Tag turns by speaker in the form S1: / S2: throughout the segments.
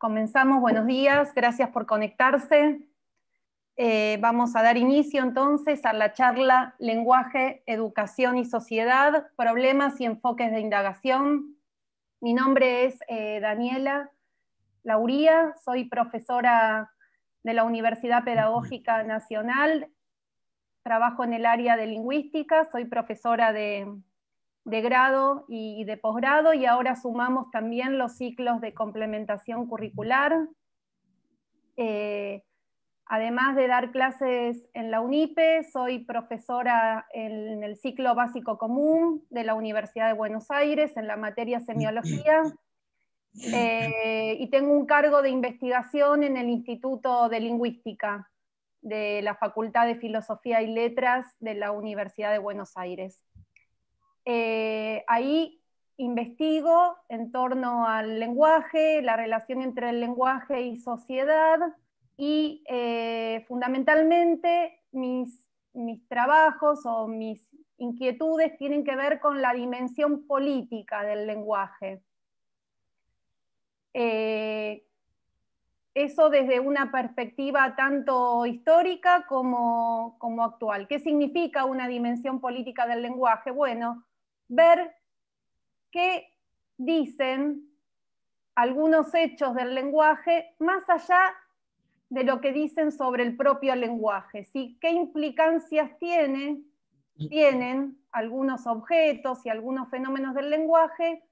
S1: Comenzamos, buenos días, gracias por conectarse. Eh, vamos a dar inicio entonces a la charla Lenguaje, Educación y Sociedad, Problemas y Enfoques de Indagación. Mi nombre es eh, Daniela Lauría, soy profesora de la Universidad Pedagógica Nacional, trabajo en el área de lingüística, soy profesora de de grado y, de posgrado, y ahora sumamos también los ciclos de complementación curricular. Eh, además de dar clases en la UNIPE, soy profesora en el ciclo básico común de la Universidad de Buenos Aires en la materia semiología. Eh, y tengo un cargo de investigación en el Instituto de Lingüística de la Facultad de Filosofía y Letras de la Universidad de Buenos Aires. Eh, ahí investigo en torno al lenguaje, la relación entre el lenguaje y sociedad y eh, fundamentalmente mis, trabajos o mis inquietudes tienen que ver con la dimensión política del lenguaje. Eh, eso desde una perspectiva tanto histórica como, como, actual. ¿Qué significa una dimensión política del lenguaje? Bueno, ver qué dicen algunos hechos del lenguaje más allá de lo que dicen sobre el propio lenguaje, ¿Qué implicancias tienen algunos objetos y algunos fenómenos del lenguaje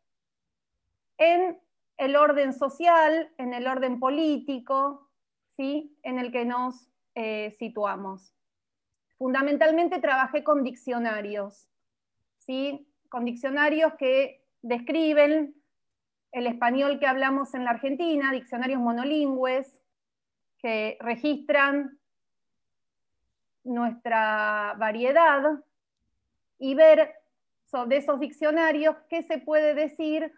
S1: en el orden social, en el orden político, ¿sí? en el que nos eh, situamos? Fundamentalmente trabajé con diccionarios, ¿sí? con diccionarios que describen el español que hablamos en la Argentina, diccionarios monolingües que registran nuestra variedad y ver sobre esos diccionarios qué se puede decir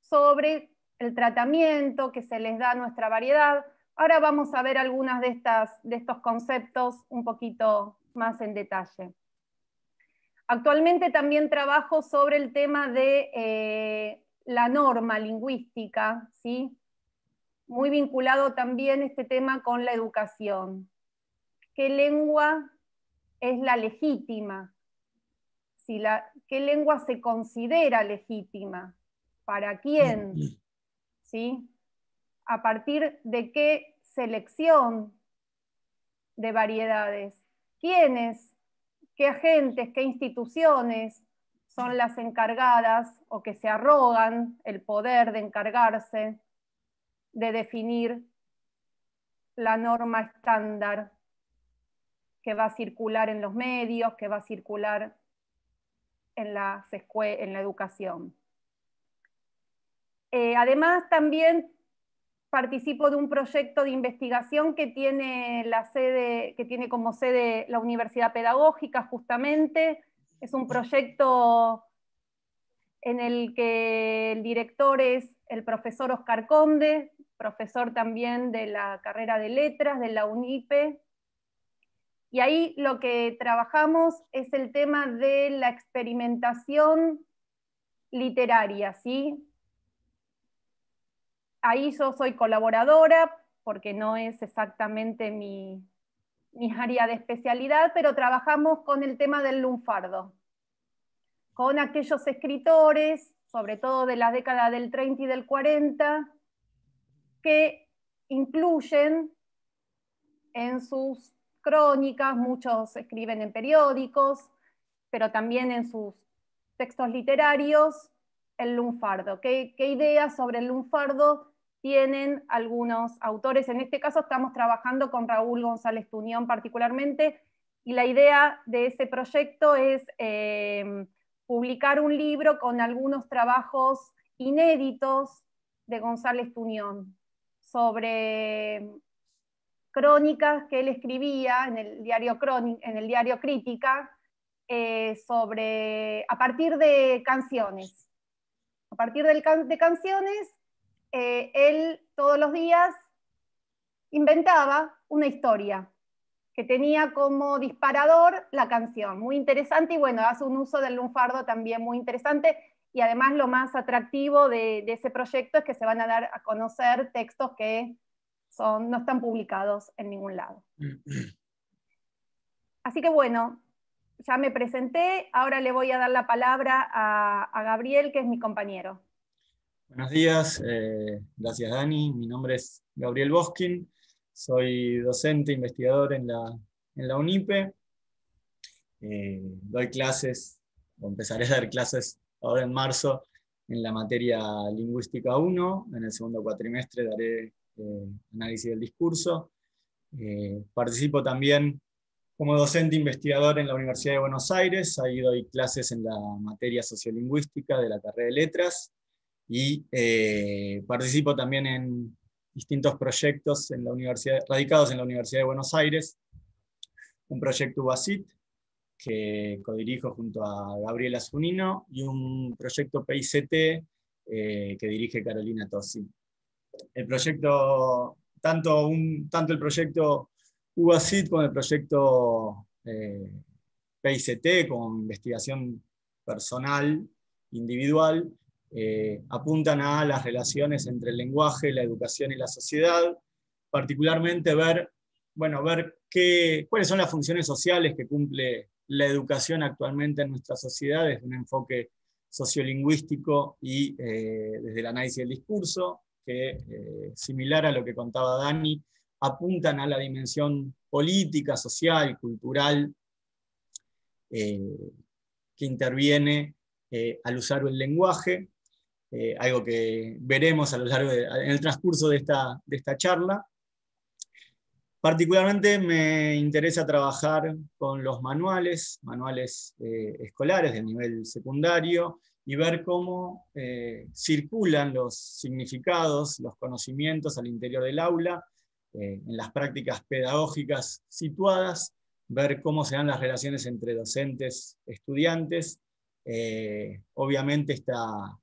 S1: sobre el tratamiento que se les da a nuestra variedad. Ahora vamos a ver algunas de, de estos conceptos un poquito más en detalle. Actualmente también trabajo sobre el tema de eh, la norma lingüística, ¿sí? muy vinculado también este tema con la educación. ¿Qué lengua es la legítima? ¿Qué lengua se considera legítima? ¿Para quién? Mm, mm. ¿A partir de qué selección de variedades? ¿Quiénes qué agentes, qué instituciones son las encargadas o que se arrogan el poder de encargarse de definir la norma estándar que va a circular en los medios, que va a circular en, en la educación. Eh, además, también participo de un proyecto de investigación que tiene, la sede, que tiene como sede la Universidad Pedagógica, justamente. Es un proyecto en el que el director es el profesor Oscar Conde, profesor también de la carrera de letras de la UNIPE. Y ahí lo que trabajamos es el tema de la experimentación literaria, ¿sí? ahí yo soy colaboradora porque no es exactamente mi, área de especialidad, pero trabajamos con el tema del lunfardo, con aquellos escritores, sobre todo de la década del 30 y del 40, que incluyen en sus crónicas, muchos escriben en periódicos, pero también en sus textos literarios, el lunfardo. ¿Qué, qué ideas sobre el lunfardo tienen algunos autores. En este caso estamos trabajando con Raúl González Tuñón particularmente, y la idea de ese proyecto es eh, publicar un libro con algunos trabajos inéditos de González Tuñón sobre crónicas que él escribía en el diario, en el diario Crítica eh, sobre, a partir de canciones. A partir de canciones eh, él todos los días inventaba una historia que tenía como disparador la canción. Muy interesante y bueno, hace un uso del lunfardo también muy interesante. Y además lo más atractivo de, ese proyecto es que se van a dar a conocer textos que son, no están publicados en ningún lado. Así que bueno, ya me presenté, ahora le voy a dar la palabra a Gabriel, que es mi compañero.
S2: Buenos días, eh, gracias Dani. Mi nombre es Gabriel Boskin, soy docente, investigador en la, UNIPE. Eh, doy clases, o empezaré a dar clases ahora en marzo en la materia lingüística 1. En el segundo cuatrimestre daré eh, análisis del discurso. participo también como docente investigador en la Universidad de Buenos Aires. Ahí doy clases en la materia sociolingüística de la carrera de letras y eh, participo también en distintos proyectos en la universidad, radicados en la Universidad de Buenos Aires, un proyecto UASIT que codirijo junto a Gabriela Zunino y un proyecto PICT eh, que dirige Carolina Tosi. El proyecto, tanto, un, tanto el proyecto UASIT como el proyecto eh, PICT, con investigación personal, individual, eh, apuntan a las relaciones entre el lenguaje, la educación y la sociedad, particularmente ver, bueno, ver cuáles son las funciones sociales que cumple la educación actualmente en nuestra sociedad desde un enfoque sociolingüístico y eh, desde el análisis del discurso, que eh, similar a lo que contaba Dani, apuntan a la dimensión política, social, cultural, que interviene al usar el lenguaje, eh, algo que veremos a lo largo en el transcurso de esta, charla. Particularmente me interesa trabajar con los manuales, manuales eh, escolares de nivel secundario, y ver cómo eh, circulan los significados, los conocimientos al interior del aula, en las prácticas pedagógicas situadas, ver cómo se dan las relaciones entre docentes, estudiantes, eh, obviamente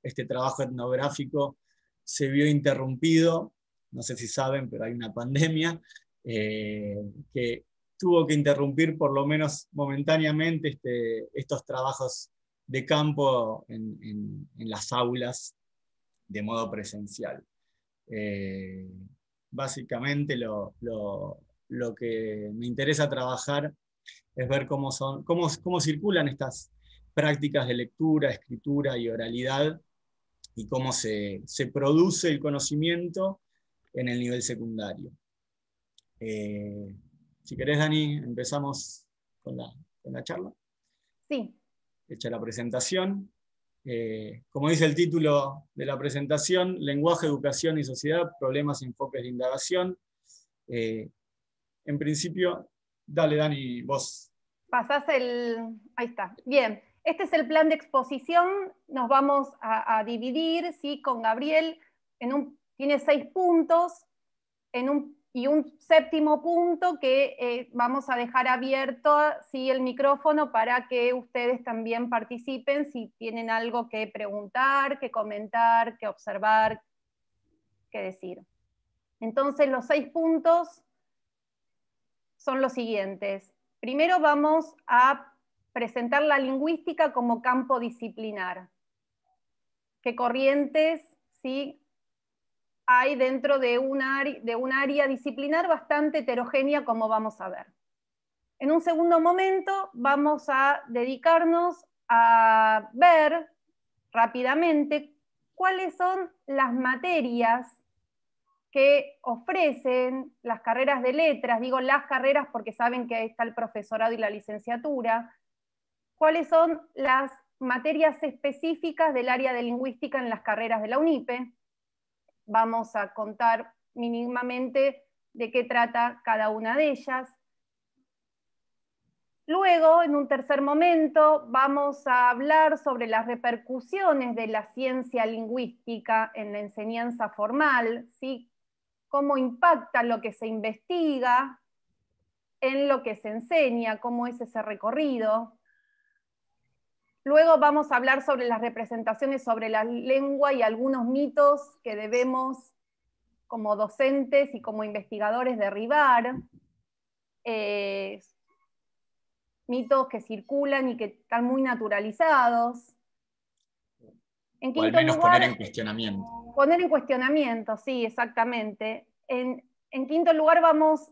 S2: este trabajo etnográfico se vio interrumpido, no sé si saben, pero hay una pandemia eh, que tuvo que interrumpir por lo menos momentáneamente este, estos trabajos de campo en, las aulas de modo presencial. Eh, básicamente lo, lo, que me interesa trabajar es ver cómo, son, cómo, cómo circulan estas, prácticas de lectura, escritura y oralidad y cómo se, produce el conocimiento en el nivel secundario. Eh, si querés, Dani, empezamos con la, charla. Sí. Hecha la presentación. Eh, como dice el título de la presentación, Lenguaje, Educación y Sociedad, Problemas Enfoques de Indagación. Eh, en principio, dale, Dani, vos.
S1: Pasás el... Ahí está. Bien. Este es el plan de exposición, nos vamos a, dividir, ¿sí? Con Gabriel, en tiene seis puntos y un séptimo punto que eh, vamos a dejar abierto ¿sí? el micrófono para que ustedes también participen si tienen algo que preguntar, que comentar, que observar, que decir. Entonces los seis puntos son los siguientes. Primero vamos a presentar la lingüística como campo disciplinar. ¿Qué corrientes ¿sí? hay dentro de un, de un área disciplinar bastante heterogénea como vamos a ver? En un segundo momento vamos a dedicarnos a ver rápidamente cuáles son las materias que ofrecen las carreras de letras, digo las carreras porque saben que ahí está el profesorado y la licenciatura, cuáles son las materias específicas del área de lingüística en las carreras de la UNIPE. Vamos a contar mínimamente de qué trata cada una de ellas. Luego, en un tercer momento, vamos a hablar sobre las repercusiones de la ciencia lingüística en la enseñanza formal, ¿sí? cómo impacta lo que se investiga en lo que se enseña, cómo es ese recorrido. Luego vamos a hablar sobre las representaciones sobre la lengua y algunos mitos que debemos como docentes y como investigadores derribar. Eh, mitos que circulan y que están muy naturalizados. al menos poner en
S3: cuestionamiento.
S1: Poner en cuestionamiento, sí, exactamente. En, en quinto lugar vamos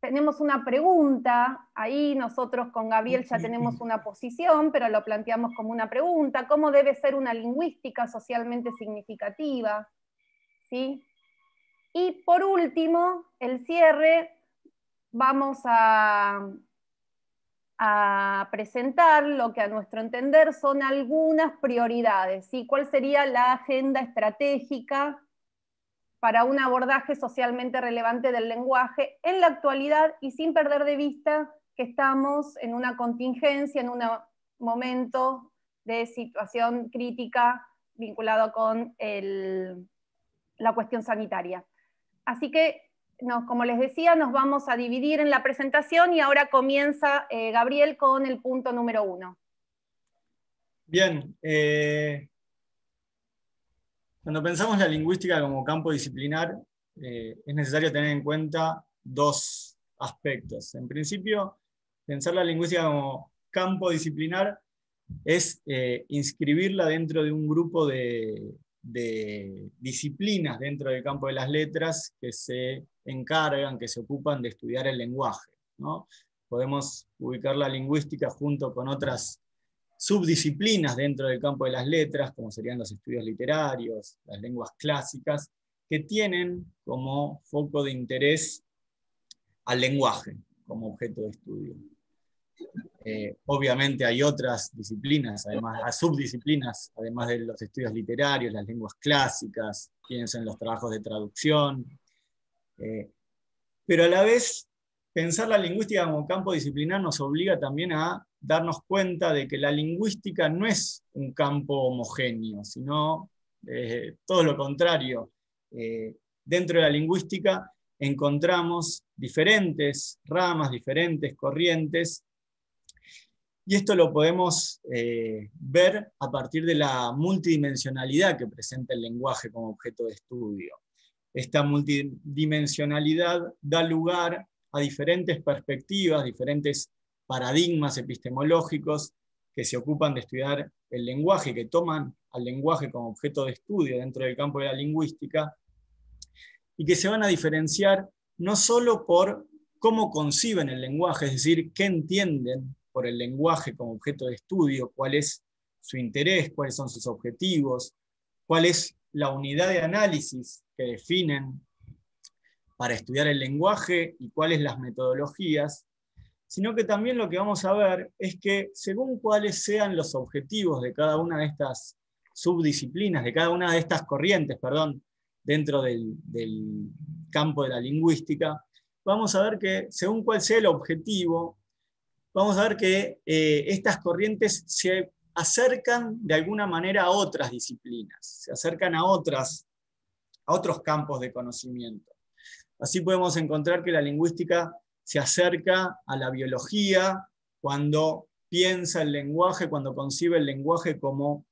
S1: tenemos una pregunta, ahí nosotros con Gabriel ya tenemos una posición, pero lo planteamos como una pregunta, ¿cómo debe ser una lingüística socialmente significativa? Y por último, el cierre, vamos a, presentar lo que a nuestro entender son algunas prioridades, ¿Cuál sería la agenda estratégica para un abordaje socialmente relevante del lenguaje en la actualidad y sin perder de vista que estamos en una contingencia, en un momento de situación crítica vinculado con la cuestión sanitaria. Así que, como les decía, nos vamos a dividir en la presentación y ahora comienza eh, Gabriel con el punto número uno.
S2: Bien, eh, cuando pensamos la lingüística como campo disciplinar, eh, es necesario tener en cuenta dos aspectos. En principio, pensar la lingüística como campo disciplinar es eh, inscribirla dentro de un grupo de, disciplinas dentro del campo de las letras que se encargan, que se ocupan de estudiar el lenguaje. Podemos ubicar la lingüística junto con otras subdisciplinas dentro del campo de las letras, como serían los estudios literarios, las lenguas clásicas, que tienen como foco de interés al lenguaje como objeto de estudio. Eh, obviamente hay otras disciplinas, además, ah, subdisciplinas, además de los estudios literarios, las lenguas clásicas, piensen los trabajos de traducción. Eh, pero a la vez, pensar la lingüística como campo disciplinar nos obliga también a darnos cuenta de que la lingüística no es un campo homogéneo, sino eh, todo lo contrario. Eh, dentro de la lingüística encontramos diferentes ramas, diferentes corrientes, y esto lo podemos eh, ver a partir de la multidimensionalidad que presenta el lenguaje como objeto de estudio. Esta multidimensionalidad da lugar a diferentes perspectivas, diferentes paradigmas epistemológicos que se ocupan de estudiar el lenguaje, que toman al lenguaje como objeto de estudio dentro del campo de la lingüística, y que se van a diferenciar no solo por cómo conciben el lenguaje, es decir, qué entienden por el lenguaje como objeto de estudio, cuál es su interés, cuáles son sus objetivos, cuál es la unidad de análisis que definen para estudiar el lenguaje y cuáles las metodologías, sino que también lo que vamos a ver es que según cuáles sean los objetivos de cada una de estas subdisciplinas, de cada una de estas corrientes, perdón, dentro del, campo de la lingüística, vamos a ver que según cuál sea el objetivo, vamos a ver que eh, estas corrientes se acercan de alguna manera a otras disciplinas, se acercan a, otras, a otros campos de conocimiento. Así podemos encontrar que la lingüística se acerca a la biología, cuando piensa el lenguaje, cuando concibe el lenguaje como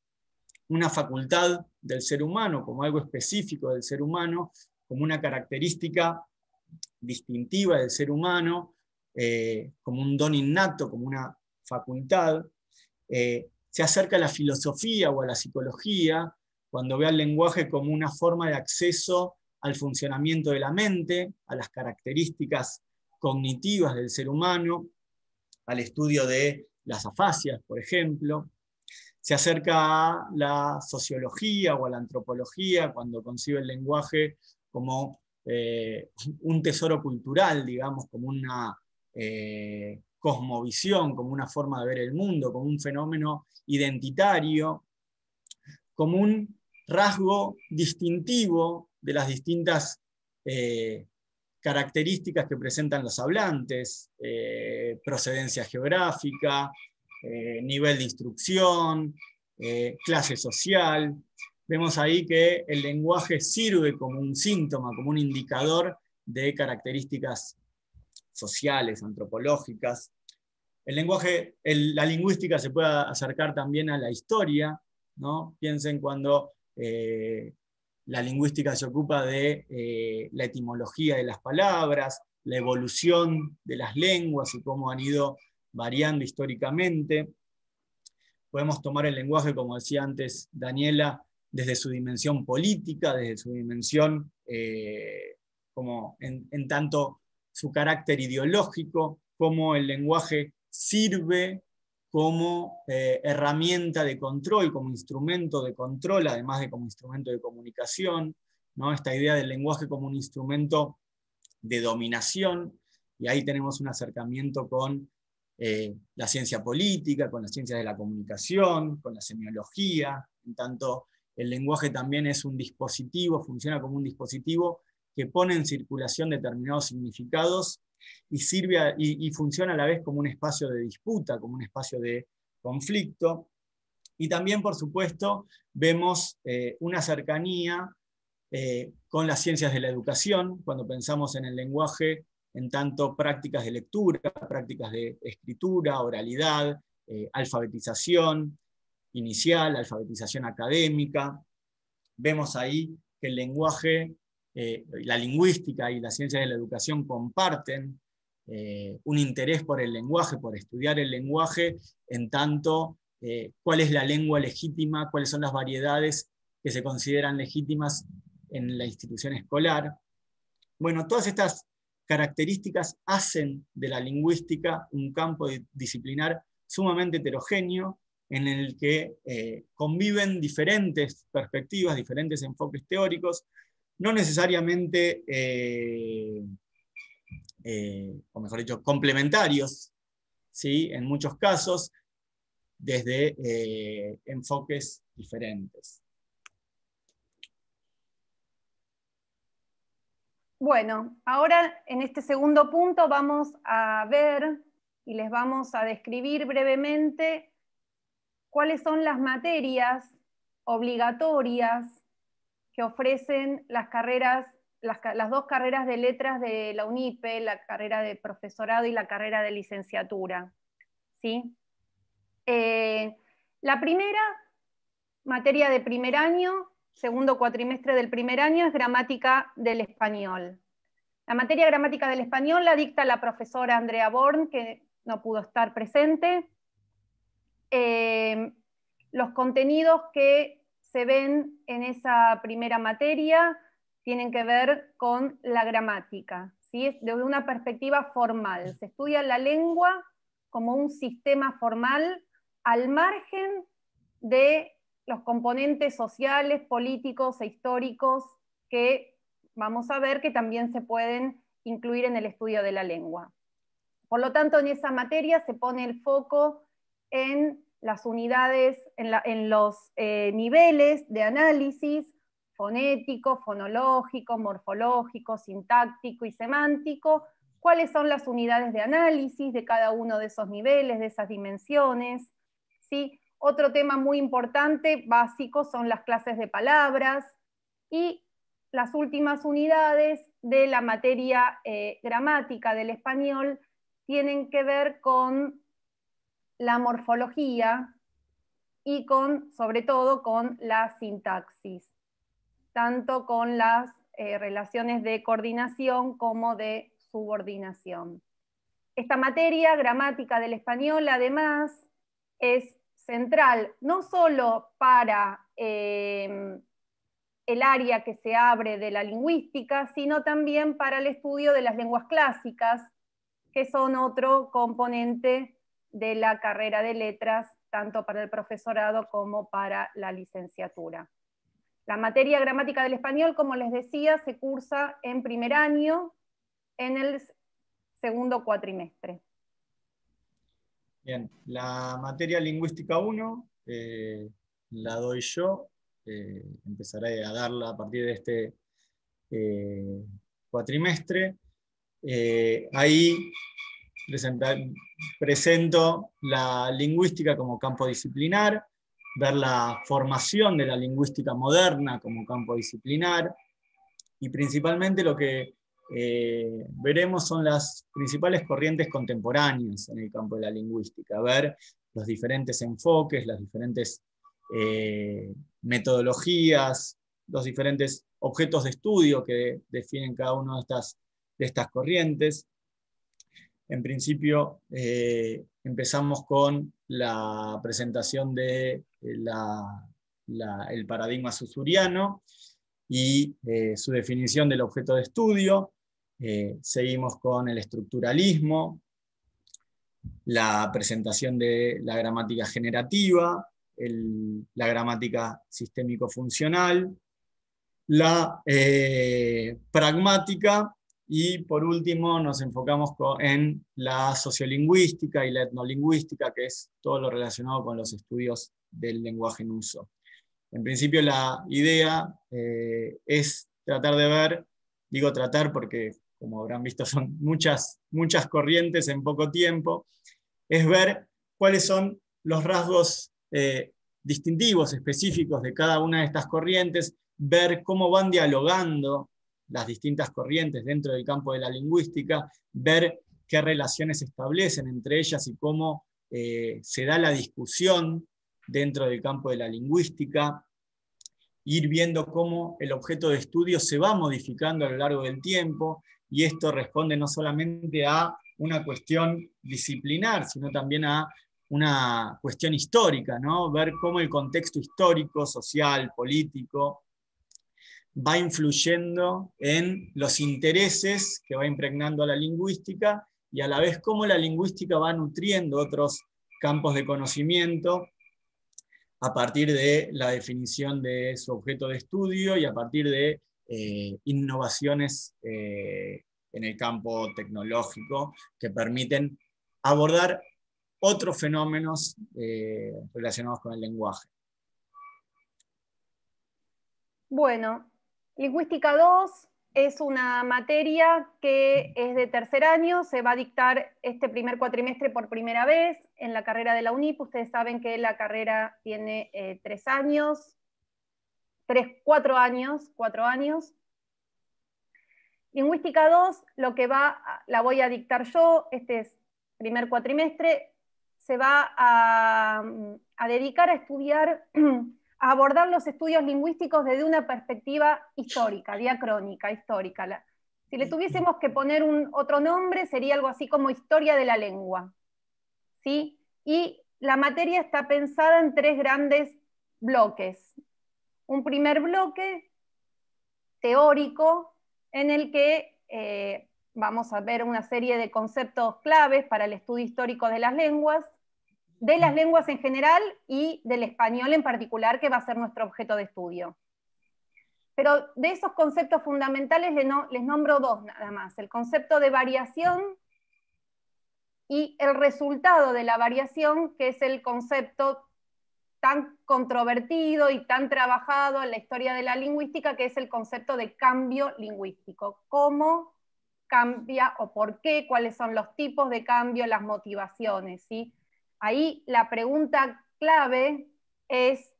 S2: una facultad del ser humano, como algo específico del ser humano, como una característica distintiva del ser humano, eh, como un don innato, como una facultad. Eh, se acerca a la filosofía o a la psicología cuando ve al lenguaje como una forma de acceso al funcionamiento de la mente, a las características cognitivas del ser humano, al estudio de las afasias, por ejemplo. Se acerca a la sociología o a la antropología cuando concibe el lenguaje como eh, un tesoro cultural, digamos, como una eh, cosmovisión, como una forma de ver el mundo, como un fenómeno identitario, como un rasgo distintivo de las distintas eh, características que presentan los hablantes, eh, procedencia geográfica, eh, nivel de instrucción, eh, clase social. Vemos ahí que el lenguaje sirve como un síntoma, como un indicador de características sociales, antropológicas. El lenguaje, la lingüística se puede acercar también a la historia. ¿no? Piensen cuando la lingüística se ocupa de eh, la etimología de las palabras, la evolución de las lenguas y cómo han ido variando históricamente. Podemos tomar el lenguaje, como decía antes Daniela, desde su dimensión política, desde su dimensión eh, como en, en tanto su carácter ideológico, cómo el lenguaje sirve como eh, herramienta de control, como instrumento de control, además de como instrumento de comunicación, ¿no? esta idea del lenguaje como un instrumento de dominación, y ahí tenemos un acercamiento con eh, la ciencia política, con las ciencias de la comunicación, con la semiología, en tanto el lenguaje también es un dispositivo, funciona como un dispositivo que pone en circulación determinados significados y sirve y, funciona a la vez como un espacio de disputa, como un espacio de conflicto. Y también, por supuesto, vemos eh, una cercanía eh, con las ciencias de la educación, cuando pensamos en el lenguaje, en tanto prácticas de lectura, prácticas de escritura, oralidad, eh, alfabetización inicial, alfabetización académica. Vemos ahí que el lenguaje eh, la lingüística y la ciencia de la educación comparten eh, un interés por el lenguaje, por estudiar el lenguaje, en tanto eh, cuál es la lengua legítima, cuáles son las variedades que se consideran legítimas en la institución escolar. Bueno, todas estas características hacen de la lingüística un campo disciplinar sumamente heterogéneo en el que conviven diferentes perspectivas, diferentes enfoques teóricos no necesariamente, eh, eh, o mejor dicho, complementarios, ¿sí? en muchos casos, desde eh, enfoques diferentes.
S1: Bueno, ahora en este segundo punto vamos a ver y les vamos a describir brevemente cuáles son las materias obligatorias que ofrecen las carreras, las, dos carreras de letras de la UNIPE, la carrera de profesorado y la carrera de licenciatura. ¿sí? Eh, la primera, materia de primer año, segundo cuatrimestre del primer año, es gramática del español. La materia gramática del español la dicta la profesora Andrea Born, que no pudo estar presente. Eh, los contenidos que se ven en esa primera materia tienen que ver con la gramática, desde una perspectiva formal. Se estudia la lengua como un sistema formal al margen de los componentes sociales, políticos e históricos que vamos a ver que también se pueden incluir en el estudio de la lengua. Por lo tanto, en esa materia se pone el foco en las unidades, en, los eh, niveles de análisis fonético, fonológico, morfológico, sintáctico y semántico, cuáles son las unidades de análisis de cada uno de esos niveles, de esas dimensiones. ¿sí? Otro tema muy importante, básico, son las clases de palabras y las últimas unidades de la materia eh, gramática del español tienen que ver con la morfología y con, sobre todo con la sintaxis, tanto con las eh, relaciones de coordinación como de subordinación. Esta materia, gramática del español, además, es central no solo para em, el área que se abre de la lingüística, sino también para el estudio de las lenguas clásicas, que son otro componente de la carrera de letras, tanto para el profesorado como para la licenciatura. La materia gramática del español, como les decía, se cursa en primer año, en el segundo cuatrimestre.
S2: Bien, la materia lingüística 1 eh, la doy yo, eh, empezaré a darla a partir de este eh, cuatrimestre. ahí presento la lingüística como campo disciplinar, ver la formación de la lingüística moderna como campo disciplinar y principalmente lo que eh, veremos son las principales corrientes contemporáneas en el campo de la lingüística, ver los diferentes enfoques, las diferentes eh, metodologías, los diferentes objetos de estudio que definen cada una de de estas corrientes en principio, eh, empezamos con la presentación del eh, paradigma susuriano y eh, su definición del objeto de estudio. seguimos con el estructuralismo, la presentación de la gramática generativa, la gramática sistémico-funcional, la pragmática y por último, nos enfocamos en la sociolingüística y la etnolingüística, que es todo lo relacionado con los estudios del lenguaje en uso. En principio, la idea eh, es tratar de ver, digo tratar porque, como habrán visto, son muchas, muchas corrientes en poco tiempo, es ver cuáles son los rasgos eh, distintivos, específicos de cada una de estas corrientes, ver cómo van dialogando las distintas corrientes dentro del campo de la lingüística, ver qué relaciones se establecen entre ellas y cómo eh, se da la discusión dentro del campo de la lingüística, ir viendo cómo el objeto de estudio se va modificando a lo largo del tiempo, y esto responde no solamente a una cuestión disciplinar, sino también a una cuestión histórica, ¿no? ver cómo el contexto histórico, social, político, va influyendo en los intereses que va impregnando a la lingüística y a la vez cómo la lingüística va nutriendo otros campos de conocimiento a partir de la definición de su objeto de estudio y a partir de eh, innovaciones eh, en el campo tecnológico que permiten abordar otros fenómenos eh, relacionados con el lenguaje.
S1: Bueno, Lingüística 2 es una materia que es de tercer año, se va a dictar este primer cuatrimestre por primera vez en la carrera de la UNIP. Ustedes saben que la carrera tiene eh, tres años, tres, cuatro años, cuatro años. Lingüística 2, lo que va, la voy a dictar yo, este es primer cuatrimestre, se va a dedicar a estudiar abordar los estudios lingüísticos desde una perspectiva histórica, diacrónica, histórica. si le mm, tuviésemos mm. que poner un, otro nombre, sería algo así como historia de la lengua. ¿sí? Y la materia está pensada en tres grandes bloques. Un primer bloque teórico en el que eh, vamos a ver una serie de conceptos claves para el estudio histórico de las lenguas de las mm. lenguas en general y del español en particular, que va a ser nuestro objeto de estudio. Pero de esos conceptos fundamentales les nombro dos nada más, el concepto de variación y el resultado de la variación, que es el concepto tan controvertido y tan trabajado en la historia de la lingüística, que es el concepto de cambio lingüístico. ¿Cómo cambia o por qué? ¿Cuáles son los tipos de cambio, las motivaciones? ¿sí? Ahí la pregunta clave es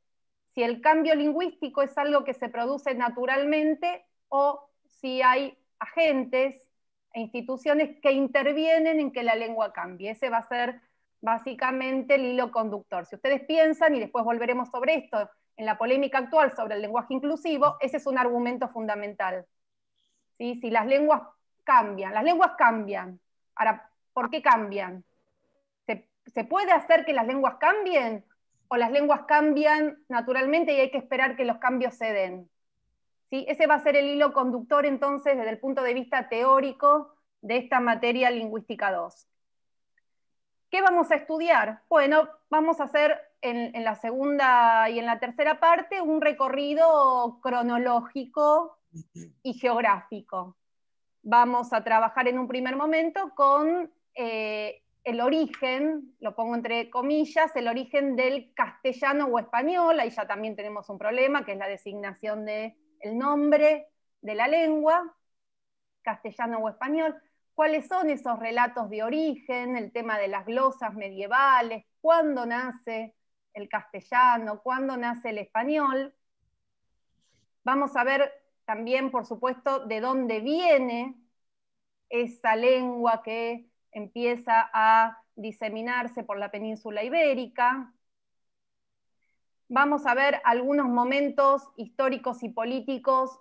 S1: si el cambio lingüístico es algo que se produce naturalmente o si hay agentes e instituciones que intervienen en que la lengua cambie. Ese va a ser básicamente el hilo conductor. Si ustedes piensan, y después volveremos sobre esto, en la polémica actual sobre el lenguaje inclusivo, ese es un argumento fundamental. Si las lenguas cambian, las lenguas cambian. Ahora, ¿por qué cambian? ¿Se puede hacer que las lenguas cambien? ¿O las lenguas cambian naturalmente y hay que esperar que los cambios se den? Ese va a ser el hilo conductor entonces desde el punto de vista teórico de esta materia lingüística 2. ¿Qué vamos a estudiar? Bueno, vamos a hacer en, la segunda y en la tercera parte un recorrido cronológico y geográfico. Vamos a trabajar en un primer momento con eh, el origen, lo pongo entre comillas, el origen del castellano o español, ahí ya también tenemos un problema, que es la designación del el nombre de la lengua, castellano o español, cuáles son esos relatos de origen, el tema de las glosas medievales, cuándo nace el castellano, cuándo nace el español. Vamos a ver también, por supuesto, de dónde viene esa lengua que empieza a diseminarse por la península ibérica. Vamos a ver algunos momentos históricos y políticos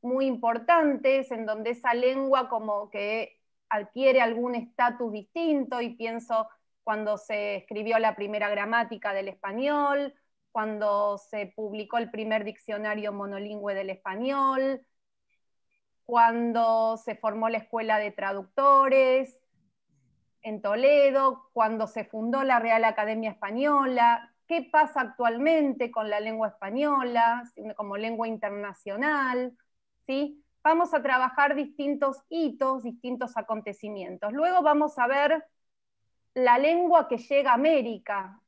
S1: muy importantes en donde esa lengua como que adquiere algún estatus distinto y pienso cuando se escribió la primera gramática del español, cuando se publicó el primer diccionario monolingüe del español, cuando se formó la escuela de traductores, en Toledo, cuando se fundó la Real Academia Española, qué pasa actualmente con la lengua española como lengua internacional, ¿sí? Vamos a trabajar distintos hitos, distintos acontecimientos. Luego vamos a ver la lengua que llega a América,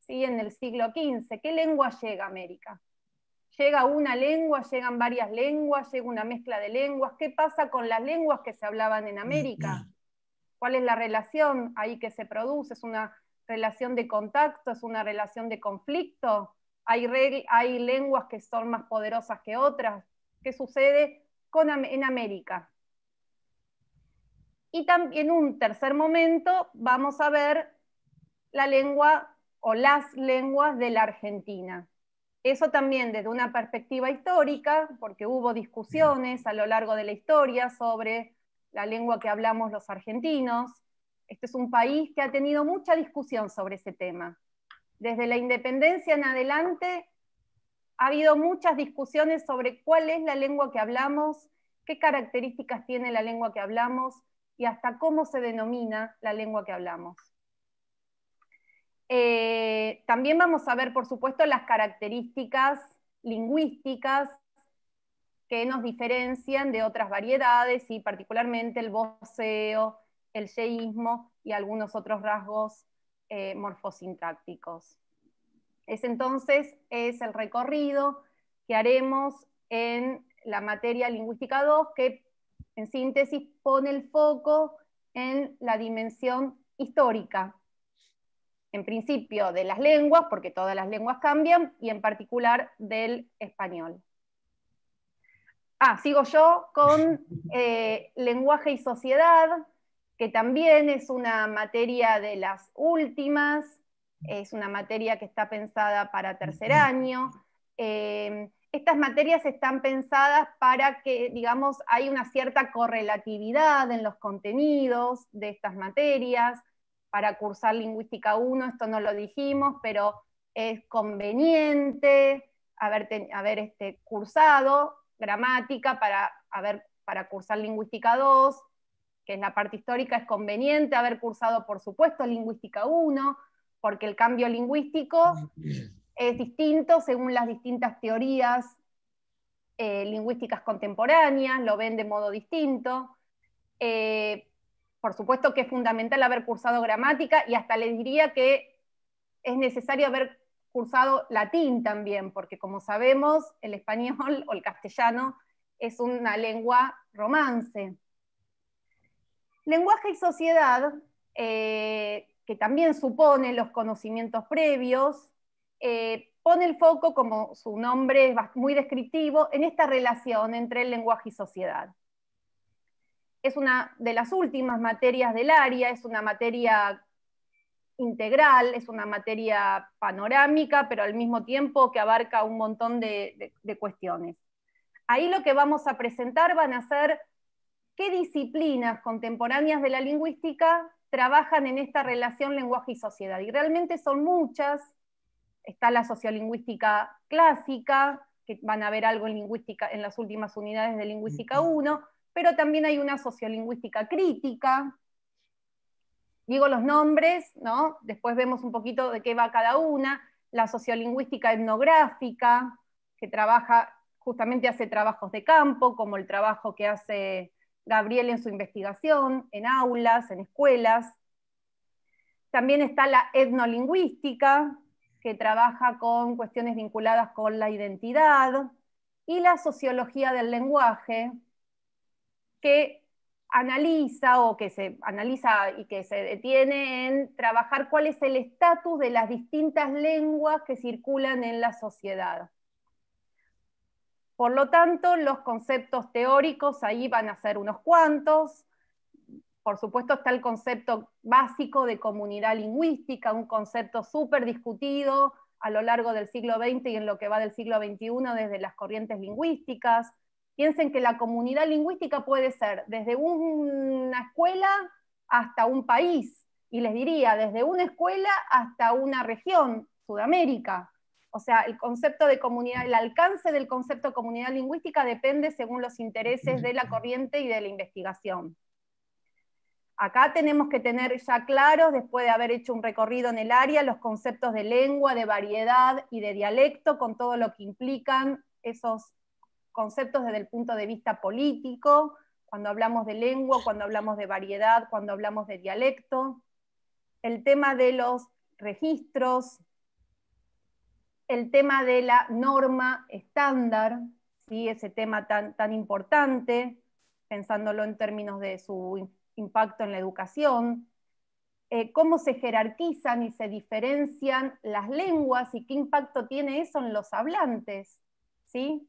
S1: ¿sí? En el siglo XV, ¿qué lengua llega a América? Llega una lengua, llegan varias lenguas, llega una mezcla de lenguas. ¿Qué pasa con las lenguas que se hablaban en mm, América? Mm cuál es la relación ahí que se produce, es una relación de contacto, es una relación de conflicto, hay, lenguas que son más poderosas que otras, ¿qué sucede con, en América? Y también en un tercer momento vamos a ver la lengua o las lenguas de la Argentina. Eso también desde una perspectiva histórica, porque hubo discusiones a lo largo de la historia sobre la lengua que hablamos los argentinos. Este es un país que ha tenido mucha discusión sobre ese tema. Desde la independencia en adelante ha habido muchas discusiones sobre cuál es la lengua que hablamos, qué características tiene la lengua que hablamos y hasta cómo se denomina la lengua que hablamos. Eh, también vamos a ver, por supuesto, las características lingüísticas que nos diferencian de otras variedades y particularmente el boceo, el yeísmo y algunos otros rasgos eh, morfosintácticos. Ese entonces es el recorrido que haremos en la materia lingüística 2 que en síntesis pone el foco en la dimensión histórica, en principio de las lenguas, porque todas las lenguas cambian, y en particular del español. Ah, sigo yo con eh, lenguaje y sociedad, que también es una materia de las últimas, es una materia que está pensada para tercer año. Eh, estas materias están pensadas para que, digamos, hay una cierta correlatividad en los contenidos de estas materias. Para cursar lingüística 1, esto no lo dijimos, pero es conveniente haber, este, cursado gramática, para, para cursar lingüística 2, que es la parte histórica, es conveniente haber cursado, por supuesto, lingüística 1, porque el cambio lingüístico es distinto según las distintas teorías eh, lingüísticas contemporáneas, lo ven de modo distinto. Eh, por supuesto que es fundamental haber cursado gramática y hasta les diría que es necesario haber cursado latín también, porque como sabemos, el español o el castellano es una lengua romance. Lenguaje y sociedad, eh, que también supone los conocimientos previos, eh, pone el foco, como su nombre es muy descriptivo, en esta relación entre el lenguaje y sociedad. Es una de las últimas materias del área, es una materia integral, es una materia panorámica, pero al mismo tiempo que abarca un montón de, cuestiones. Ahí lo que vamos a presentar van a ser qué disciplinas contemporáneas de la lingüística trabajan en esta relación lenguaje y sociedad. Y realmente son muchas. Está la sociolingüística clásica, que van a ver algo en lingüística en las últimas unidades de lingüística 1, pero también hay una sociolingüística crítica, digo los nombres, ¿no? Después vemos un poquito de qué va cada una, la sociolingüística etnográfica, que trabaja, justamente hace trabajos de campo, como el trabajo que hace Gabriel en su investigación, en aulas, en escuelas. También está la etnolingüística, que trabaja con cuestiones vinculadas con la identidad, y la sociología del lenguaje, que analiza o que se analiza y que se detiene en trabajar cuál es el estatus de las distintas lenguas que circulan en la sociedad. Por lo tanto, los conceptos teóricos ahí van a ser unos cuantos. Por supuesto está el concepto básico de comunidad lingüística, un concepto súper discutido a lo largo del siglo XX y en lo que va del siglo XXI desde las corrientes lingüísticas Piensen que la comunidad lingüística puede ser desde una escuela hasta un país, y les diría, desde una escuela hasta una región, Sudamérica. O sea, el concepto de comunidad, el alcance del concepto de comunidad lingüística depende según los intereses de la corriente y de la investigación. Acá tenemos que tener ya claros, después de haber hecho un recorrido en el área, los conceptos de lengua, de variedad y de dialecto, con todo lo que implican esos conceptos desde el punto de vista político, cuando hablamos de lengua, cuando hablamos de variedad, cuando hablamos de dialecto, el tema de los registros, el tema de la norma estándar, ¿sí? ese tema tan, importante, pensándolo en términos de su impacto en la educación, eh, cómo se jerarquizan y se diferencian las lenguas y qué impacto tiene eso en los hablantes. ¿sí?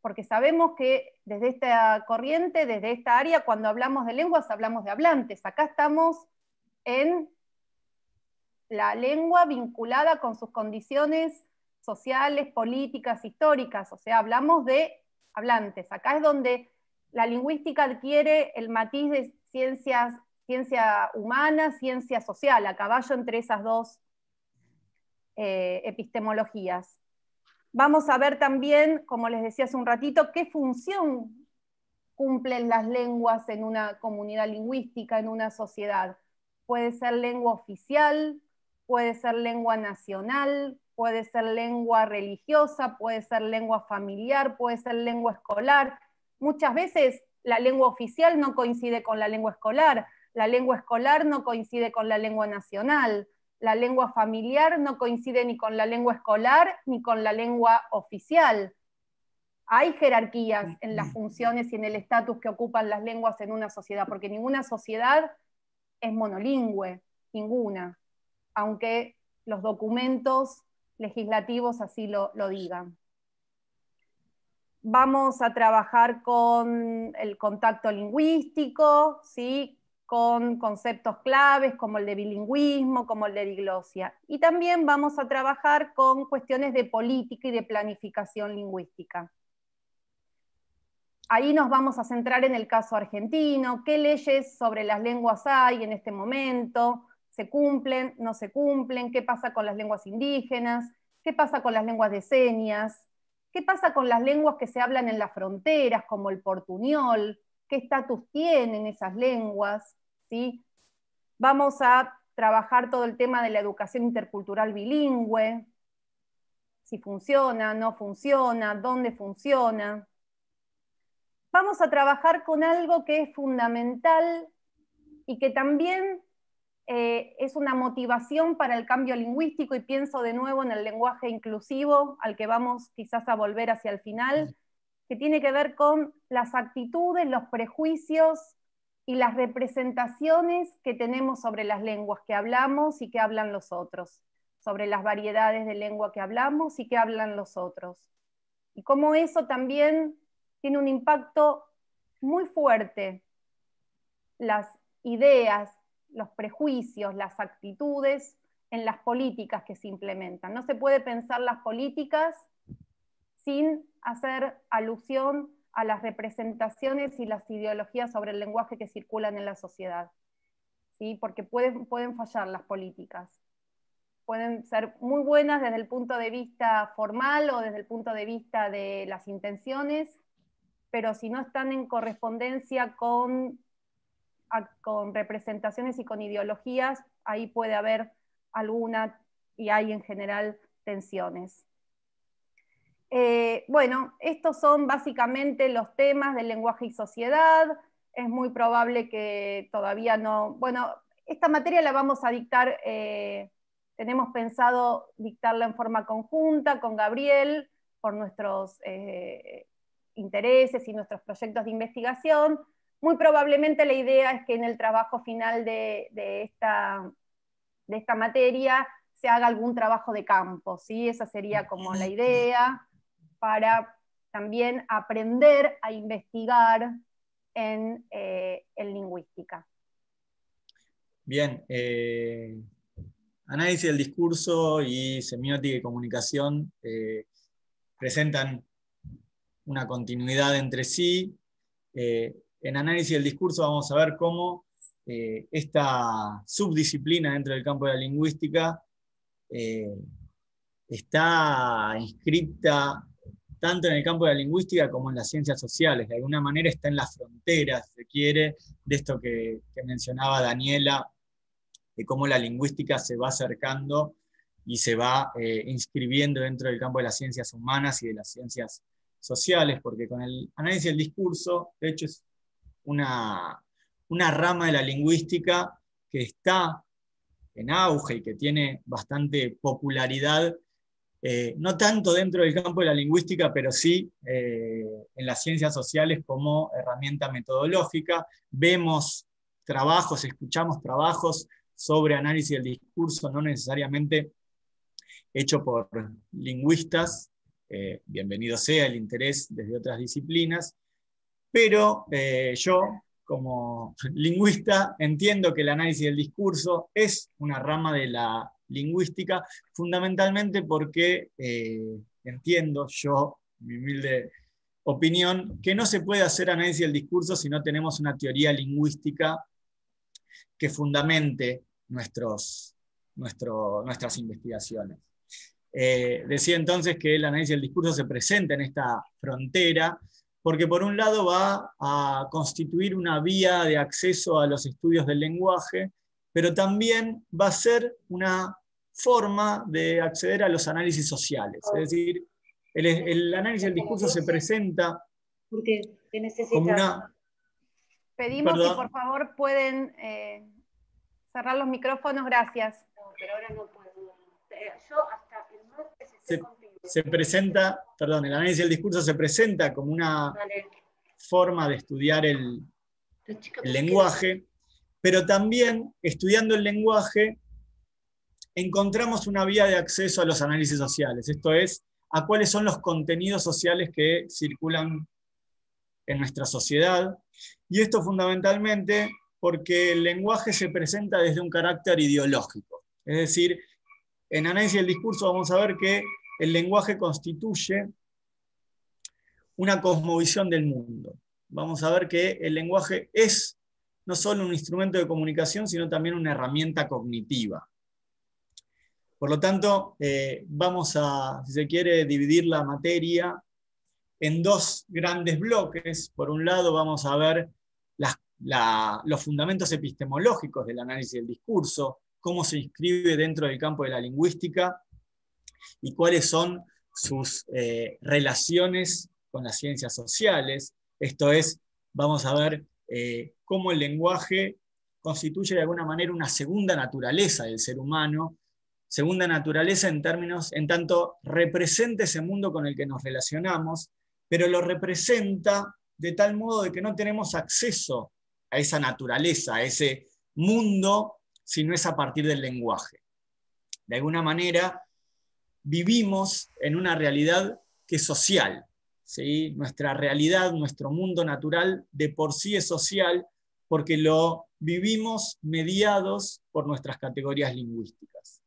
S1: porque sabemos que desde esta corriente, desde esta área, cuando hablamos de lenguas, hablamos de hablantes. Acá estamos en la lengua vinculada con sus condiciones sociales, políticas, históricas, o sea, hablamos de hablantes. Acá es donde la lingüística adquiere el matiz de ciencias, ciencia humana, ciencia social, a caballo entre esas dos eh, epistemologías. Vamos a ver también, como les decía hace un ratito, qué función cumplen las lenguas en una comunidad lingüística, en una sociedad. Puede ser lengua oficial, puede ser lengua nacional, puede ser lengua religiosa, puede ser lengua familiar, puede ser lengua escolar. Muchas veces la lengua oficial no coincide con la lengua escolar, la lengua escolar no coincide con la lengua nacional la lengua familiar no coincide ni con la lengua escolar ni con la lengua oficial. Hay jerarquías en las mm. funciones y en el estatus que ocupan las lenguas en una sociedad, porque ninguna sociedad es monolingüe, ninguna, aunque los documentos legislativos así lo, digan. Vamos a trabajar con el contacto lingüístico, ¿sí? con conceptos claves como el de bilingüismo, como el de diglosia. Y también vamos a trabajar con cuestiones de política y de planificación lingüística. Ahí nos vamos a centrar en el caso argentino, qué leyes sobre las lenguas hay en este momento, se cumplen, no se cumplen, qué pasa con las lenguas indígenas, qué pasa con las lenguas de señas, qué pasa con las lenguas que se hablan en las fronteras, como el portuñol, qué estatus tienen esas lenguas, ¿sí? Vamos a trabajar todo el tema de la educación intercultural bilingüe, si funciona, no funciona, dónde funciona. Vamos a trabajar con algo que es fundamental y que también eh, es una motivación para el cambio lingüístico y pienso de nuevo en el lenguaje inclusivo al que vamos quizás a volver hacia el final, que tiene que ver con las actitudes, los prejuicios y las representaciones que tenemos sobre las lenguas que hablamos y que hablan los otros, sobre las variedades de lengua que hablamos y que hablan los otros. Y cómo eso también tiene un impacto muy fuerte. Las ideas, los prejuicios, las actitudes en las políticas que se implementan. No se puede pensar las políticas sin hacer alusión a las representaciones y las ideologías sobre el lenguaje que circulan en la sociedad. ¿sí? Porque pueden, fallar las políticas. Pueden ser muy buenas desde el punto de vista formal o desde el punto de vista de las intenciones, pero si no están en correspondencia con representaciones y con ideologías, ahí puede haber alguna, y hay en general, tensiones. Eh, bueno, estos son básicamente los temas del lenguaje y sociedad. Es muy probable que todavía no... Bueno, esta materia la vamos a dictar, eh, tenemos pensado dictarla en forma conjunta con Gabriel por nuestros eh, intereses y nuestros proyectos de investigación. Muy probablemente la idea es que en el trabajo final de, esta, de esta materia se haga algún trabajo de campo, ¿sí? Esa sería como la idea para también aprender a investigar en, eh, lingüística.
S2: Bien, eh, análisis del discurso y semiótica y comunicación eh, presentan una continuidad entre sí. en análisis del discurso vamos a ver cómo esta subdisciplina dentro del campo de la lingüística está inscrita tanto en el campo de la lingüística como en las ciencias sociales. De alguna manera está en las fronteras, se quiere, de esto que, mencionaba Daniela, de cómo la lingüística se va acercando y se va eh, inscribiendo dentro del campo de las ciencias humanas y de las ciencias sociales, porque con el análisis del discurso, de hecho, es una, una rama de la lingüística que está en auge y que tiene bastante popularidad eh, no tanto dentro del campo de la lingüística, pero sí eh, en las ciencias sociales como herramienta metodológica. Vemos trabajos, escuchamos trabajos sobre análisis del discurso, no necesariamente hecho por lingüistas, eh, bienvenido sea el interés desde otras disciplinas, pero yo como lingüista entiendo que el análisis del discurso es una rama de la lingüística, fundamentalmente porque eh, entiendo yo, mi humilde opinión, que no se puede hacer análisis del discurso si no tenemos una teoría lingüística que fundamente nuestros, nuestras investigaciones. Eh, decía entonces que el análisis del discurso se presenta en esta frontera porque por un lado va a constituir una vía de acceso a los estudios del lenguaje, pero también va a ser una forma de acceder a los análisis sociales. Es decir, el, análisis del discurso se presenta
S1: como una... Pedimos que por favor pueden eh, cerrar los micrófonos, gracias. pero ahora no
S4: puedo.
S3: Eh, yo hasta
S2: el martes estoy se, se presenta, perdón, el análisis del discurso se presenta como una forma de estudiar el
S3: lenguaje,
S2: pero también estudiando el lenguaje encontramos una vía de acceso a los análisis sociales, esto es, a cuáles son los contenidos sociales que circulan en nuestra sociedad. Y esto fundamentalmente porque el lenguaje se presenta desde un carácter ideológico. Es decir, en análisis del discurso vamos a ver que el lenguaje constituye una cosmovisión del mundo. Vamos a ver que el lenguaje es no solo un instrumento de comunicación, sino también una herramienta cognitiva. Por lo tanto, eh, vamos a, si se quiere, dividir la materia en dos grandes bloques. Por un lado, vamos a ver los fundamentos epistemológicos del análisis del discurso, cómo se inscribe dentro del campo de la lingüística y cuáles son sus eh, relaciones con las ciencias sociales. Esto es, vamos a ver eh, cómo el lenguaje constituye de alguna manera una segunda naturaleza del ser humano segunda naturaleza en términos, en tanto representa ese mundo con el que nos relacionamos, pero lo representa de tal modo de que no tenemos acceso a esa naturaleza, a ese mundo, si no es a partir del lenguaje. De alguna manera, vivimos en una realidad que es social. ¿sí? Nuestra realidad, nuestro mundo natural de por sí es social porque lo vivimos mediados por nuestras categorías lingüísticas.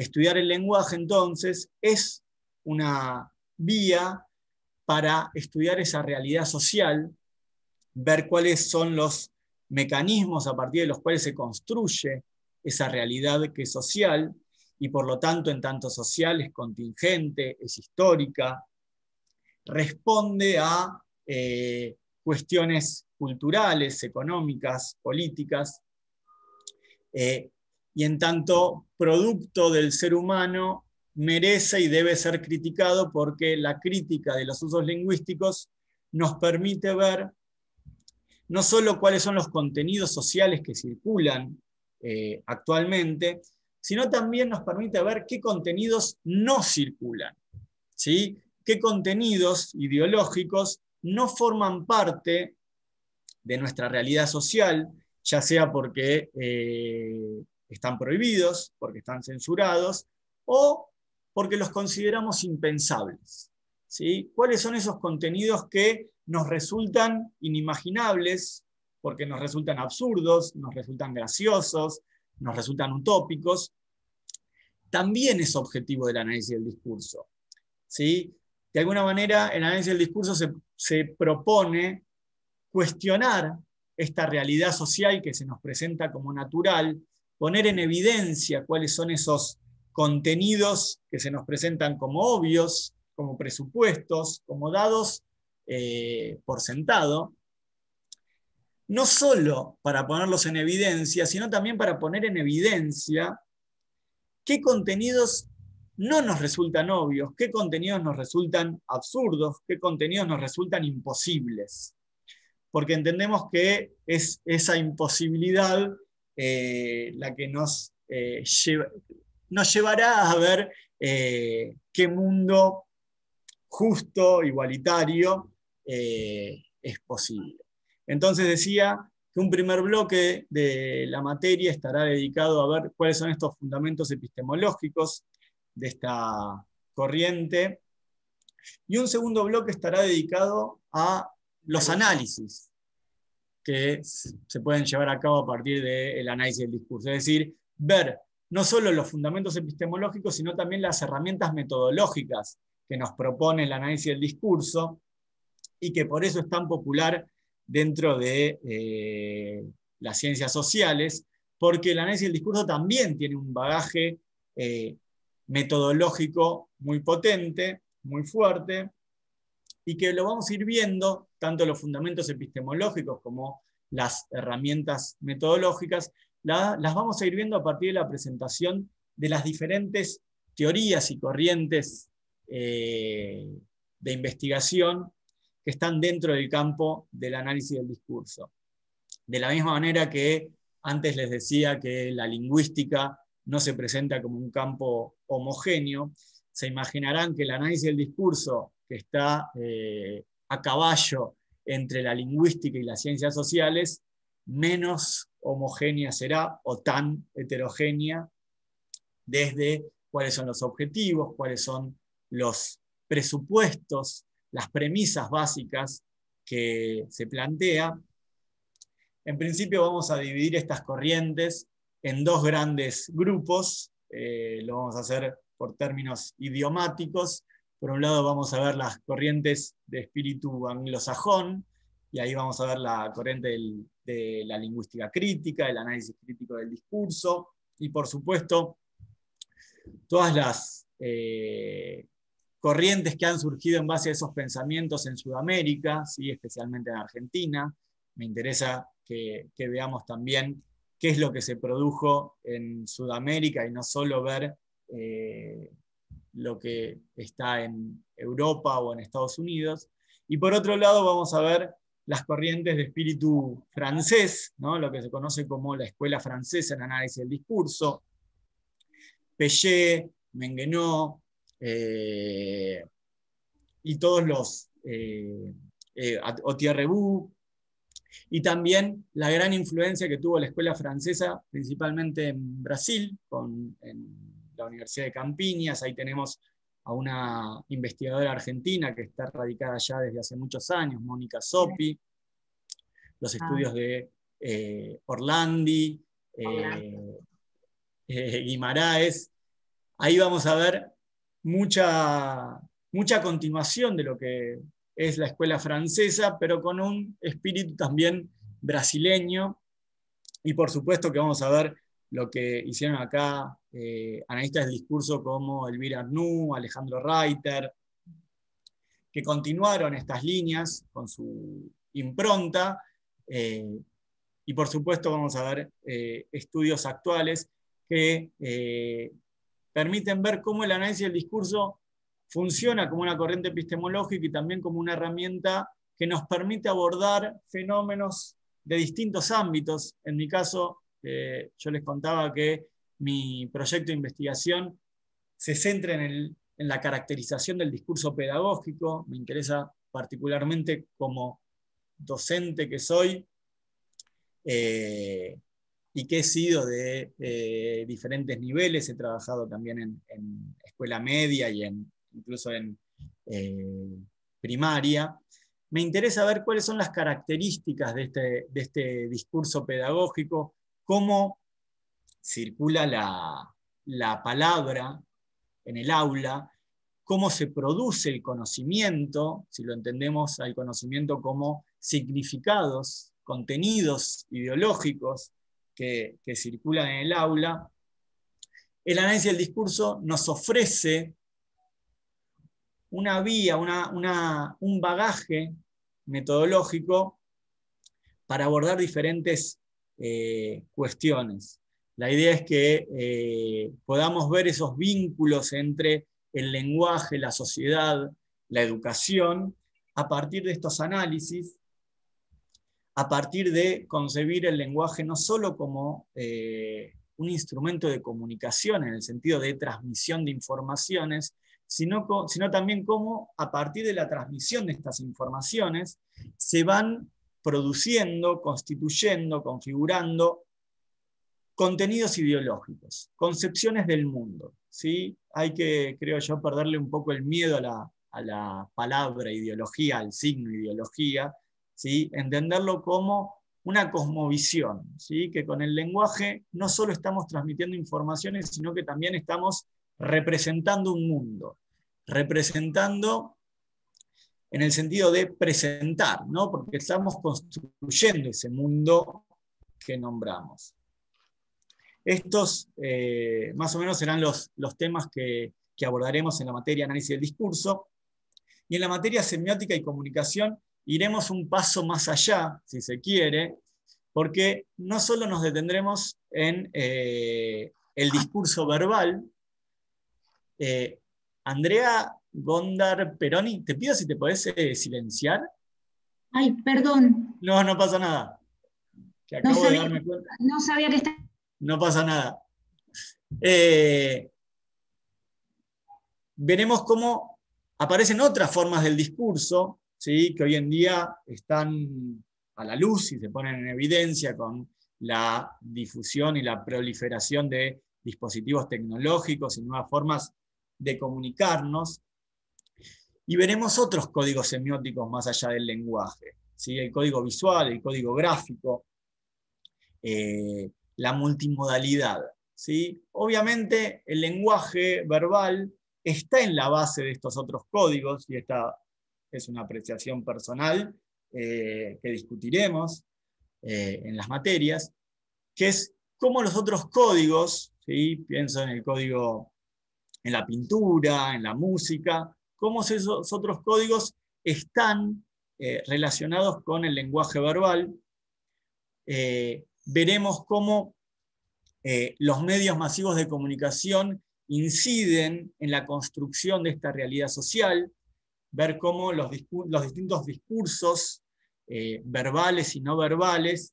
S2: Estudiar el lenguaje, entonces, es una vía para estudiar esa realidad social, ver cuáles son los mecanismos a partir de los cuales se construye esa realidad que es social y por lo tanto en tanto social es contingente, es histórica, responde a eh, cuestiones culturales, económicas, políticas, eh, y en tanto producto del ser humano merece y debe ser criticado porque la crítica de los usos lingüísticos nos permite ver no solo cuáles son los contenidos sociales que circulan eh, actualmente, sino también nos permite ver qué contenidos no circulan, ¿sí? qué contenidos ideológicos no forman parte de nuestra realidad social, ya sea porque eh, están prohibidos, porque están censurados, o porque los consideramos impensables. ¿sí? ¿Cuáles son esos contenidos que nos resultan inimaginables, porque nos resultan absurdos, nos resultan graciosos, nos resultan utópicos? También es objetivo del análisis del discurso. ¿sí? De alguna manera, el análisis del discurso se, se propone cuestionar esta realidad social que se nos presenta como natural, poner en evidencia cuáles son esos contenidos que se nos presentan como obvios, como presupuestos, como dados eh, por sentado, no solo para ponerlos en evidencia, sino también para poner en evidencia qué contenidos no nos resultan obvios, qué contenidos nos resultan absurdos, qué contenidos nos resultan imposibles. Porque entendemos que es esa imposibilidad eh, la que eh, nos, llevará a ver eh, qué mundo justo, igualitario es posible. Entonces decía que un primer bloque de la materia estará dedicado a ver cuáles son estos fundamentos epistemológicos de esta corriente y un segundo bloque estará dedicado a los análisis que se pueden llevar a cabo a partir del análisis del discurso. Es decir, ver no solo los fundamentos epistemológicos, sino también las herramientas metodológicas que nos propone el análisis del discurso y que por eso es tan popular dentro de eh, las ciencias sociales, porque el análisis del discurso también tiene un bagaje eh, metodológico muy potente, muy fuerte, y que lo vamos a ir viendo tanto los fundamentos epistemológicos como las herramientas metodológicas, las vamos a ir viendo a partir de la presentación de las diferentes teorías y corrientes eh, de investigación que están dentro del campo del análisis del discurso. De la misma manera que antes les decía que la lingüística no se presenta como un campo homogéneo, se imaginarán que el análisis del discurso que está eh, a caballo entre la lingüística y las ciencias sociales, menos homogénea será o tan heterogénea desde cuáles son los objetivos, cuáles son los presupuestos, las premisas básicas que se plantea. En principio vamos a dividir estas corrientes en dos grandes grupos, eh, lo vamos a hacer por términos idiomáticos. Por un lado vamos a ver las corrientes de espíritu anglosajón, y ahí vamos a ver la corriente de la lingüística crítica, el análisis crítico del discurso, y por supuesto todas las eh, corrientes que han surgido en base a esos pensamientos en Sudamérica, especialmente en Argentina. Me interesa que, veamos también qué es lo que se produjo en Sudamérica y no solo ver eh, lo que está en Europa o en Estados Unidos. Y por otro lado vamos a ver las corrientes de espíritu francés, ¿no? lo que se conoce como la escuela francesa en análisis del discurso, Pellé Menguenot, eh, y todos los eh, eh y también la gran influencia que tuvo la escuela francesa, principalmente en Brasil, con, la Universidad de Campiñas, ahí tenemos a una investigadora argentina que está radicada ya desde hace muchos años, Mónica Sopi, los ah. estudios de eh, Orlandi, eh, eh, Guimaraes. Ahí vamos a ver mucha, mucha continuación de lo que es la escuela francesa, pero con un espíritu también brasileño. Y por supuesto que vamos a ver lo que hicieron acá eh, analistas de discurso como Elvira Arnú, Alejandro Reiter, que continuaron estas líneas con su impronta. Eh, y por supuesto vamos a ver eh, estudios actuales que permiten ver cómo el análisis del discurso funciona como una corriente epistemológica y también como una herramienta que nos permite abordar fenómenos de distintos ámbitos. En mi caso, yo les contaba que mi proyecto de investigación se centra en, la caracterización del discurso pedagógico. Me interesa particularmente como docente que soy eh, y que he sido de eh, diferentes niveles. He trabajado también en, escuela media y incluso en eh, primaria. Me interesa ver cuáles son las características de este, este discurso pedagógico, cómo circula la, palabra en el aula, cómo se produce el conocimiento, si lo entendemos al conocimiento como significados, contenidos ideológicos que, circulan en el aula, el análisis del discurso nos ofrece una vía, un bagaje metodológico para abordar diferentes eh, cuestiones. La idea es que eh, podamos ver esos vínculos entre el lenguaje, la sociedad, la educación, a partir de estos análisis, a partir de concebir el lenguaje no solo como eh, un instrumento de comunicación en el sentido de transmisión de informaciones, sino, sino también como a partir de la transmisión de estas informaciones se van produciendo, constituyendo, configurando contenidos ideológicos, concepciones del mundo. ¿sí? Hay que, creo yo, perderle un poco el miedo a la, palabra ideología, al signo ideología, ¿sí? entenderlo como una cosmovisión, ¿sí? que con el lenguaje no solo estamos transmitiendo informaciones, sino que también estamos representando un mundo, representando en el sentido de presentar, ¿no? porque estamos construyendo ese mundo que nombramos. Estos eh, más o menos serán los, los temas que, abordaremos en la materia análisis del discurso. Y en la materia semiótica y comunicación iremos un paso más allá, si se quiere, porque no solo nos detendremos en eh, el discurso verbal, eh, Andrea Gondar Peroni, te pido si te podés eh, silenciar.
S3: Ay, perdón.
S2: No, no pasa nada. no, sabía, que estaba. No pasa nada. Eh, veremos cómo aparecen otras formas del discurso, ¿sí? que hoy en día están a la luz y se ponen en evidencia con la difusión y la proliferación de dispositivos tecnológicos y nuevas formas de comunicarnos. Y veremos otros códigos semióticos más allá del lenguaje. El código visual, el código gráfico, eh, la multimodalidad. Obviamente el lenguaje verbal está en la base de estos otros códigos, y esta es una apreciación personal eh, que discutiremos eh, en las materias, que es cómo los otros códigos, pienso en el código en la pintura, en la música, cómo esos otros códigos están eh, relacionados con el lenguaje verbal. Eh, veremos cómo eh, los medios masivos de comunicación inciden en la construcción de esta realidad social, ver cómo los distintos discursos verbales y no verbales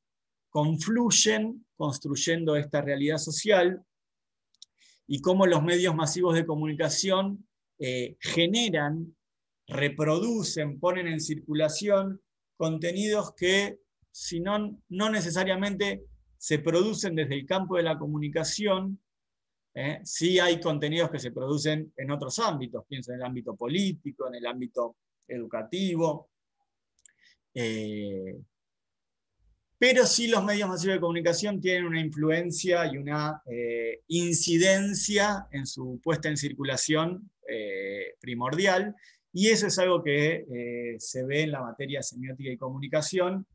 S2: confluyen construyendo esta realidad social y cómo los medios masivos de comunicación eh, generan, reproducen, ponen en circulación contenidos que si no, no necesariamente se producen desde el campo de la comunicación, eh, sí hay contenidos que se producen en otros ámbitos, pienso en el ámbito político, en el ámbito educativo, eh, pero sí los medios masivos de comunicación tienen una influencia y una incidencia en su puesta en circulación eh, primordial, y eso es algo que eh, se ve en la materia semiótica y comunicación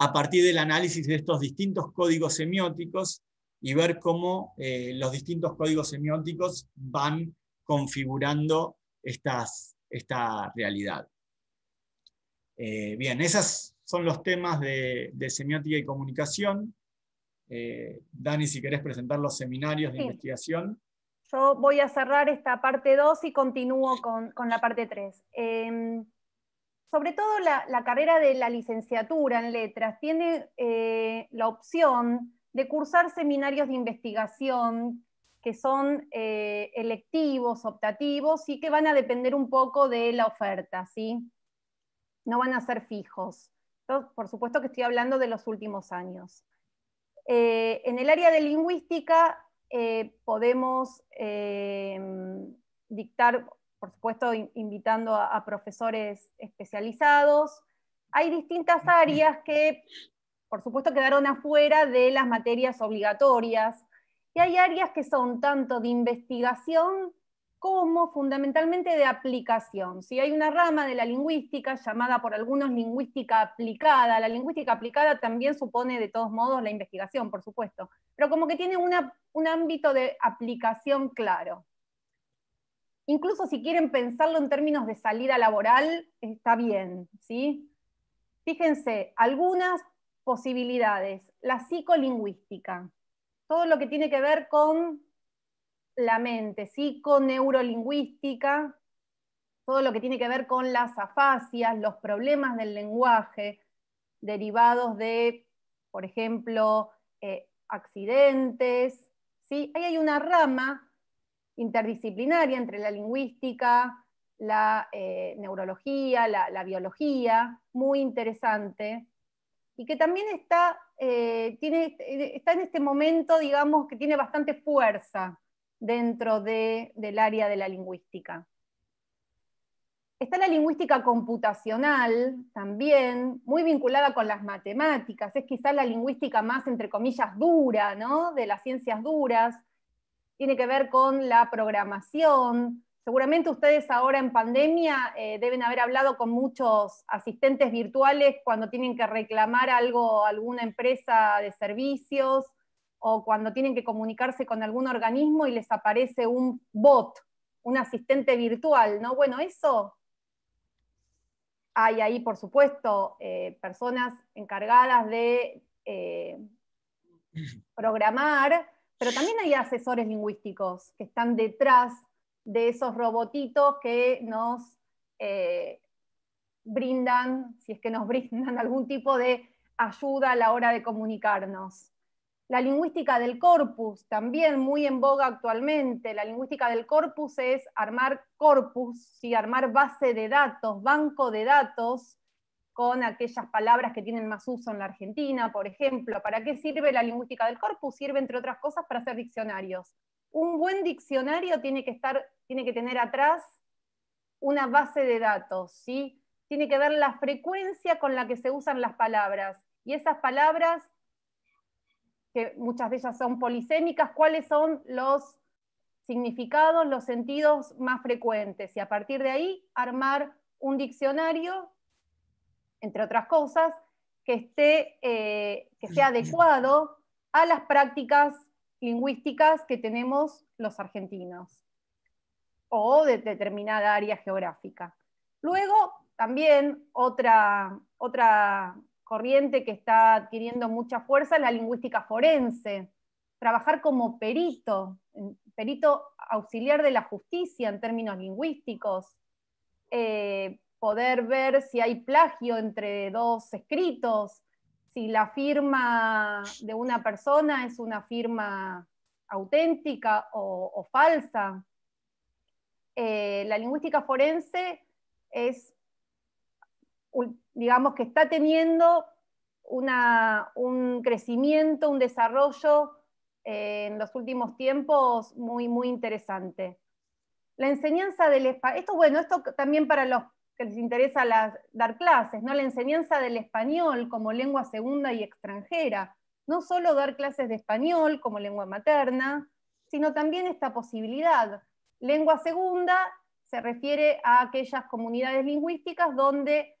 S2: a partir del análisis de estos distintos códigos semióticos y ver cómo eh, los distintos códigos semióticos van configurando esta realidad. bien, esos son los temas de, semiótica y comunicación. Dani, si querés presentar los seminarios de investigación.
S1: Yo voy a cerrar esta parte 2 y continúo con, la parte 3. Em, sobre todo la, carrera de la licenciatura en letras tiene eh, la opción de cursar seminarios de investigación que son eh, electivos, optativos y que van a depender un poco de la oferta, ¿sí? No van a ser fijos. por supuesto que estoy hablando de los últimos años. Eh, en el área de lingüística eh, podemos em, dictar, por supuesto, invitando a, profesores especializados. Hay distintas áreas que, por supuesto, quedaron afuera de las materias obligatorias. Y hay áreas que son tanto de investigación como fundamentalmente de aplicación. Si Hay una rama de la lingüística llamada por algunos lingüística aplicada. La lingüística aplicada también supone de todos modos la investigación, por supuesto, pero como que tiene una, un ámbito de aplicación claro. Incluso si quieren pensarlo en términos de salida laboral, está bien. ¿sí? Fíjense, algunas posibilidades. La psicolingüística, todo lo que tiene que ver con la mente, psiconeurolingüística, todo lo que tiene que ver con las afasias, los problemas del lenguaje derivados de, por ejemplo, eh, accidentes. ¿sí? Ahí hay una rama interdisciplinaria entre la lingüística, la eh, neurología, la, biología, muy interesante, y que también está, eh, está en este momento, digamos, que tiene bastante fuerza dentro del área de la lingüística. Está la lingüística computacional también, muy vinculada con las matemáticas, es quizás la lingüística más, entre comillas, dura, ¿no? De las ciencias duras, tiene que ver con la programación. Seguramente ustedes ahora en pandemia eh, deben haber hablado con muchos asistentes virtuales cuando tienen que reclamar algo, alguna empresa de servicios, o cuando tienen que comunicarse con algún organismo y les aparece un bot, un asistente virtual, ¿no? Bueno, eso hay ahí, por supuesto, eh, personas encargadas de eh, programar, pero también hay asesores lingüísticos que están detrás de esos robotitos que nos eh, brindan, si es que nos brindan algún tipo de ayuda a la hora de comunicarnos. La lingüística del corpus, también muy en boga actualmente. La lingüística del corpus es armar corpus, y armar base de datos, banco de datos, con aquellas palabras que tienen más uso en la Argentina, por ejemplo. ¿Para qué sirve la lingüística del corpus? Sirve, entre otras cosas, para hacer diccionarios. Un buen diccionario tiene que, estar, tiene que tener atrás una base de datos, ¿sí? Tiene que ver la frecuencia con la que se usan las palabras. Y esas palabras que muchas de ellas son polisémicas, cuáles son los significados, los sentidos más frecuentes, y a partir de ahí armar un diccionario, entre otras cosas, que, esté, eh, que sea adecuado a las prácticas lingüísticas que tenemos los argentinos o de determinada área geográfica. Luego, también otra, otra corriente que está adquiriendo mucha fuerza la lingüística forense. Trabajar como perito, perito auxiliar de la justicia en términos lingüísticos. Eh, poder ver si hay plagio entre dos escritos, si la firma de una persona es una firma auténtica o, falsa. Eh, la lingüística forense es digamos, que está teniendo un crecimiento, un desarrollo eh, en los últimos tiempos muy, muy interesante. La enseñanza del español, esto bueno, esto también para los que les interesa dar clases, ¿no? La enseñanza del español como lengua segunda y extranjera. No solo dar clases de español como lengua materna, sino también esta posibilidad. Lengua segunda se refiere a aquellas comunidades lingüísticas donde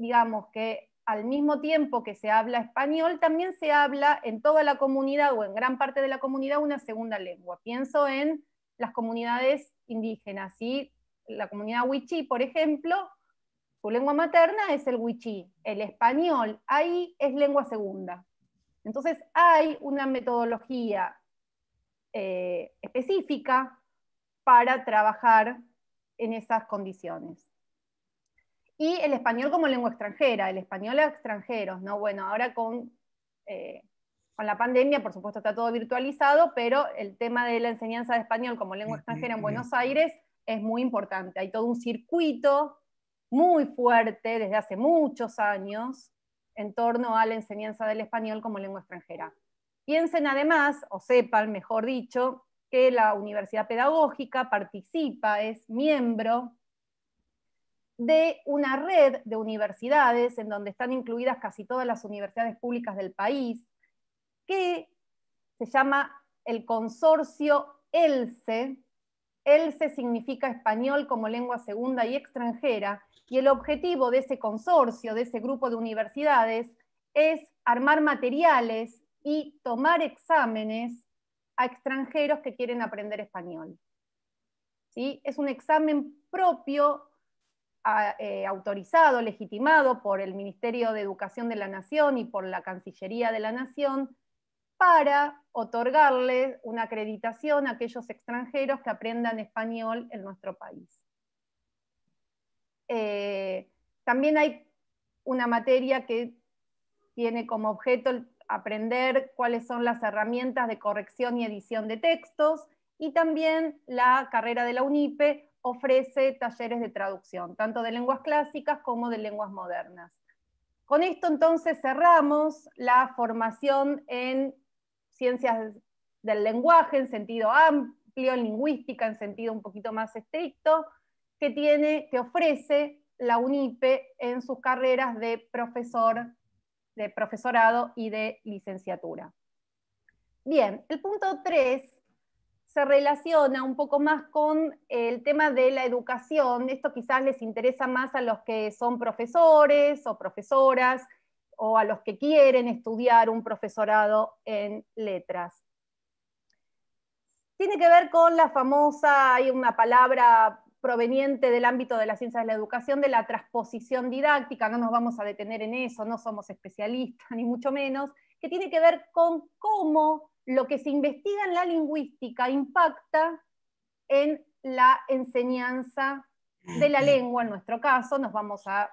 S1: digamos que al mismo tiempo que se habla español, también se habla en toda la comunidad o en gran parte de la comunidad una segunda lengua. Pienso en las comunidades indígenas, y la comunidad wichí, por ejemplo, su lengua materna es el wichí, el español ahí es lengua segunda. Entonces hay una metodología eh, específica para trabajar en esas condiciones. Y el español como lengua extranjera, el español a extranjeros, ¿no? Bueno, ahora con, eh, con la pandemia, por supuesto, está todo virtualizado, pero el tema de la enseñanza de español como lengua extranjera en Buenos Aires es muy importante. Hay todo un circuito muy fuerte desde hace muchos años en torno a la enseñanza del español como lengua extranjera. Piensen además, o sepan, mejor dicho, que la Universidad Pedagógica participa, es miembro de una red de universidades en donde están incluidas casi todas las universidades públicas del país, que se llama el consorcio ELSE. ELSE significa español como lengua segunda y extranjera, y el objetivo de ese consorcio, de ese grupo de universidades, es armar materiales y tomar exámenes a extranjeros que quieren aprender español. ¿Sí? Es un examen propio eh, autorizado, legitimado por el Ministerio de Educación de la Nación y por la Cancillería de la Nación para otorgarle una acreditación a aquellos extranjeros que aprendan español en nuestro país. Eh, también hay una materia que tiene como objeto aprender cuáles son las herramientas de corrección y edición de textos, y también la carrera de la UNIPE ofrece talleres de traducción, tanto de lenguas clásicas como de lenguas modernas. Con esto entonces cerramos la formación en ciencias del lenguaje en sentido amplio, lingüística en sentido un poquito más estricto, que, tiene, que ofrece la UNIPE en sus carreras de profesor, de profesorado y de licenciatura. Bien, el punto 3 se relaciona un poco más con el tema de la educación. Esto quizás les interesa más a los que son profesores o profesoras o a los que quieren estudiar un profesorado en letras. Tiene que ver con la famosa, hay una palabra proveniente del ámbito de las ciencias de la educación, de la transposición didáctica, no nos vamos a detener en eso, no somos especialistas, ni mucho menos, que tiene que ver con cómo lo que se investiga en la lingüística impacta en la enseñanza de la lengua, en nuestro caso, nos vamos a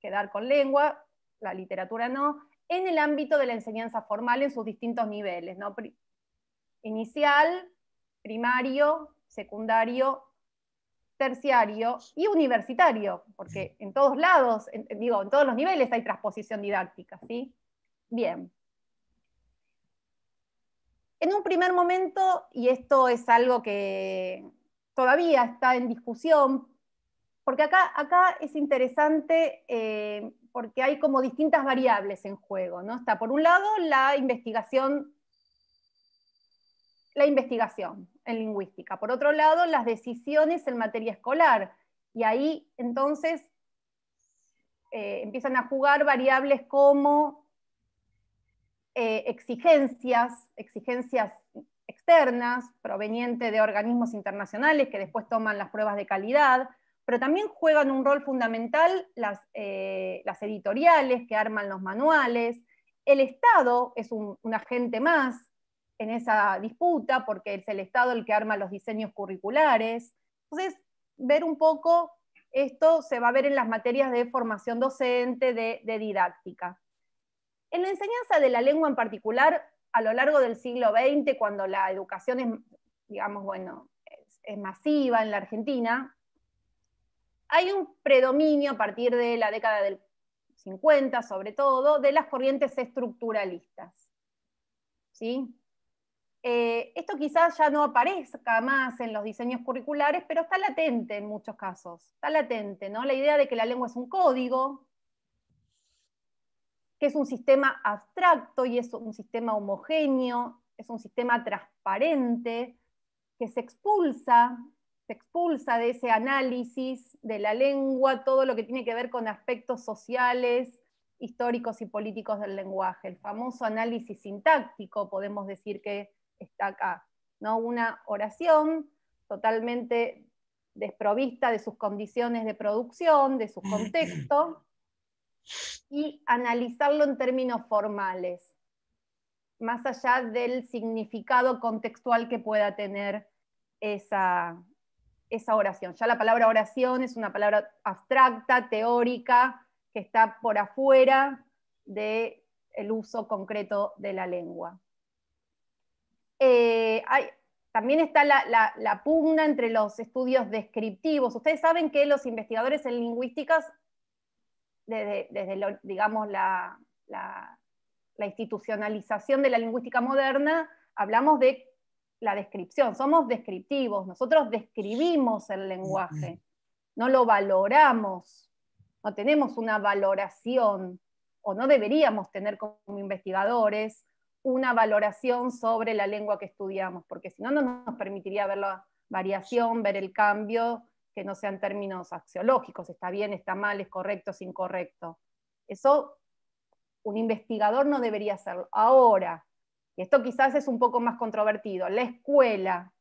S1: quedar con lengua, la literatura no, en el ámbito de la enseñanza formal en sus distintos niveles, inicial, primario, secundario, terciario y universitario, porque en todos lados, digo, en todos los niveles hay transposición didáctica, ¿sí? Bien. En un primer momento, y esto es algo que todavía está en discusión, porque acá, acá es interesante eh, porque hay como distintas variables en juego, ¿no? Está por un lado la investigación, la investigación en lingüística, por otro lado las decisiones en materia escolar, y ahí entonces eh, empiezan a jugar variables como eh, exigencias, exigencias externas provenientes de organismos internacionales que después toman las pruebas de calidad, pero también juegan un rol fundamental las, eh, editoriales que arman los manuales, el Estado es un, agente más en esa disputa porque es el Estado el que arma los diseños curriculares. Entonces, ver un poco, esto se va a ver en las materias de formación docente, de didáctica. En la enseñanza de la lengua en particular, a lo largo del siglo XX, cuando la educación es, digamos, bueno, es, masiva en la Argentina, hay un predominio a partir de la década del 50, sobre todo, de las corrientes estructuralistas. ¿Sí? Eh, esto quizás ya no aparezca más en los diseños curriculares, pero está latente en muchos casos, está latente, ¿no? La idea de que la lengua es un código, que es un sistema abstracto y es un sistema homogéneo, es un sistema transparente, que se expulsa, se expulsa de ese análisis de la lengua todo lo que tiene que ver con aspectos sociales, históricos y políticos del lenguaje. El famoso análisis sintáctico, podemos decir que está acá. ¿no? Una oración totalmente desprovista de sus condiciones de producción, de su contexto, y analizarlo en términos formales, más allá del significado contextual que pueda tener esa, esa oración. Ya la palabra oración es una palabra abstracta, teórica, que está por afuera del uso concreto de la lengua. Eh, también está la, la, pugna entre los estudios descriptivos. Ustedes saben que los investigadores en lingüísticas desde, digamos, la, la institucionalización de la lingüística moderna, hablamos de la descripción, somos descriptivos, nosotros describimos el lenguaje, no lo valoramos, no tenemos una valoración, o no deberíamos tener como investigadores una valoración sobre la lengua que estudiamos, porque si no, no nos permitiría ver la variación, ver el cambio que no sean términos axiológicos, está bien, está mal, es correcto, es incorrecto. Eso un investigador no debería hacerlo. Ahora, y esto quizás es un poco más controvertido, la escuela,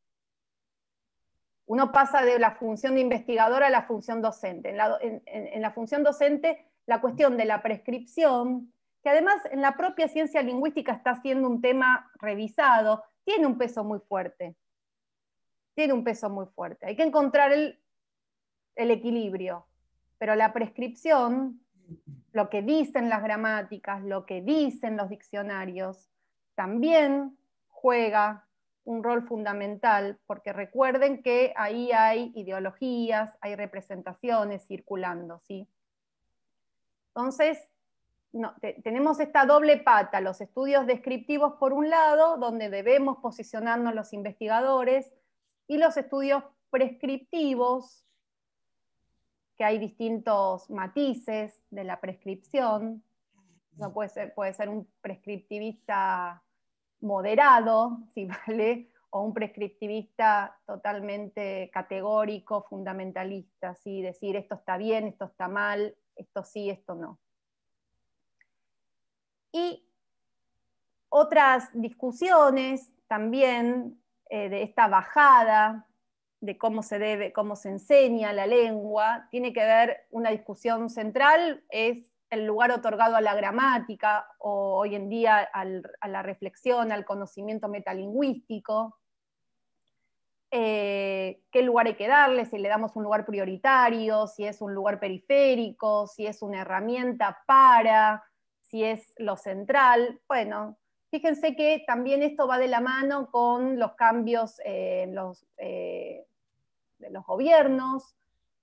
S1: uno pasa de la función de investigador a la función docente. En la, la función docente, la cuestión de la prescripción, que además en la propia ciencia lingüística está siendo un tema revisado, tiene un peso muy fuerte. Tiene un peso muy fuerte. Hay que encontrar el el equilibrio. Pero la prescripción, lo que dicen las gramáticas, lo que dicen los diccionarios, también juega un rol fundamental, porque recuerden que ahí hay ideologías, hay representaciones circulando, ¿sí? Entonces, tenemos esta doble pata, los estudios descriptivos por un lado, donde debemos posicionarnos los investigadores, y los estudios prescriptivos, que hay distintos matices de la prescripción. puede, ser, puede ser un prescriptivista moderado, si vale, o un prescriptivista totalmente categórico, fundamentalista, decir esto está bien, esto está mal, esto sí, esto no. Y otras discusiones también eh, de esta bajada de cómo se debe, cómo se enseña la lengua, tiene que ver una discusión central, es el lugar otorgado a la gramática o hoy en día a la reflexión, al conocimiento metalingüístico, eh, qué lugar hay que darle, si le damos un lugar prioritario, si es un lugar periférico, si es una herramienta para, si es lo central. Bueno, fíjense que también esto va de la mano con los cambios eh, en los eh, de los gobiernos,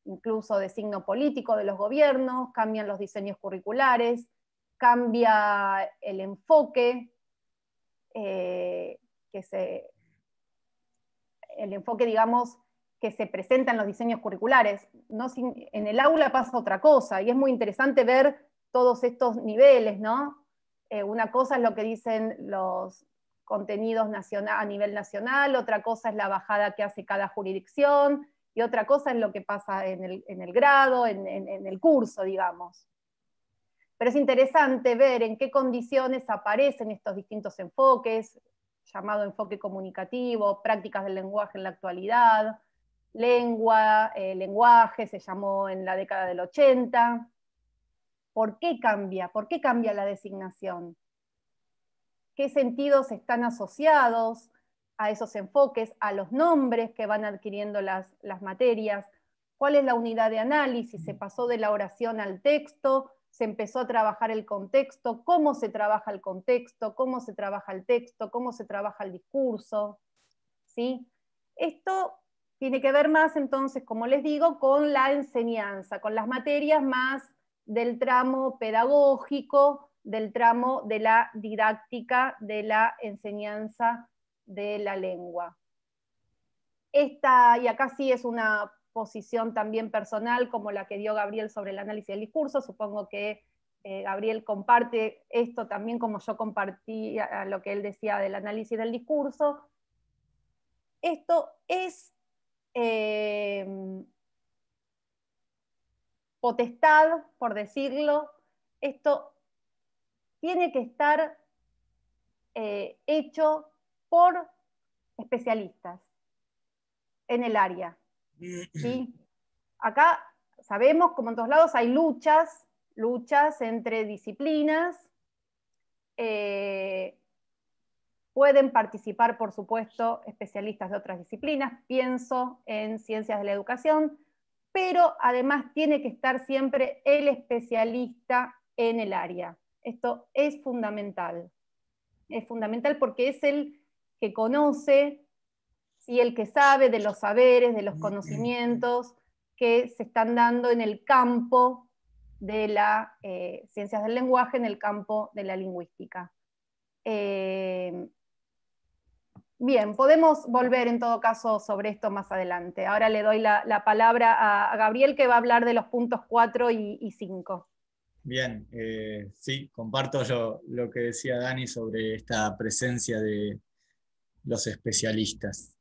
S1: incluso de signo político de los gobiernos, cambian los diseños curriculares, cambia el enfoque, eh, que se, el enfoque, digamos, que se presenta en los diseños curriculares. No, en el aula pasa otra cosa y es muy interesante ver todos estos niveles, ¿no? Eh, una cosa es lo que dicen los, contenidos nacional, a nivel nacional, otra cosa es la bajada que hace cada jurisdicción y otra cosa es lo que pasa en el, grado, en, el curso, digamos. Pero es interesante ver en qué condiciones aparecen estos distintos enfoques, llamado enfoque comunicativo, prácticas del lenguaje en la actualidad, lengua, eh, lenguaje, se llamó en la década del 80. ¿Por qué cambia? ¿Por qué cambia la designación? qué sentidos están asociados a esos enfoques, a los nombres que van adquiriendo las, materias, cuál es la unidad de análisis, se pasó de la oración al texto, se empezó a trabajar el contexto, cómo se trabaja el contexto, cómo se trabaja el texto, cómo se trabaja el discurso. ¿sí? Esto tiene que ver más entonces, como les digo, con la enseñanza, con las materias más del tramo pedagógico, del tramo de la didáctica de la enseñanza de la lengua. Esta, y acá sí es una posición también personal como la que dio Gabriel sobre el análisis del discurso, supongo que eh, Gabriel comparte esto también como yo compartí lo que él decía del análisis del discurso. Esto es eh, potestad, por decirlo, esto tiene que estar eh, hecho por especialistas en el área. Mm. ¿sí? Acá sabemos, como en todos lados, hay luchas, luchas entre disciplinas. Eh, pueden participar, por supuesto, especialistas de otras disciplinas, pienso en ciencias de la educación, pero además tiene que estar siempre el especialista en el área. Esto es fundamental. Es fundamental porque es el que conoce y el que sabe de los saberes, de los conocimientos que se están dando en el campo de las eh, ciencias del lenguaje, en el campo de la lingüística. Eh, bien, podemos volver en todo caso sobre esto más adelante. Ahora le doy la, palabra a, Gabriel que va a hablar de los puntos 4 y 5.
S2: Bien, eh, sí, comparto yo lo que decía Dani sobre esta presencia de los especialistas.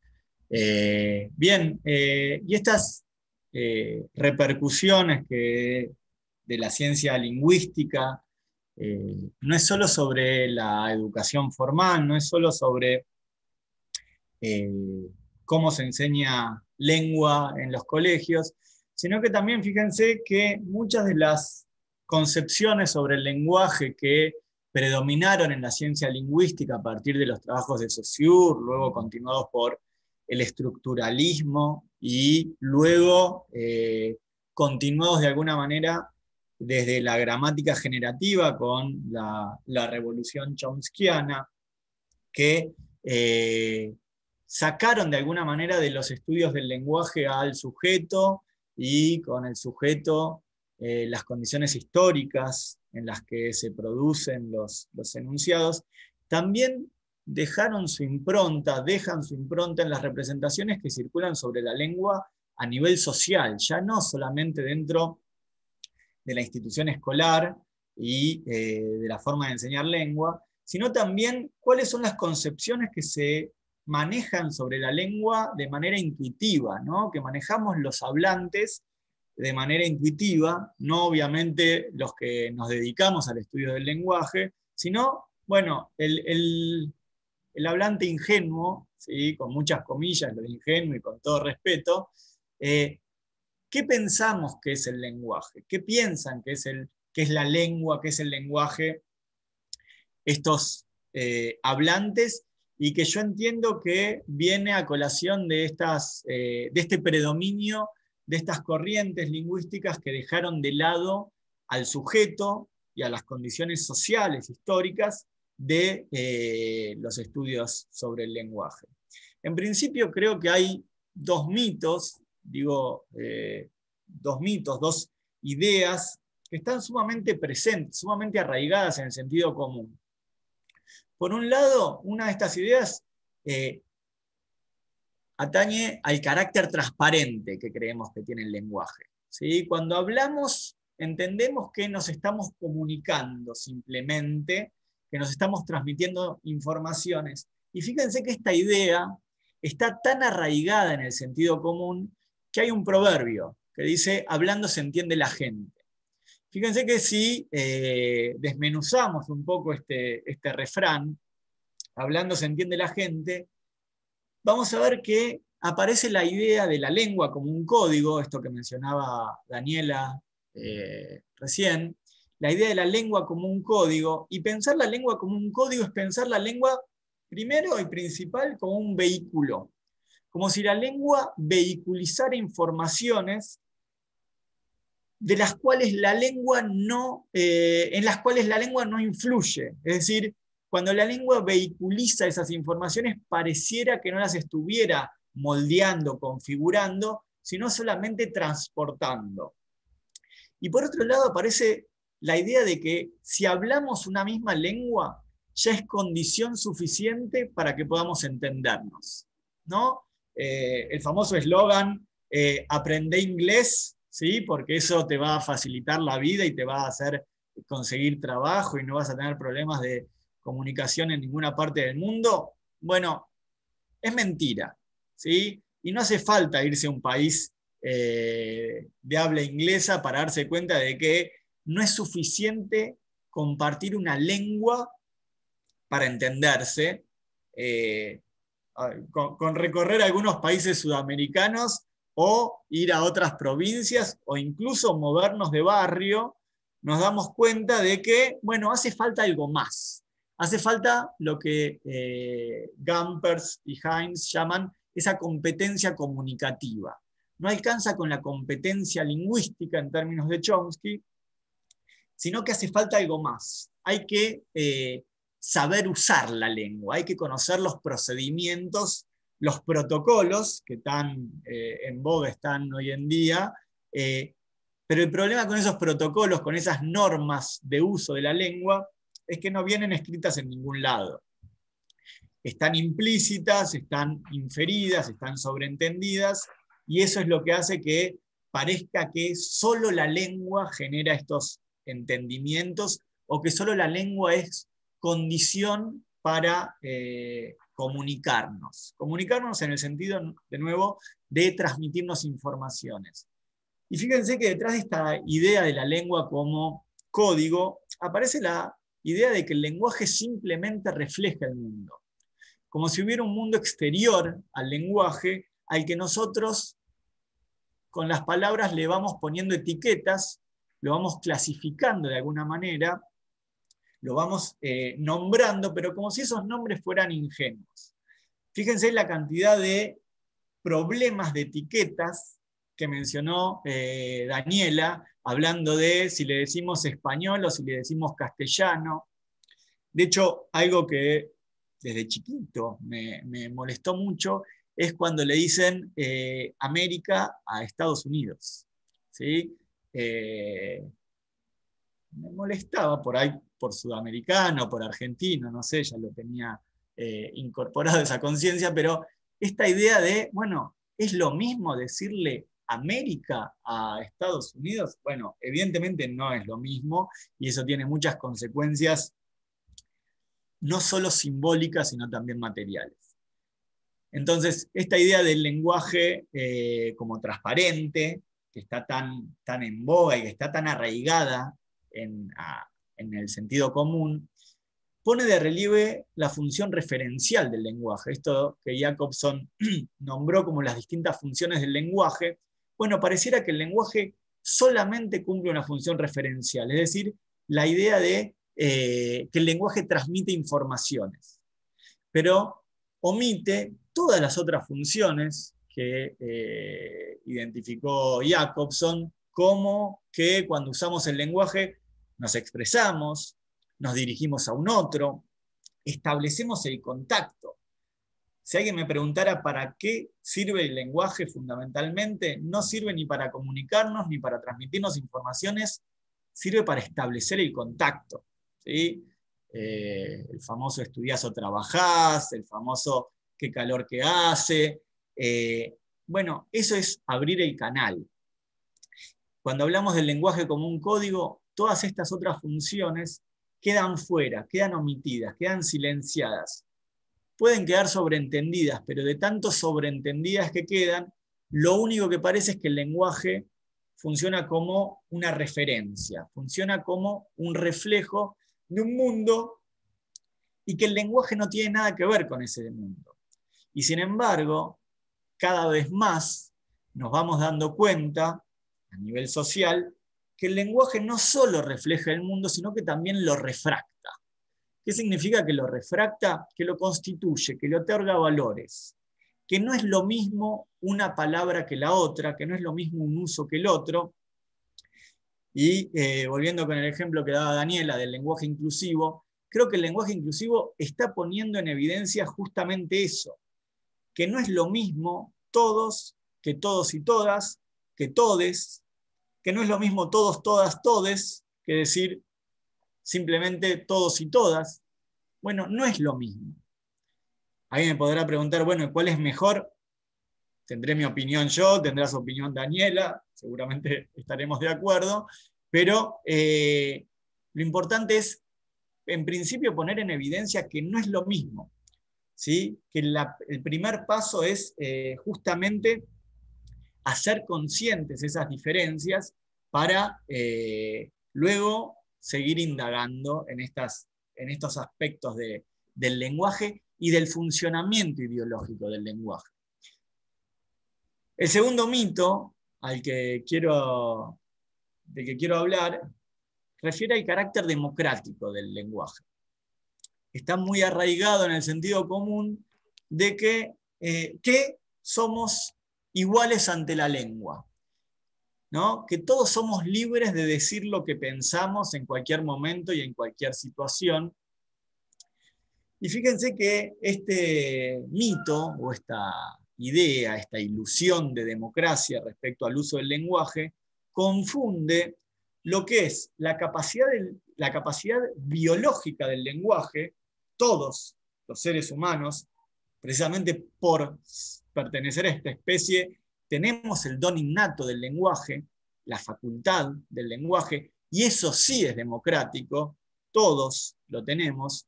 S2: Eh, bien, eh, y estas repercusiones que de la ciencia lingüística no es solo sobre la educación formal, no es solo sobre cómo se enseña lengua en los colegios, sino que también fíjense que muchas de las concepciones sobre el lenguaje que predominaron en la ciencia lingüística a partir de los trabajos de Saussure, luego continuados por el estructuralismo y luego eh, continuados de alguna manera desde la gramática generativa con la, revolución chomskiana, que eh, sacaron de alguna manera de los estudios del lenguaje al sujeto y con el sujeto eh, las condiciones históricas en las que se producen los, enunciados, también dejaron su impronta, dejan su impronta en las representaciones que circulan sobre la lengua a nivel social, ya no solamente dentro de la institución escolar y eh, de la forma de enseñar lengua, sino también cuáles son las concepciones que se manejan sobre la lengua de manera intuitiva, ¿no? que manejamos los hablantes de manera intuitiva, no obviamente los que nos dedicamos al estudio del lenguaje, sino, bueno, el, hablante ingenuo, con muchas comillas, lo de ingenuo y con todo respeto, eh, ¿qué pensamos que es el lenguaje? ¿Qué piensan que es, el, es la lengua, que es el lenguaje estos eh, hablantes? Y que yo entiendo que viene a colación de, estas, eh, de este predominio de estas corrientes lingüísticas que dejaron de lado al sujeto y a las condiciones sociales históricas de eh, los estudios sobre el lenguaje. En principio creo que hay dos mitos, digo, eh, dos mitos, dos ideas que están sumamente presentes, sumamente arraigadas en el sentido común. Por un lado, una de estas ideas eh, atañe al carácter transparente que creemos que tiene el lenguaje. Cuando hablamos, entendemos que nos estamos comunicando simplemente, que nos estamos transmitiendo informaciones. Y fíjense que esta idea está tan arraigada en el sentido común que hay un proverbio que dice, hablando se entiende la gente. Fíjense que si eh, desmenuzamos un poco este, este refrán, hablando se entiende la gente, vamos a ver que aparece la idea de la lengua como un código, esto que mencionaba Daniela eh, recién, la idea de la lengua como un código, y pensar la lengua como un código es pensar la lengua primero y principal como un vehículo, como si la lengua vehiculizara informaciones de las cuales la lengua no, eh, en las cuales la lengua no influye, es decir, cuando la lengua vehiculiza esas informaciones, pareciera que no las estuviera moldeando, configurando, sino solamente transportando. Y por otro lado aparece la idea de que si hablamos una misma lengua, ya es condición suficiente para que podamos entendernos. ¿no? Eh, el famoso eslogan, eh, aprende inglés, ¿sí? porque eso te va a facilitar la vida y te va a hacer conseguir trabajo y no vas a tener problemas de, comunicación en ninguna parte del mundo, bueno, es mentira. ¿sí? Y no hace falta irse a un país eh, de habla inglesa para darse cuenta de que no es suficiente compartir una lengua para entenderse. Eh, con, con, recorrer algunos países sudamericanos o ir a otras provincias o incluso movernos de barrio, nos damos cuenta de que, bueno, hace falta algo más. Hace falta lo que eh, y Heinz llaman esa competencia comunicativa. No alcanza con la competencia lingüística en términos de Chomsky, sino que hace falta algo más. Hay que eh, saber usar la lengua, hay que conocer los procedimientos, los protocolos que están eh, en boga están hoy en día. Eh, pero el problema con esos protocolos, con esas normas de uso de la lengua, es que no vienen escritas en ningún lado. Están implícitas, están inferidas, están sobreentendidas, y eso es lo que hace que parezca que solo la lengua genera estos entendimientos o que solo la lengua es condición para eh, comunicarnos. Comunicarnos en el sentido, de nuevo, de transmitirnos informaciones. Y fíjense que detrás de esta idea de la lengua como código aparece la idea de que el lenguaje simplemente refleja el mundo, como si hubiera un mundo exterior al lenguaje al que nosotros con las palabras le vamos poniendo etiquetas, lo vamos clasificando de alguna manera, lo vamos eh, nombrando, pero como si esos nombres fueran ingenuos. Fíjense la cantidad de problemas de etiquetas que mencionó eh, Daniela, hablando de si le decimos español o si le decimos castellano. De hecho, algo que desde chiquito me, molestó mucho es cuando le dicen eh, América a Estados Unidos. ¿sí? Eh, me molestaba por ahí, por sudamericano, por argentino, no sé, ya lo tenía incorporado esa conciencia, pero esta idea de, bueno, es lo mismo decirle América a Estados Unidos, bueno, evidentemente no es lo mismo y eso tiene muchas consecuencias, no solo simbólicas, sino también materiales. Entonces, esta idea del lenguaje eh, como transparente, que está tan, tan en boga y que está tan arraigada en, en el sentido común, pone de relieve la función referencial del lenguaje, esto que Jacobson nombró como las distintas funciones del lenguaje, bueno, pareciera que el lenguaje solamente cumple una función referencial, es decir, la idea de eh, que el lenguaje transmite informaciones, pero omite todas las otras funciones que eh, identificó Jacobson, como que cuando usamos el lenguaje nos expresamos, nos dirigimos a un otro, establecemos el contacto. Si alguien me preguntara para qué sirve el lenguaje fundamentalmente, no sirve ni para comunicarnos ni para transmitirnos informaciones, sirve para establecer el contacto. Eh, el famoso estudias o trabajás, el famoso qué calor que hace. Eh, bueno, eso es abrir el canal. Cuando hablamos del lenguaje como un código, todas estas otras funciones quedan fuera, quedan omitidas, quedan silenciadas pueden quedar sobreentendidas, pero de tanto sobreentendidas que quedan, lo único que parece es que el lenguaje funciona como una referencia, funciona como un reflejo de un mundo y que el lenguaje no tiene nada que ver con ese mundo. Y sin embargo, cada vez más nos vamos dando cuenta a nivel social que el lenguaje no solo refleja el mundo, sino que también lo refracta. ¿Qué significa que lo refracta? Que lo constituye, que le otorga valores, que no es lo mismo una palabra que la otra, que no es lo mismo un uso que el otro. Y eh, volviendo con el ejemplo que daba Daniela del lenguaje inclusivo, creo que el lenguaje inclusivo está poniendo en evidencia justamente eso, que no es lo mismo todos que todos y todas, que todes, que no es lo mismo todos, todas, todes, que decir simplemente todos y todas. Bueno, no es lo mismo. Alguien me podrá preguntar, bueno, ¿cuál es mejor? Tendré mi opinión yo, tendrás opinión Daniela, seguramente estaremos de acuerdo, pero eh, lo importante es, en principio, poner en evidencia que no es lo mismo, ¿sí? que el primer paso es eh, justamente hacer conscientes esas diferencias para eh, luego seguir indagando en, en estos aspectos del lenguaje y del funcionamiento ideológico del lenguaje. El segundo mito al que quiero, del que quiero hablar refiere al carácter democrático del lenguaje. Está muy arraigado en el sentido común de que eh, somos iguales ante la lengua que todos somos libres de decir lo que pensamos en cualquier momento y en cualquier situación. Y fíjense que este mito o esta idea, esta ilusión de democracia respecto al uso del lenguaje, confunde lo que es la capacidad, la capacidad biológica del lenguaje, todos los seres humanos, precisamente por pertenecer a esta especie, tenemos el don innato del lenguaje, la facultad del lenguaje, y eso sí es democrático, todos lo tenemos.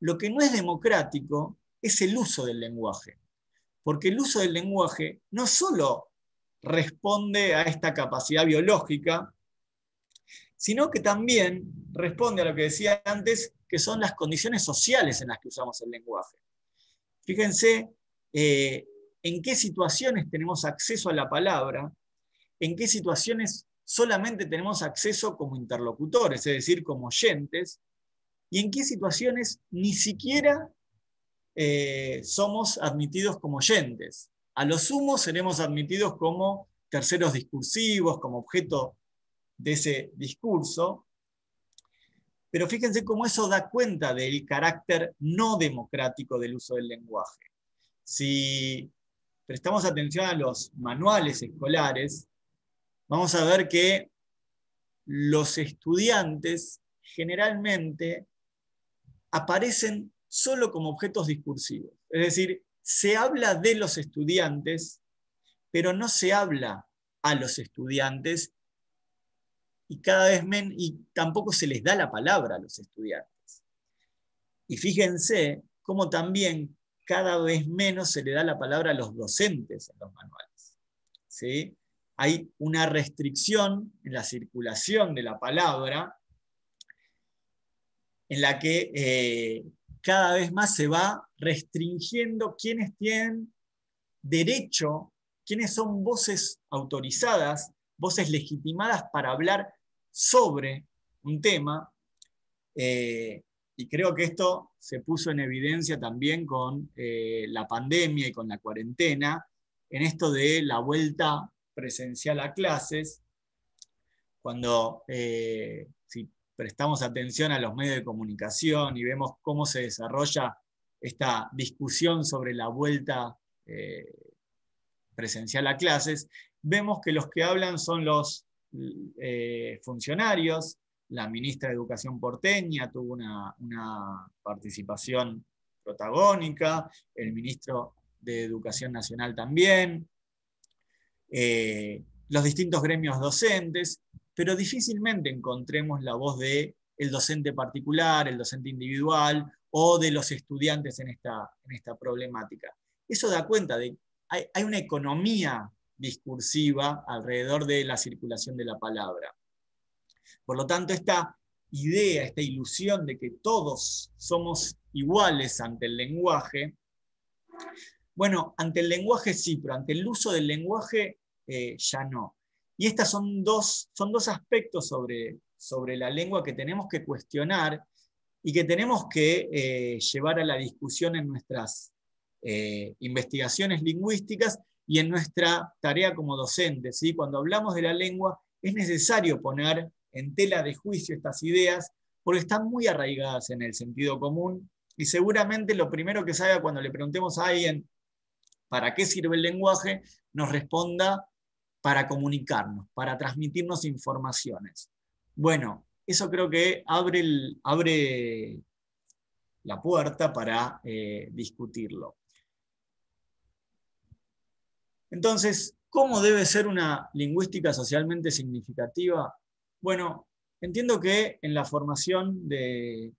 S2: Lo que no es democrático es el uso del lenguaje, porque el uso del lenguaje no solo responde a esta capacidad biológica, sino que también responde a lo que decía antes, que son las condiciones sociales en las que usamos el lenguaje. Fíjense, eh, en qué situaciones tenemos acceso a la palabra, en qué situaciones solamente tenemos acceso como interlocutores, es decir, como oyentes, y en qué situaciones ni siquiera eh, somos admitidos como oyentes. A lo sumo seremos admitidos como terceros discursivos, como objeto de ese discurso. Pero fíjense cómo eso da cuenta del carácter no democrático del uso del lenguaje. Si prestamos atención a los manuales escolares, vamos a ver que los estudiantes generalmente aparecen solo como objetos discursivos. Es decir, se habla de los estudiantes, pero no se habla a los estudiantes y cada vez menos, y tampoco se les da la palabra a los estudiantes. Y fíjense cómo también cada vez menos se le da la palabra a los docentes en los manuales. ¿sí? Hay una restricción en la circulación de la palabra en la que eh, cada vez más se va restringiendo quienes tienen derecho, quienes son voces autorizadas, voces legitimadas para hablar sobre un tema. Eh, y creo que esto se puso en evidencia también con eh, la pandemia y con la cuarentena, en esto de la vuelta presencial a clases, cuando eh, si prestamos atención a los medios de comunicación y vemos cómo se desarrolla esta discusión sobre la vuelta eh, presencial a clases, vemos que los que hablan son los funcionarios, la ministra de Educación porteña tuvo una, participación protagónica, el ministro de Educación Nacional también, eh, los distintos gremios docentes, pero difícilmente encontremos la voz de el docente particular, el docente individual o de los estudiantes en esta, en esta problemática. Eso da cuenta de que hay una economía discursiva alrededor de la circulación de la palabra. Por lo tanto, esta idea, esta ilusión de que todos somos iguales ante el lenguaje, bueno, ante el lenguaje sí, pero ante el uso del lenguaje eh, ya no. Y estos son dos, son dos aspectos sobre, la lengua que tenemos que cuestionar y que tenemos que eh, llevar a la discusión en nuestras eh, investigaciones lingüísticas y en nuestra tarea como docentes. Cuando hablamos de la lengua, es necesario poner en tela de juicio estas ideas porque están muy arraigadas en el sentido común y seguramente lo primero que salga cuando le preguntemos a alguien para qué sirve el lenguaje, nos responda para comunicarnos, para transmitirnos informaciones. Bueno, eso creo que abre, abre la puerta para eh, discutirlo. Entonces, ¿cómo debe ser una lingüística socialmente significativa? Bueno, entiendo que en la formación de,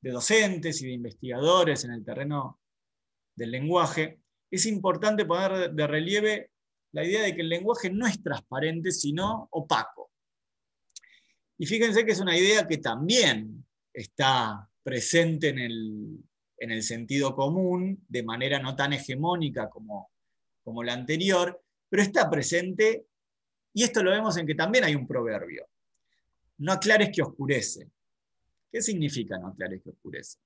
S2: docentes y de investigadores en el terreno del lenguaje, es importante poner de relieve la idea de que el lenguaje no es transparente, sino opaco. Y fíjense que es una idea que también está presente en el, sentido común, de manera no tan hegemónica como, como la anterior, pero está presente y esto lo vemos en que también hay un proverbio. No aclares que oscurece. ¿Qué significa no aclares que oscurece?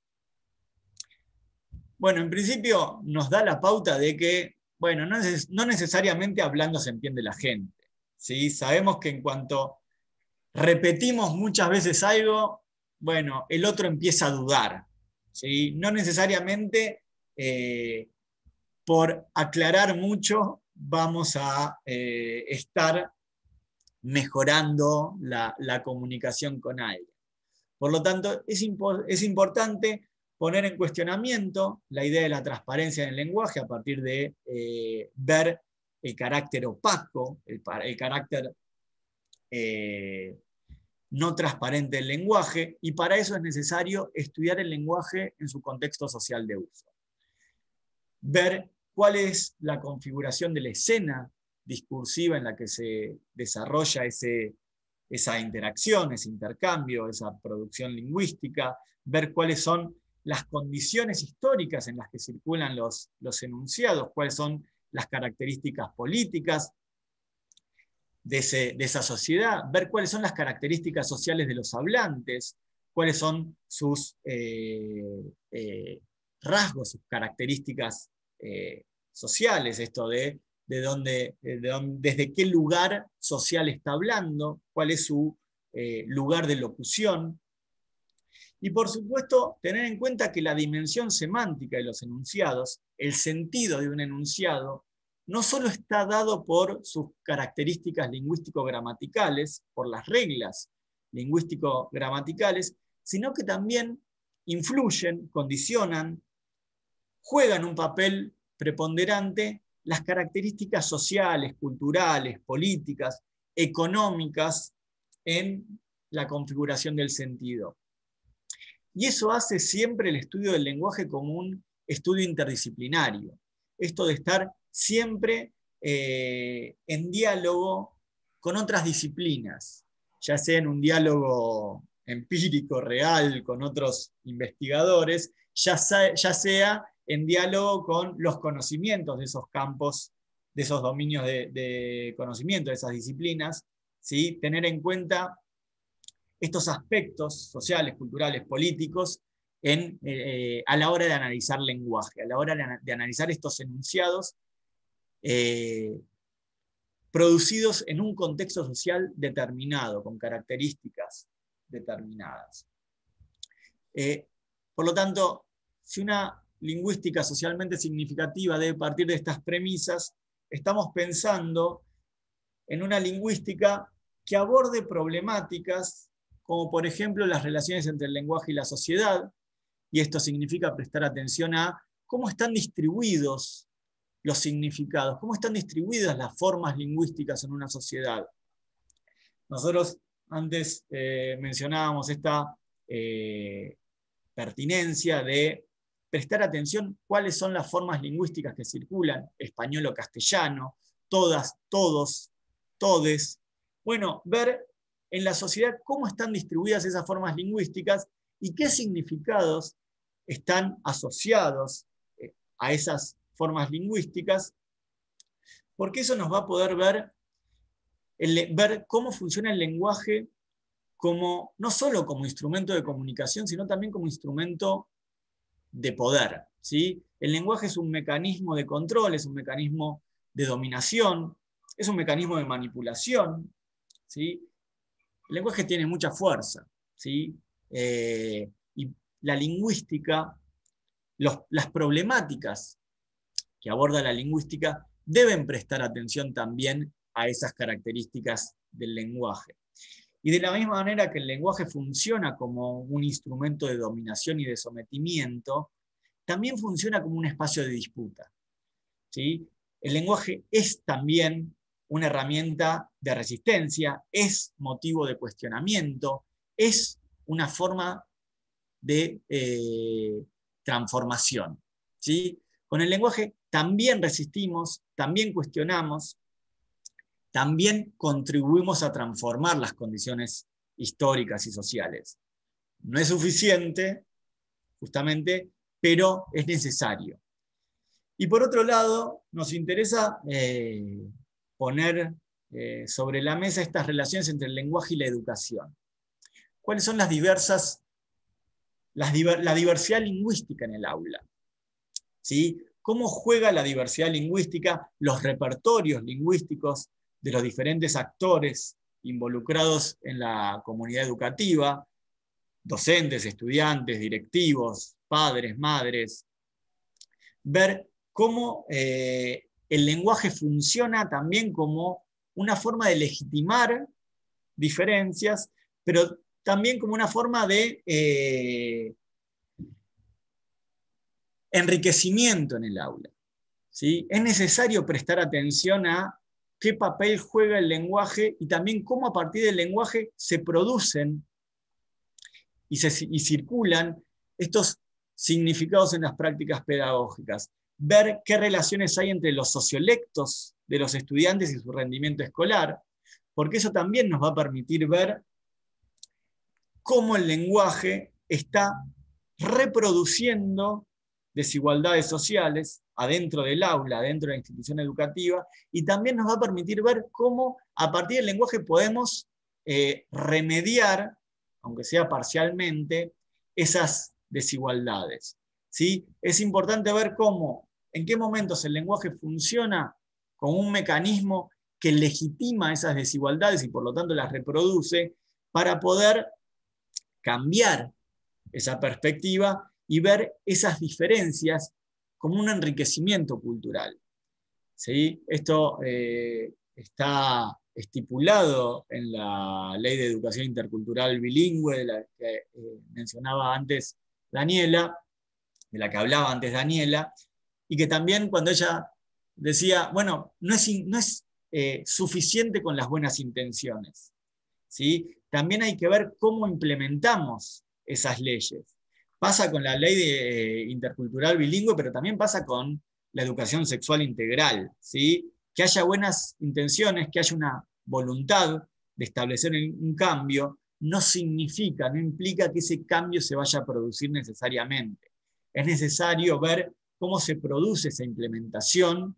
S2: Bueno, en principio nos da la pauta de que, bueno, no, necesariamente hablando se entiende la gente. ¿sí? Sabemos que en cuanto repetimos muchas veces algo, bueno, el otro empieza a dudar. ¿sí? No necesariamente eh, por aclarar mucho vamos a eh, estar mejorando la, comunicación con alguien. Por lo tanto, es, importante poner en cuestionamiento la idea de la transparencia del lenguaje a partir de eh, ver el carácter opaco, el, carácter eh, no transparente del lenguaje, y para eso es necesario estudiar el lenguaje en su contexto social de uso. Ver cuál es la configuración de la escena discursiva en la que se desarrolla ese, esa interacción, ese intercambio, esa producción lingüística, ver cuáles son las condiciones históricas en las que circulan los, los enunciados, cuáles son las características políticas de, esa sociedad, ver cuáles son las características sociales de los hablantes, cuáles son sus eh, eh, rasgos, sus características eh, sociales, esto de eh, de dónde, desde qué lugar social está hablando, cuál es su eh, lugar de locución. Y por supuesto, tener en cuenta que la dimensión semántica de los enunciados, el sentido de un enunciado, no solo está dado por sus características lingüístico-gramaticales, por las reglas lingüístico-gramaticales, sino que también influyen, condicionan, juegan un papel preponderante las características sociales, culturales, políticas, económicas en la configuración del sentido. Y eso hace siempre el estudio del lenguaje como un estudio interdisciplinario. Esto de estar siempre eh, en diálogo con otras disciplinas, ya sea en un diálogo empírico, real, con otros investigadores, ya sea en diálogo con los conocimientos de esos campos, de esos dominios de, conocimiento, de esas disciplinas, ¿sí? tener en cuenta estos aspectos sociales, culturales, políticos, en, eh, a la hora de analizar lenguaje, a la hora de, analizar estos enunciados eh, producidos en un contexto social determinado, con características determinadas. Eh, por lo tanto, si una lingüística socialmente significativa debe partir de estas premisas, estamos pensando en una lingüística que aborde problemáticas como por ejemplo las relaciones entre el lenguaje y la sociedad, y esto significa prestar atención a cómo están distribuidos los significados, cómo están distribuidas las formas lingüísticas en una sociedad. Nosotros antes eh, mencionábamos esta eh, pertinencia de prestar atención cuáles son las formas lingüísticas que circulan, español o castellano, todas, todos, todes. Bueno, ver en la sociedad cómo están distribuidas esas formas lingüísticas y qué significados están asociados eh, a esas formas lingüísticas, porque eso nos va a poder ver, ver cómo funciona el lenguaje como, no solo como instrumento de comunicación, sino también como instrumento de poder. ¿sí? El lenguaje es un mecanismo de control, es un mecanismo de dominación, es un mecanismo de manipulación. ¿sí? El lenguaje tiene mucha fuerza. ¿sí? Eh, y la lingüística, las problemáticas que aborda la lingüística deben prestar atención también a esas características del lenguaje. Y de la misma manera que el lenguaje funciona como un instrumento de dominación y de sometimiento, también funciona como un espacio de disputa. ¿sí? El lenguaje es también una herramienta de resistencia, es motivo de cuestionamiento, es una forma de eh, transformación. ¿sí? Con el lenguaje también resistimos, también cuestionamos, también contribuimos a transformar las condiciones históricas y sociales. No es suficiente, justamente, pero es necesario. Y por otro lado, nos interesa eh, poner eh, sobre la mesa estas relaciones entre el lenguaje y la educación. ¿Cuáles son las diversas, la diversidad lingüística en el aula? ¿Sí? ¿Cómo juega la diversidad lingüística, los repertorios lingüísticos de los diferentes actores involucrados en la comunidad educativa, docentes, estudiantes, directivos, padres, madres, ver cómo eh, el lenguaje funciona también como una forma de legitimar diferencias, pero también como una forma de eh, enriquecimiento en el aula. ¿sí? Es necesario prestar atención a qué papel juega el lenguaje y también cómo a partir del lenguaje se producen y, se, circulan estos significados en las prácticas pedagógicas. Ver qué relaciones hay entre los sociolectos de los estudiantes y su rendimiento escolar, porque eso también nos va a permitir ver cómo el lenguaje está reproduciendo desigualdades sociales adentro del aula, adentro de la institución educativa, y también nos va a permitir ver cómo a partir del lenguaje podemos eh, remediar, aunque sea parcialmente, esas desigualdades. ¿sí? Es importante ver cómo, en qué momentos el lenguaje funciona con un mecanismo que legitima esas desigualdades y por lo tanto las reproduce para poder cambiar esa perspectiva y ver esas diferencias como un enriquecimiento cultural. ¿Sí? Esto eh, está estipulado en la Ley de Educación Intercultural Bilingüe, de la que eh, mencionaba antes Daniela, de la que hablaba antes Daniela, y que también cuando ella decía, bueno, no es, no es eh, suficiente con las buenas intenciones. ¿sí? También hay que ver cómo implementamos esas leyes. Pasa con la ley eh, intercultural bilingüe, pero también pasa con la educación sexual integral. ¿sí? Que haya buenas intenciones, que haya una voluntad de establecer un cambio, no significa, no implica que ese cambio se vaya a producir necesariamente. Es necesario ver cómo se produce esa implementación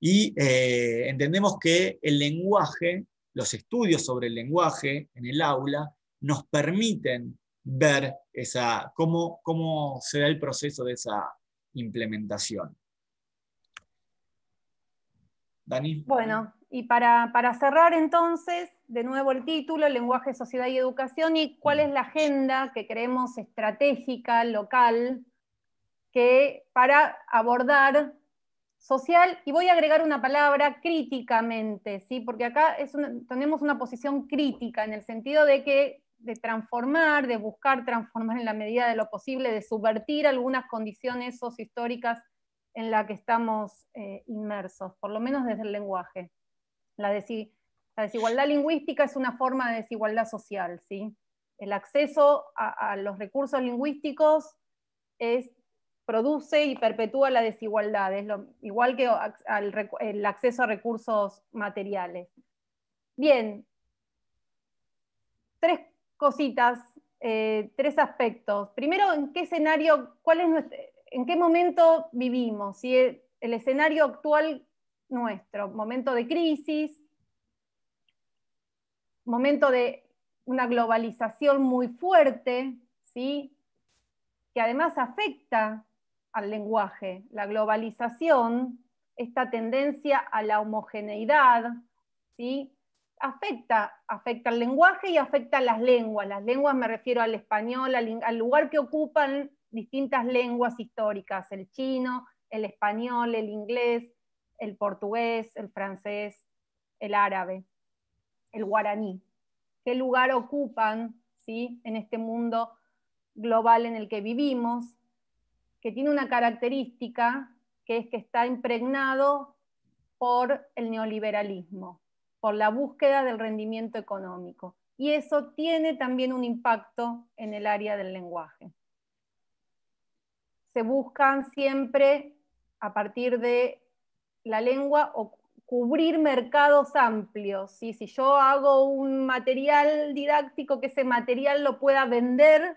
S2: y eh, entendemos que el lenguaje, los estudios sobre el lenguaje en el aula, nos permiten ver esa, cómo, cómo se el proceso de esa implementación. Dani.
S1: Bueno, y para, cerrar entonces, de nuevo el título, Lenguaje, Sociedad y Educación, y cuál es la agenda que creemos estratégica, local, que para abordar social, y voy a agregar una palabra críticamente, ¿sí? porque acá es tenemos una posición crítica en el sentido de que de transformar, de buscar transformar en la medida de lo posible, de subvertir algunas condiciones sociohistóricas en las que estamos eh, inmersos, por lo menos desde el lenguaje. La, desigualdad lingüística es una forma de desigualdad social. ¿sí? El acceso a, los recursos lingüísticos produce y perpetúa la desigualdad, es igual que el acceso a recursos materiales. Bien, tres cositas, eh, tres aspectos. Primero, ¿en qué escenario, cuál es en qué momento vivimos? Si el, escenario actual nuestro, momento de crisis, momento de una globalización muy fuerte, ¿sí? que además afecta al lenguaje. La globalización, esta tendencia a la homogeneidad, ¿sí? afecta, afecta al lenguaje y afecta a las lenguas. Las lenguas me refiero al español, al, al lugar que ocupan distintas lenguas históricas, el chino, el español, el inglés, el portugués, el francés, el árabe, el guaraní. ¿Qué lugar ocupan ¿sí? en este mundo global en el que vivimos? Que tiene una característica que es que está impregnado por el neoliberalismo por la búsqueda del rendimiento económico. Y eso tiene también un impacto en el área del lenguaje. Se buscan siempre a partir de la lengua o cubrir mercados amplios. Si yo hago un material didáctico, que ese material lo pueda vender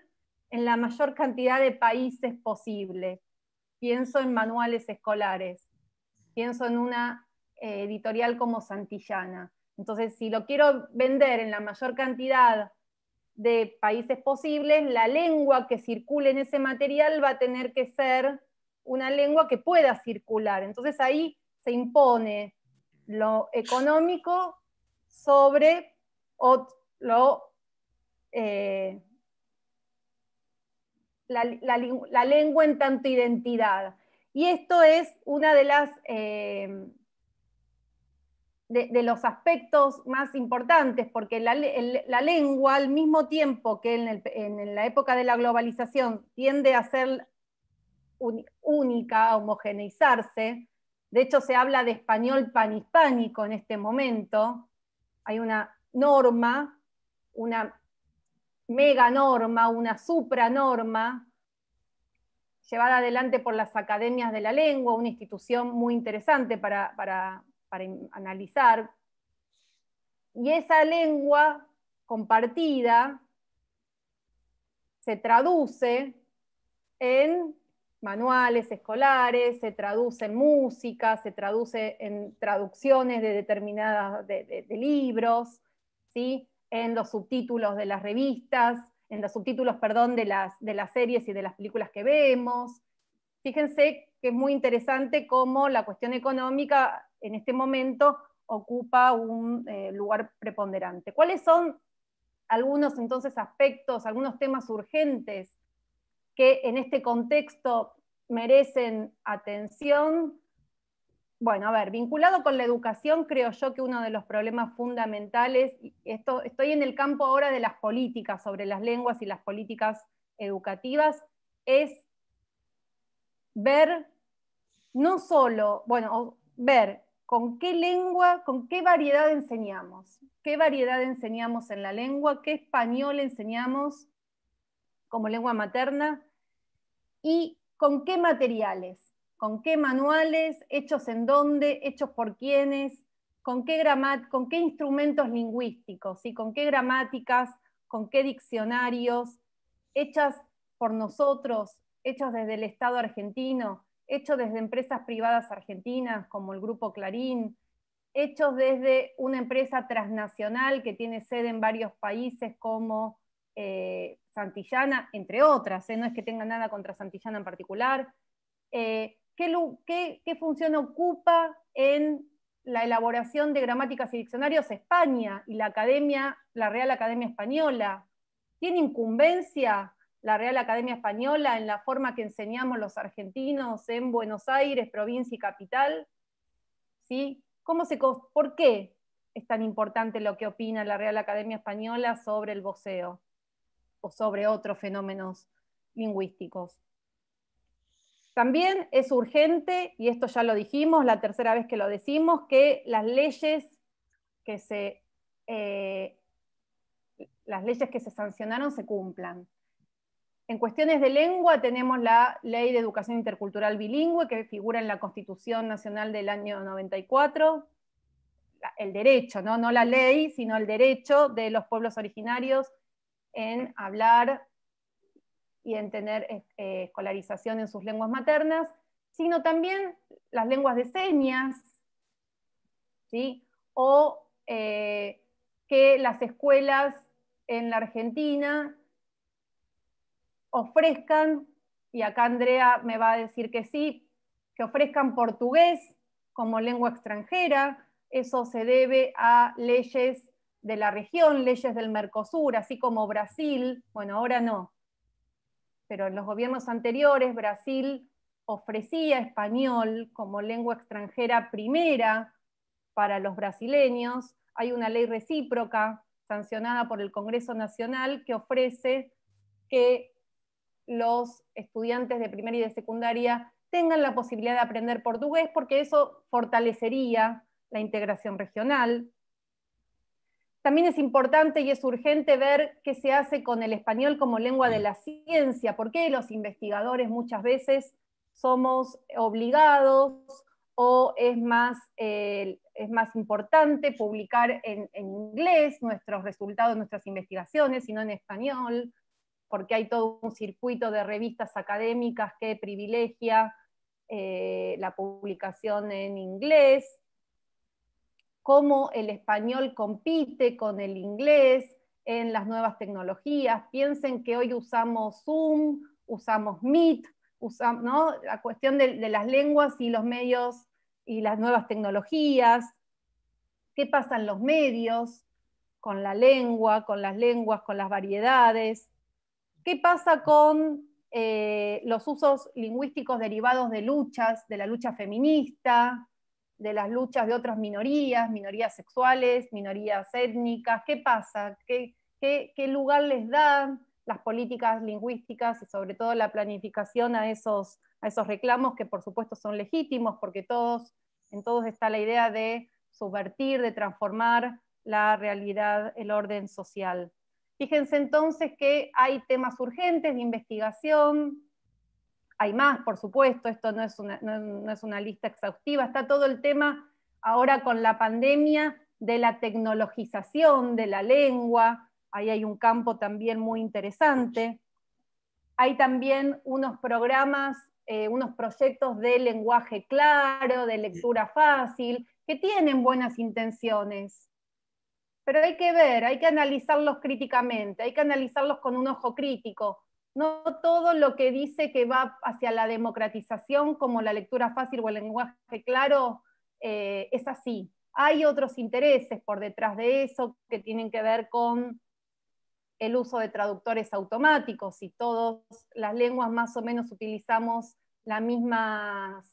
S1: en la mayor cantidad de países posible. Pienso en manuales escolares, pienso en una eh, editorial como Santillana. Entonces, si lo quiero vender en la mayor cantidad de países posibles, la lengua que circule en ese material va a tener que ser una lengua que pueda circular. Entonces ahí se impone lo económico sobre lo, eh, la, lengua en tanto identidad. Y esto es una de las... Eh, de, los aspectos más importantes, porque la, lengua, al mismo tiempo que en, la época de la globalización tiende a ser única, a homogeneizarse, de hecho se habla de español panhispánico en este momento, hay una norma, una mega norma, una supranorma llevada adelante por las academias de la lengua, una institución muy interesante para, para analizar. Y esa lengua compartida se traduce en manuales escolares, se traduce en música, se traduce en traducciones de determinadas libros, ¿sí? en los subtítulos de las revistas, en los subtítulos, perdón, de las, de las series y de las películas que vemos. Fíjense que es muy interesante cómo la cuestión económica en este momento ocupa un eh, lugar preponderante. ¿Cuáles son algunos entonces aspectos, algunos temas urgentes que en este contexto merecen atención? Bueno, a ver, vinculado con la educación, creo yo que uno de los problemas fundamentales, esto, estoy en el campo ahora de las políticas sobre las lenguas y las políticas educativas, es ver no solo, bueno, ver con qué lengua, con qué variedad enseñamos, qué variedad enseñamos en la lengua, qué español enseñamos como lengua materna y con qué materiales, con qué manuales, hechos en dónde, hechos por quiénes, con qué, con qué instrumentos lingüísticos, y con qué gramáticas, con qué diccionarios, hechas por nosotros, hechos desde el Estado argentino, hechos desde empresas privadas argentinas como el Grupo Clarín, hechos desde una empresa transnacional que tiene sede en varios países como eh, Santillana, entre otras, eh, no es que tenga nada contra Santillana en particular. Eh, ¿qué, función ocupa en la elaboración de gramáticas y diccionarios España y la Academia, la Real Academia Española? ¿Tiene incumbencia la Real Academia Española en la forma que enseñamos los argentinos en Buenos Aires, provincia y capital? ¿Sí? se, ¿Por qué es tan importante lo que opina la Real Academia Española sobre el voceo o sobre otros fenómenos lingüísticos? También es urgente, y esto ya lo dijimos la tercera vez que lo decimos, que las leyes que se, eh, las leyes que se sancionaron se cumplan. En cuestiones de lengua tenemos la Ley de Educación Intercultural Bilingüe, que figura en la Constitución Nacional del año 94, el derecho, ¿no? no la ley, sino el derecho de los pueblos originarios en hablar y en tener eh, escolarización en sus lenguas maternas, sino también las lenguas de señas, ¿sí? o eh, que las escuelas en la Argentina ofrezcan, y acá Andrea me va a decir que sí, que ofrezcan portugués como lengua extranjera. Eso se debe a leyes de la región, leyes del Mercosur, así como Brasil. Bueno, ahora no. Pero en los gobiernos anteriores Brasil ofrecía español como lengua extranjera primera para los brasileños. Hay una ley recíproca sancionada por el Congreso Nacional que ofrece que los estudiantes de primaria y de secundaria tengan la posibilidad de aprender portugués, porque eso fortalecería la integración regional. También es importante y es urgente ver qué se hace con el español como lengua de la ciencia, porque los investigadores muchas veces somos obligados o es más, eh, importante publicar en, inglés nuestros resultados, nuestras investigaciones, y no en español porque hay todo un circuito de revistas académicas que privilegia eh, la publicación en inglés, cómo el español compite con el inglés en las nuevas tecnologías. Piensen que hoy usamos Zoom, usamos Meet, la cuestión de, las lenguas y los medios y las nuevas tecnologías, qué pasa en los medios, con la lengua, con las lenguas, con las variedades, ¿Qué pasa con eh, los usos lingüísticos derivados de luchas, de la lucha feminista, de las luchas de otras minorías, minorías sexuales, minorías étnicas? ¿Qué pasa? ¿Qué, lugar les dan las políticas lingüísticas y sobre todo la planificación a esos, a esos reclamos que por supuesto son legítimos porque todos, en todos está la idea de subvertir, de transformar la realidad, el orden social. Fíjense entonces que hay temas urgentes de investigación, hay más, por supuesto, esto no es una, no, es una lista exhaustiva, está todo el tema ahora con la pandemia de la tecnologización de la lengua, ahí hay un campo también muy interesante. Hay también unos programas, eh, unos proyectos de lenguaje claro, de lectura fácil, que tienen buenas intenciones, pero hay que ver, hay que analizarlos críticamente, hay que analizarlos con un ojo crítico. No todo lo que dice que va hacia la democratización, como la lectura fácil o el lenguaje claro, eh, es así. Hay otros intereses por detrás de eso que tienen que ver con el uso de traductores automáticos y todas las lenguas más o menos utilizamos las mismas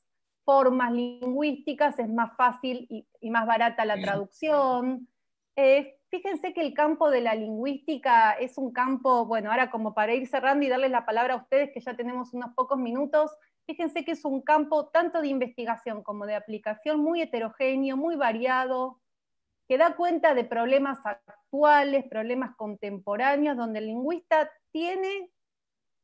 S1: formas lingüísticas, es más fácil y más barata la traducción eh, fíjense que el campo de la lingüística es un campo, bueno, ahora como para ir cerrando y darles la palabra a ustedes, que ya tenemos unos pocos minutos, fíjense que es un campo tanto de investigación como de aplicación muy heterogéneo, muy variado, que da cuenta de problemas actuales, problemas contemporáneos, donde el lingüista tiene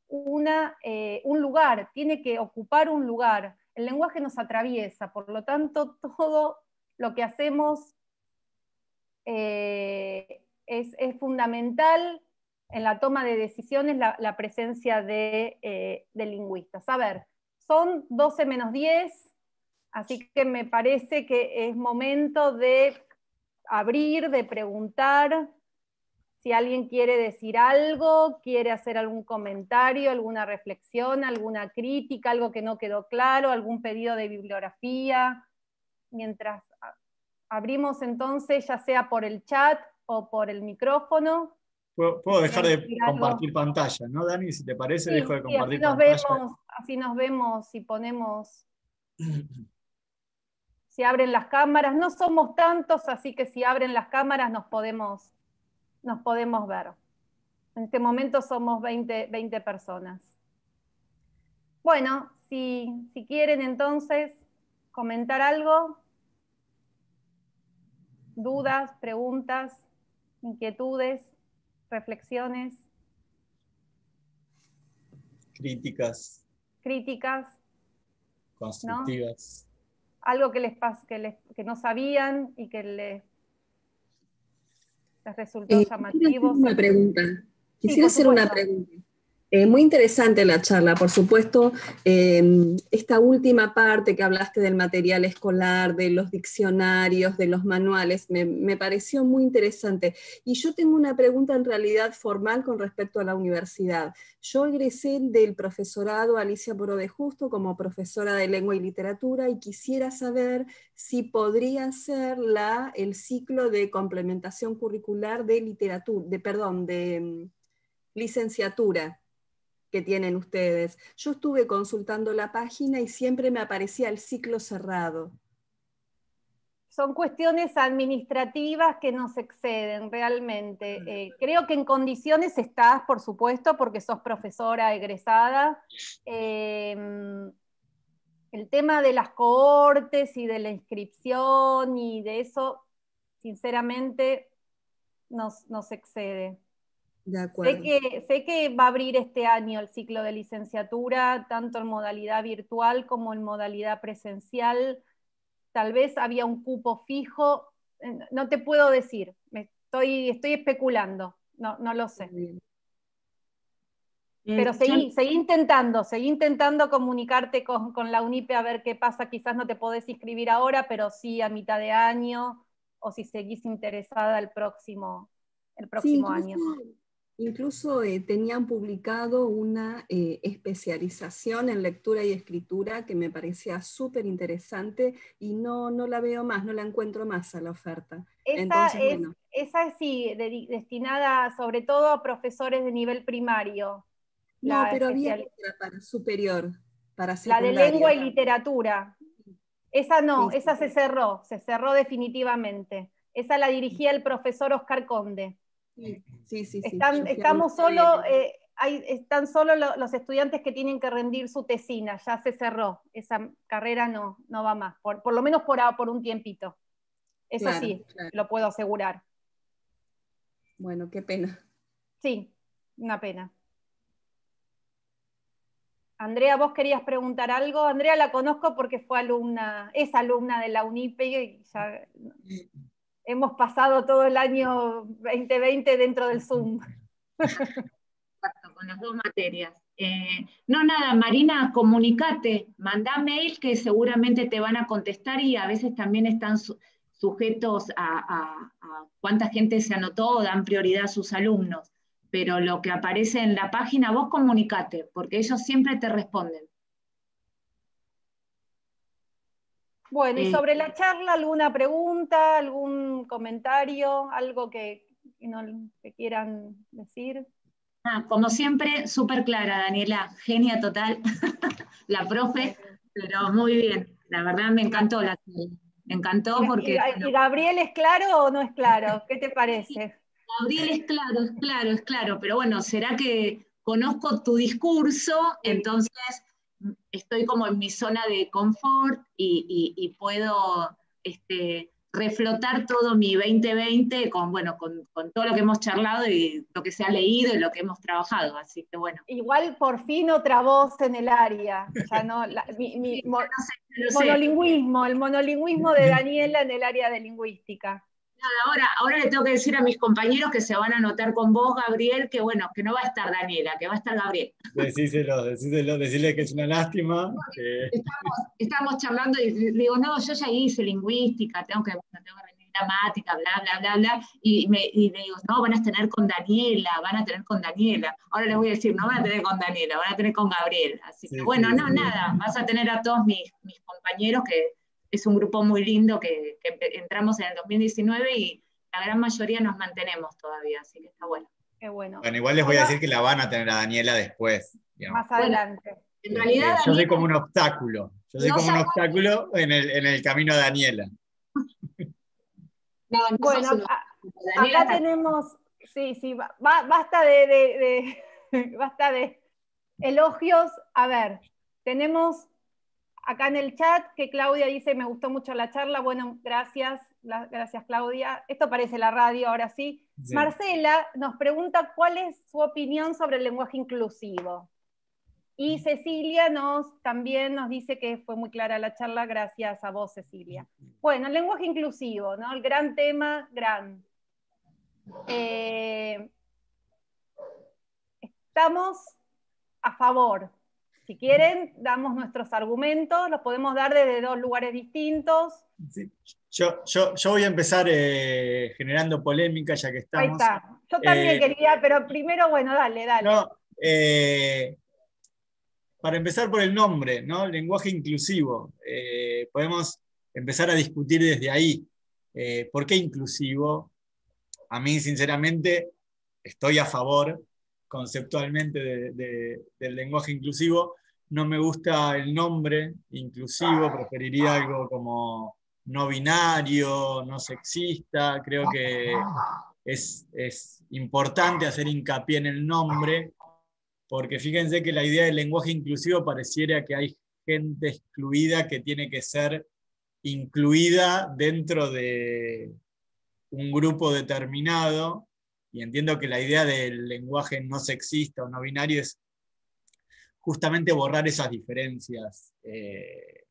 S1: una, eh, un lugar, tiene que ocupar un lugar. El lenguaje nos atraviesa, por lo tanto, todo lo que hacemos eh, es, fundamental en la toma de decisiones la, presencia eh, de, lingüistas. A ver, son 12 menos 10, así que me parece que es momento de abrir, de preguntar si alguien quiere decir algo, quiere hacer algún comentario, alguna reflexión, alguna crítica, algo que no quedó claro, algún pedido de bibliografía, mientras abrimos entonces ya sea por el chat o por el micrófono.
S2: Puedo, dejar de compartir pantalla, ¿no, Dani? Si te parece, dejo de compartir así Nos vemos,
S1: así nos vemos y ponemos... si abren las cámaras, no somos tantos, así que si abren las cámaras nos podemos, nos podemos ver. En este momento somos 20, personas. Bueno, si quieren entonces comentar algo, dudas, preguntas, inquietudes, reflexiones.
S2: Críticas.
S1: Críticas. Constructivas. Algo que les, que que no sabían y que les,
S5: resultó eh, llamativo. Quisiera hacer una pregunta. Eh, muy interesante la charla, por supuesto. Em, esta última parte que hablaste del material escolar, de los diccionarios, de los manuales, me, pareció muy interesante. Y yo tengo una pregunta en realidad formal con respecto a la universidad. Yo egresé del profesorado Alicia Boro de Justo como profesora de lengua y literatura y quisiera saber si podría ser la, el ciclo de complementación curricular de literatura, de, perdón, de mm, licenciatura tienen ustedes. Yo estuve consultando la página y siempre me aparecía el ciclo cerrado. Son cuestiones
S1: administrativas que nos exceden realmente. Eh, creo que en condiciones estás, por supuesto, porque sos profesora egresada. Em, el tema de las cohortes y de la inscripción y de eso, sinceramente, nos, nos excede. Sé que, sé que va a abrir este año el ciclo de licenciatura, tanto en modalidad virtual como en modalidad presencial. Tal vez había un cupo fijo, eh, no te puedo decir, estoy, estoy especulando, no, no lo sé. Eh,
S3: pero seguí,
S1: intentando, seguí intentando comunicarte con, la UNIPE a ver qué pasa. Quizás no te podés inscribir ahora, pero sí a mitad de año, o si seguís interesada el próximo,
S5: el próximo año. Incluso eh, tenían publicado una eh, especialización en lectura y escritura que me parecía súper interesante y no, no la veo más, no la encuentro más a la oferta. Esa, es,
S1: sí, destinada sobre todo a profesores de nivel primario.
S5: No, pero había para superior, para La de lengua y
S1: literatura. Esa no, esa se cerró, se cerró definitivamente. Esa la dirigía el profesor Oscar Conde. Sí, sí, Están, estamos solo, eh, hay, están solo los estudiantes que tienen que rendir su tesina, ya se cerró, esa carrera no, no va más, por, lo menos por, por un tiempito. Eso sí, lo
S5: puedo asegurar. Bueno, qué pena.
S1: Sí, una pena. Andrea, vos querías preguntar algo. Andrea la conozco porque fue alumna, es alumna de la UNIPE y ya hemos pasado todo el año 2020 dentro del Zoom. Exacto, con las dos materias. Eh, no, nada, Marina, comunicate,
S3: manda mail que seguramente te van a contestar y a veces también están sujetos a, a, cuánta gente se anotó o dan prioridad a sus alumnos. Pero lo que aparece en la página, vos comunicate, porque ellos siempre te responden.
S1: Bueno, y eh, sobre la charla, ¿alguna pregunta, algún comentario, algo que, no, quieran decir? Ah,
S3: como siempre, súper clara, Daniela, genia total, la profe, pero muy bien, la verdad me encantó la me encantó porque...
S1: ¿Y, Gabriel es claro o no es claro? ¿Qué te parece? Gabriel es claro, es claro, es claro, pero bueno, será
S3: que conozco tu discurso, entonces estoy como en mi zona de confort y, puedo este, reflotar todo mi 2020 con, bueno, con, todo lo que hemos charlado y lo que se ha leído y lo que hemos trabajado.
S1: Así que bueno. Igual por fin otra voz en el área. Ya no, monolingüismo, el monolingüismo de Daniela en el área de lingüística ahora, le tengo que decir a
S3: mis compañeros que se van a anotar con vos, Gabriel, que bueno, que no va a estar Daniela, que va a estar Gabriel.
S2: Decíselo, decíselo, decirle que es una lástima.
S3: Estamos, charlando y digo, no, yo ya hice lingüística, tengo que, tengo gramática, bla, bla, bla, bla, y, me, le digo, no, van a tener con Daniela, van a tener con Daniela. Ahora le voy a decir, no van a tener con Daniela, van a tener con Gabriel. Así que bueno, no, nada, vas a tener a todos mis compañeros que, es un grupo muy lindo que, entramos en el 2019 y la gran mayoría nos mantenemos todavía, así que está bueno. bueno.
S2: igual les voy a decir que la van a tener a Daniela después.
S1: Más adelante. yo soy
S2: como un obstáculo. Yo soy como un obstáculo en el, camino a Daniela.
S4: bueno, acá
S1: tenemos, sí, sí, basta de basta de elogios. A ver, tenemos acá en el chat que Claudia dice, me gustó mucho la charla, bueno, gracias, gracias Claudia. Esto parece la radio ahora sí. Marcela nos pregunta cuál es su opinión sobre el lenguaje inclusivo. Y mm. Cecilia nos, también nos dice que fue muy clara la charla, gracias a vos Cecilia. Mm. Bueno, el lenguaje inclusivo, ¿no? El gran tema, gran. Eh, estamos a favor si quieren, damos nuestros argumentos, los podemos dar desde dos lugares distintos.
S2: Yo, yo, voy a empezar eh, generando polémica ya que estamos. Ahí está. Yo también eh, quería,
S1: pero primero, bueno, dale, dale.
S2: Eh, para empezar por el nombre, ¿no? Lenguaje inclusivo. podemos empezar a discutir desde ahí. ¿Por qué inclusivo? A mí, sinceramente, estoy a favor conceptualmente del lenguaje inclusivo. No me gusta el nombre inclusivo, ah. preferiría algo como no binario, no sexista. Creo que es importante hacer hincapié en el nombre, porque fíjense que la idea del lenguaje inclusivo pareciera que hay gente excluida que tiene que ser incluida dentro de un grupo determinado y entiendo que la idea del lenguaje no sexista o no binario es justamente borrar esas diferencias eh,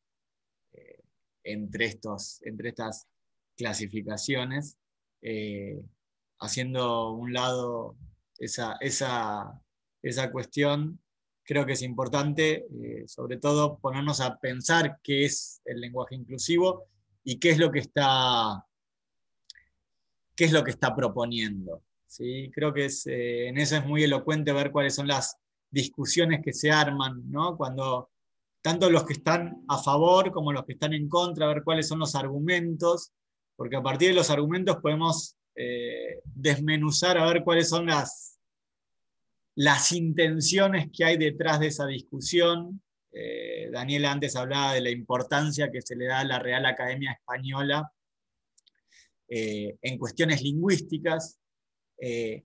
S2: eh, entre, entre estas clasificaciones, eh, haciendo un lado esa, esa, cuestión. Creo que es importante, sobre todo, ponernos a pensar qué es el lenguaje inclusivo y qué es lo que está, qué es lo que está proponiendo. ¿sí? Creo que eh, en eso es muy elocuente ver cuáles son las discusiones que se arman, ¿no? Cuando tanto los que están a favor como los que están en contra, ver cuáles son los argumentos, porque a partir de los argumentos podemos eh, desmenuzar a ver cuáles son las, las intenciones que hay detrás de esa discusión. Eh, Daniela antes hablaba de la importancia que se le da a la Real Academia Española eh, en cuestiones lingüísticas, eh,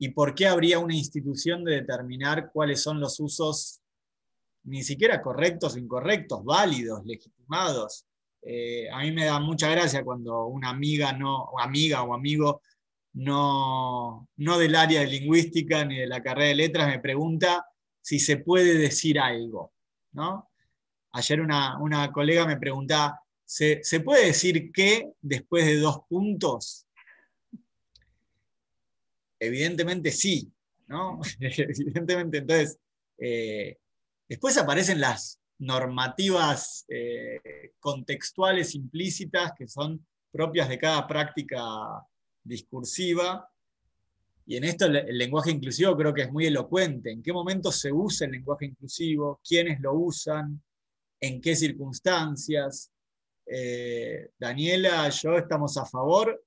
S2: ¿Y por qué habría una institución de determinar cuáles son los usos ni siquiera correctos incorrectos, válidos, legitimados? Eh, a mí me da mucha gracia cuando una amiga, no, amiga o amigo no, del área de lingüística ni de la carrera de letras me pregunta si se puede decir algo. Ayer una, colega me preguntaba, ¿se, ¿se puede decir qué después de dos puntos? Evidentemente sí, ¿no? Evidentemente, entonces, eh, después aparecen las normativas eh, contextuales implícitas que son propias de cada práctica discursiva. Y en esto el, lenguaje inclusivo creo que es muy elocuente. ¿En qué momento se usa el lenguaje inclusivo? ¿Quiénes lo usan? ¿En qué circunstancias? Eh, Daniela, yo estamos a favor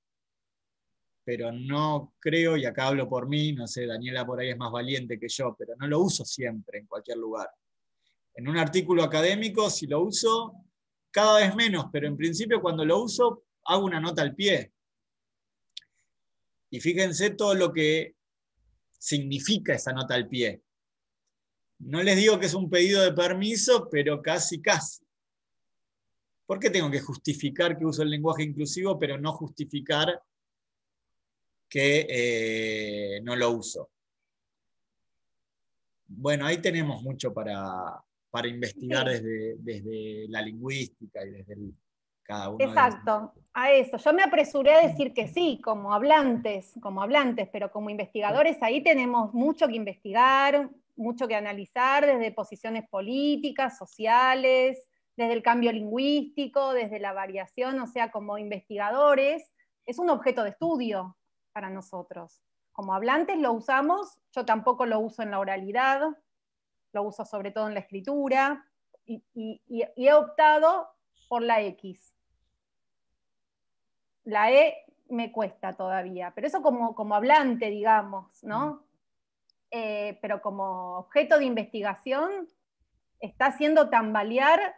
S2: pero no creo, y acá hablo por mí, no sé, Daniela por ahí es más valiente que yo, pero no lo uso siempre en cualquier lugar. En un artículo académico, si lo uso, cada vez menos, pero en principio cuando lo uso, hago una nota al pie. Y fíjense todo lo que significa esa nota al pie. No les digo que es un pedido de permiso, pero casi, casi. ¿Por qué tengo que justificar que uso el lenguaje inclusivo, pero no justificar que eh, no lo uso. Bueno, ahí tenemos mucho para, investigar desde, la lingüística y desde el, cada uno. Exacto,
S1: a eso. Yo me apresuré a decir que sí, como hablantes, como hablantes, pero como investigadores ahí tenemos mucho que investigar, mucho que analizar desde posiciones políticas, sociales, desde el cambio lingüístico, desde la variación, o sea, como investigadores, es un objeto de estudio para nosotros. Como hablantes lo usamos, yo tampoco lo uso en la oralidad, lo uso sobre todo en la escritura, y, he optado por la X. La E me cuesta todavía, pero eso como, como hablante, digamos, ¿no? Mm. Eh, pero como objeto de investigación está haciendo tambalear,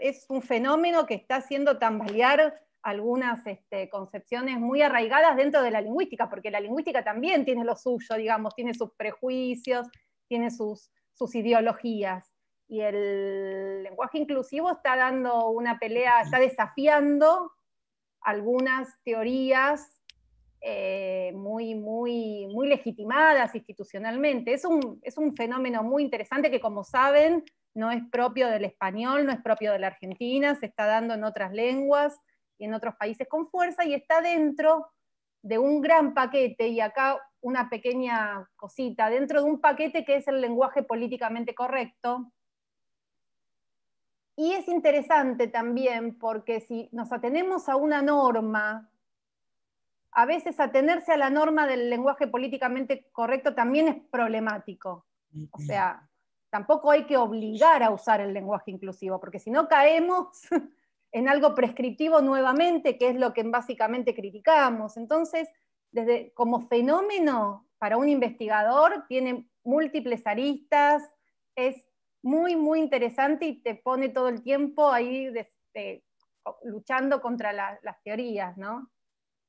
S1: es un fenómeno que está haciendo tambalear algunas este, concepciones muy arraigadas dentro de la lingüística, porque la lingüística también tiene lo suyo, digamos, tiene sus prejuicios, tiene sus, ideologías. Y el lenguaje inclusivo está dando una pelea, está desafiando algunas teorías eh, muy, legitimadas institucionalmente. es un fenómeno muy interesante que, como saben, no es propio del español, no es propio de la Argentina, se está dando en otras lenguas y en otros países con fuerza y está dentro de un gran paquete, y acá una pequeña cosita, dentro de un paquete que es el lenguaje políticamente correcto. Y es interesante también porque si nos atenemos a una norma, a veces atenerse a la norma del lenguaje políticamente correcto también es problemático. O sea, tampoco hay que obligar a usar el lenguaje inclusivo, porque si no caemos en algo prescriptivo nuevamente, que es lo que básicamente criticamos. Entonces, desde, como fenómeno para un investigador, tiene múltiples aristas, es muy, muy interesante y te pone todo el tiempo ahí este, luchando contra las teorías, ¿no?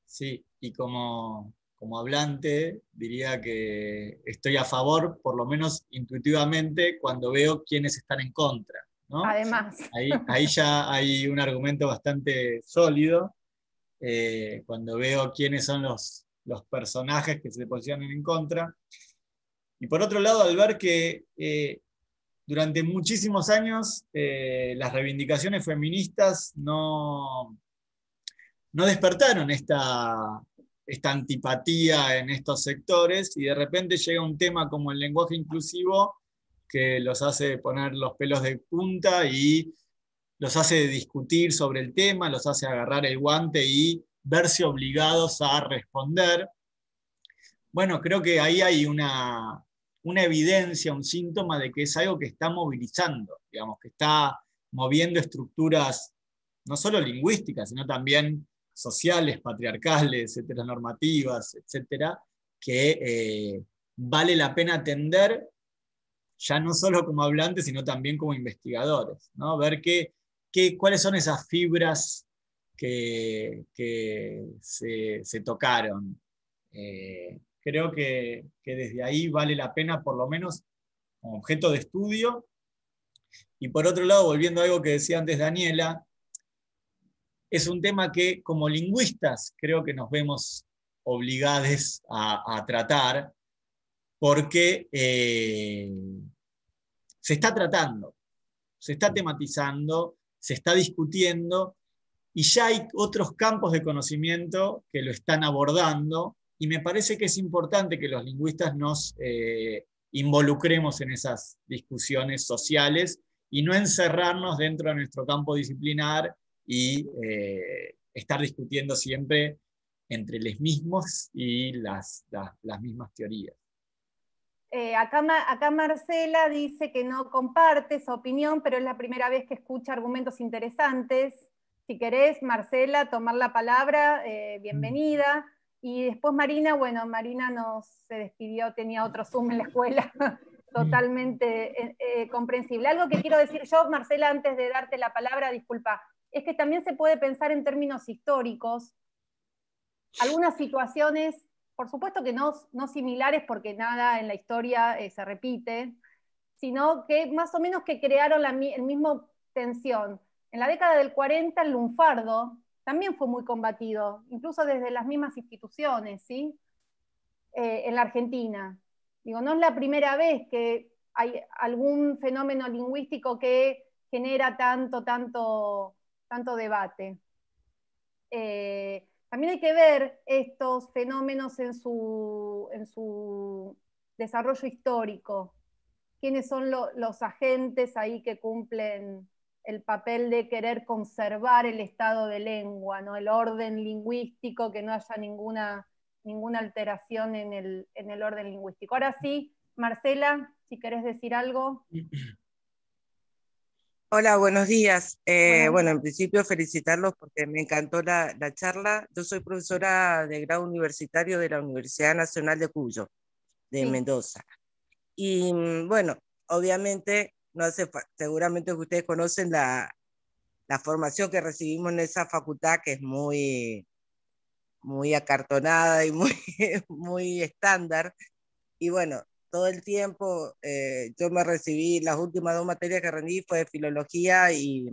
S2: Sí, y como, como hablante diría que estoy a favor, por lo menos intuitivamente, cuando veo quiénes están en contra.
S1: Además.
S2: Ahí, ya hay un argumento bastante sólido. Eh, cuando veo quiénes son los, personajes que se posicionan en contra. Y por otro lado, al ver que eh, durante muchísimos años eh, las reivindicaciones feministas no, no despertaron esta antipatía en estos sectores y de repente llega un tema como el lenguaje inclusivo que los hace poner los pelos de punta y los hace discutir sobre el tema, los hace agarrar el guante y verse obligados a responder. Bueno, creo que ahí hay una, evidencia, un síntoma de que es algo que está movilizando, digamos, que está moviendo estructuras no solo lingüísticas, sino también sociales, patriarcales, normativas, etcétera, que eh, vale la pena atender ya no solo como hablantes, sino también como investigadores, ¿no? ver qué, cuáles son esas fibras que, se, tocaron. Eh, creo que, desde ahí vale la pena, por lo menos, como objeto de estudio. Y por otro lado, volviendo a algo que decía antes Daniela, es un tema que como lingüistas creo que nos vemos obligados a, tratar, porque eh, se está tratando, se está tematizando, se está discutiendo y ya hay otros campos de conocimiento que lo están abordando y me parece que es importante que los lingüistas nos eh, involucremos en esas discusiones sociales y no encerrarnos dentro de nuestro campo disciplinar y eh, estar discutiendo siempre entre los mismos y las, las mismas teorías.
S1: Eh, acá, Marcela dice que no comparte su opinión, pero es la primera vez que escucha argumentos interesantes. Si querés, Marcela, tomar la palabra, eh, bienvenida. Y después Marina, bueno, Marina nos se despidió, tenía otro Zoom en la escuela, totalmente eh, comprensible. Algo que quiero decir yo, Marcela, antes de darte la palabra, disculpa, es que también se puede pensar en términos históricos. Algunas situaciones por supuesto que no, no similares porque nada en la historia eh, se repite, sino que más o menos que crearon la, el mismo tensión. En la década del 40 el lunfardo también fue muy combatido, incluso desde las mismas instituciones, ¿sí? Eh, en la Argentina. Digo, no es la primera vez que hay algún fenómeno lingüístico que genera tanto, tanto, tanto debate. Eh, también hay que ver estos fenómenos en su, en su desarrollo histórico. ¿Quiénes son los agentes ahí que cumplen el papel de querer conservar el estado de lengua, ¿no? el orden lingüístico, que no haya ninguna, ninguna alteración en el, en el orden lingüístico? Ahora sí, Marcela, si querés decir algo.
S4: Hola, buenos días. Eh, bueno, en principio felicitarlos porque me encantó la, charla. Yo soy profesora de grado universitario de la Universidad Nacional de Cuyo, de Mendoza. Y mm, bueno, obviamente, no hace seguramente ustedes conocen la, formación que recibimos en esa facultad, que es muy, muy acartonada y muy, muy estándar. Y bueno, todo el tiempo eh, yo me recibí, las últimas dos materias que rendí fue filología y,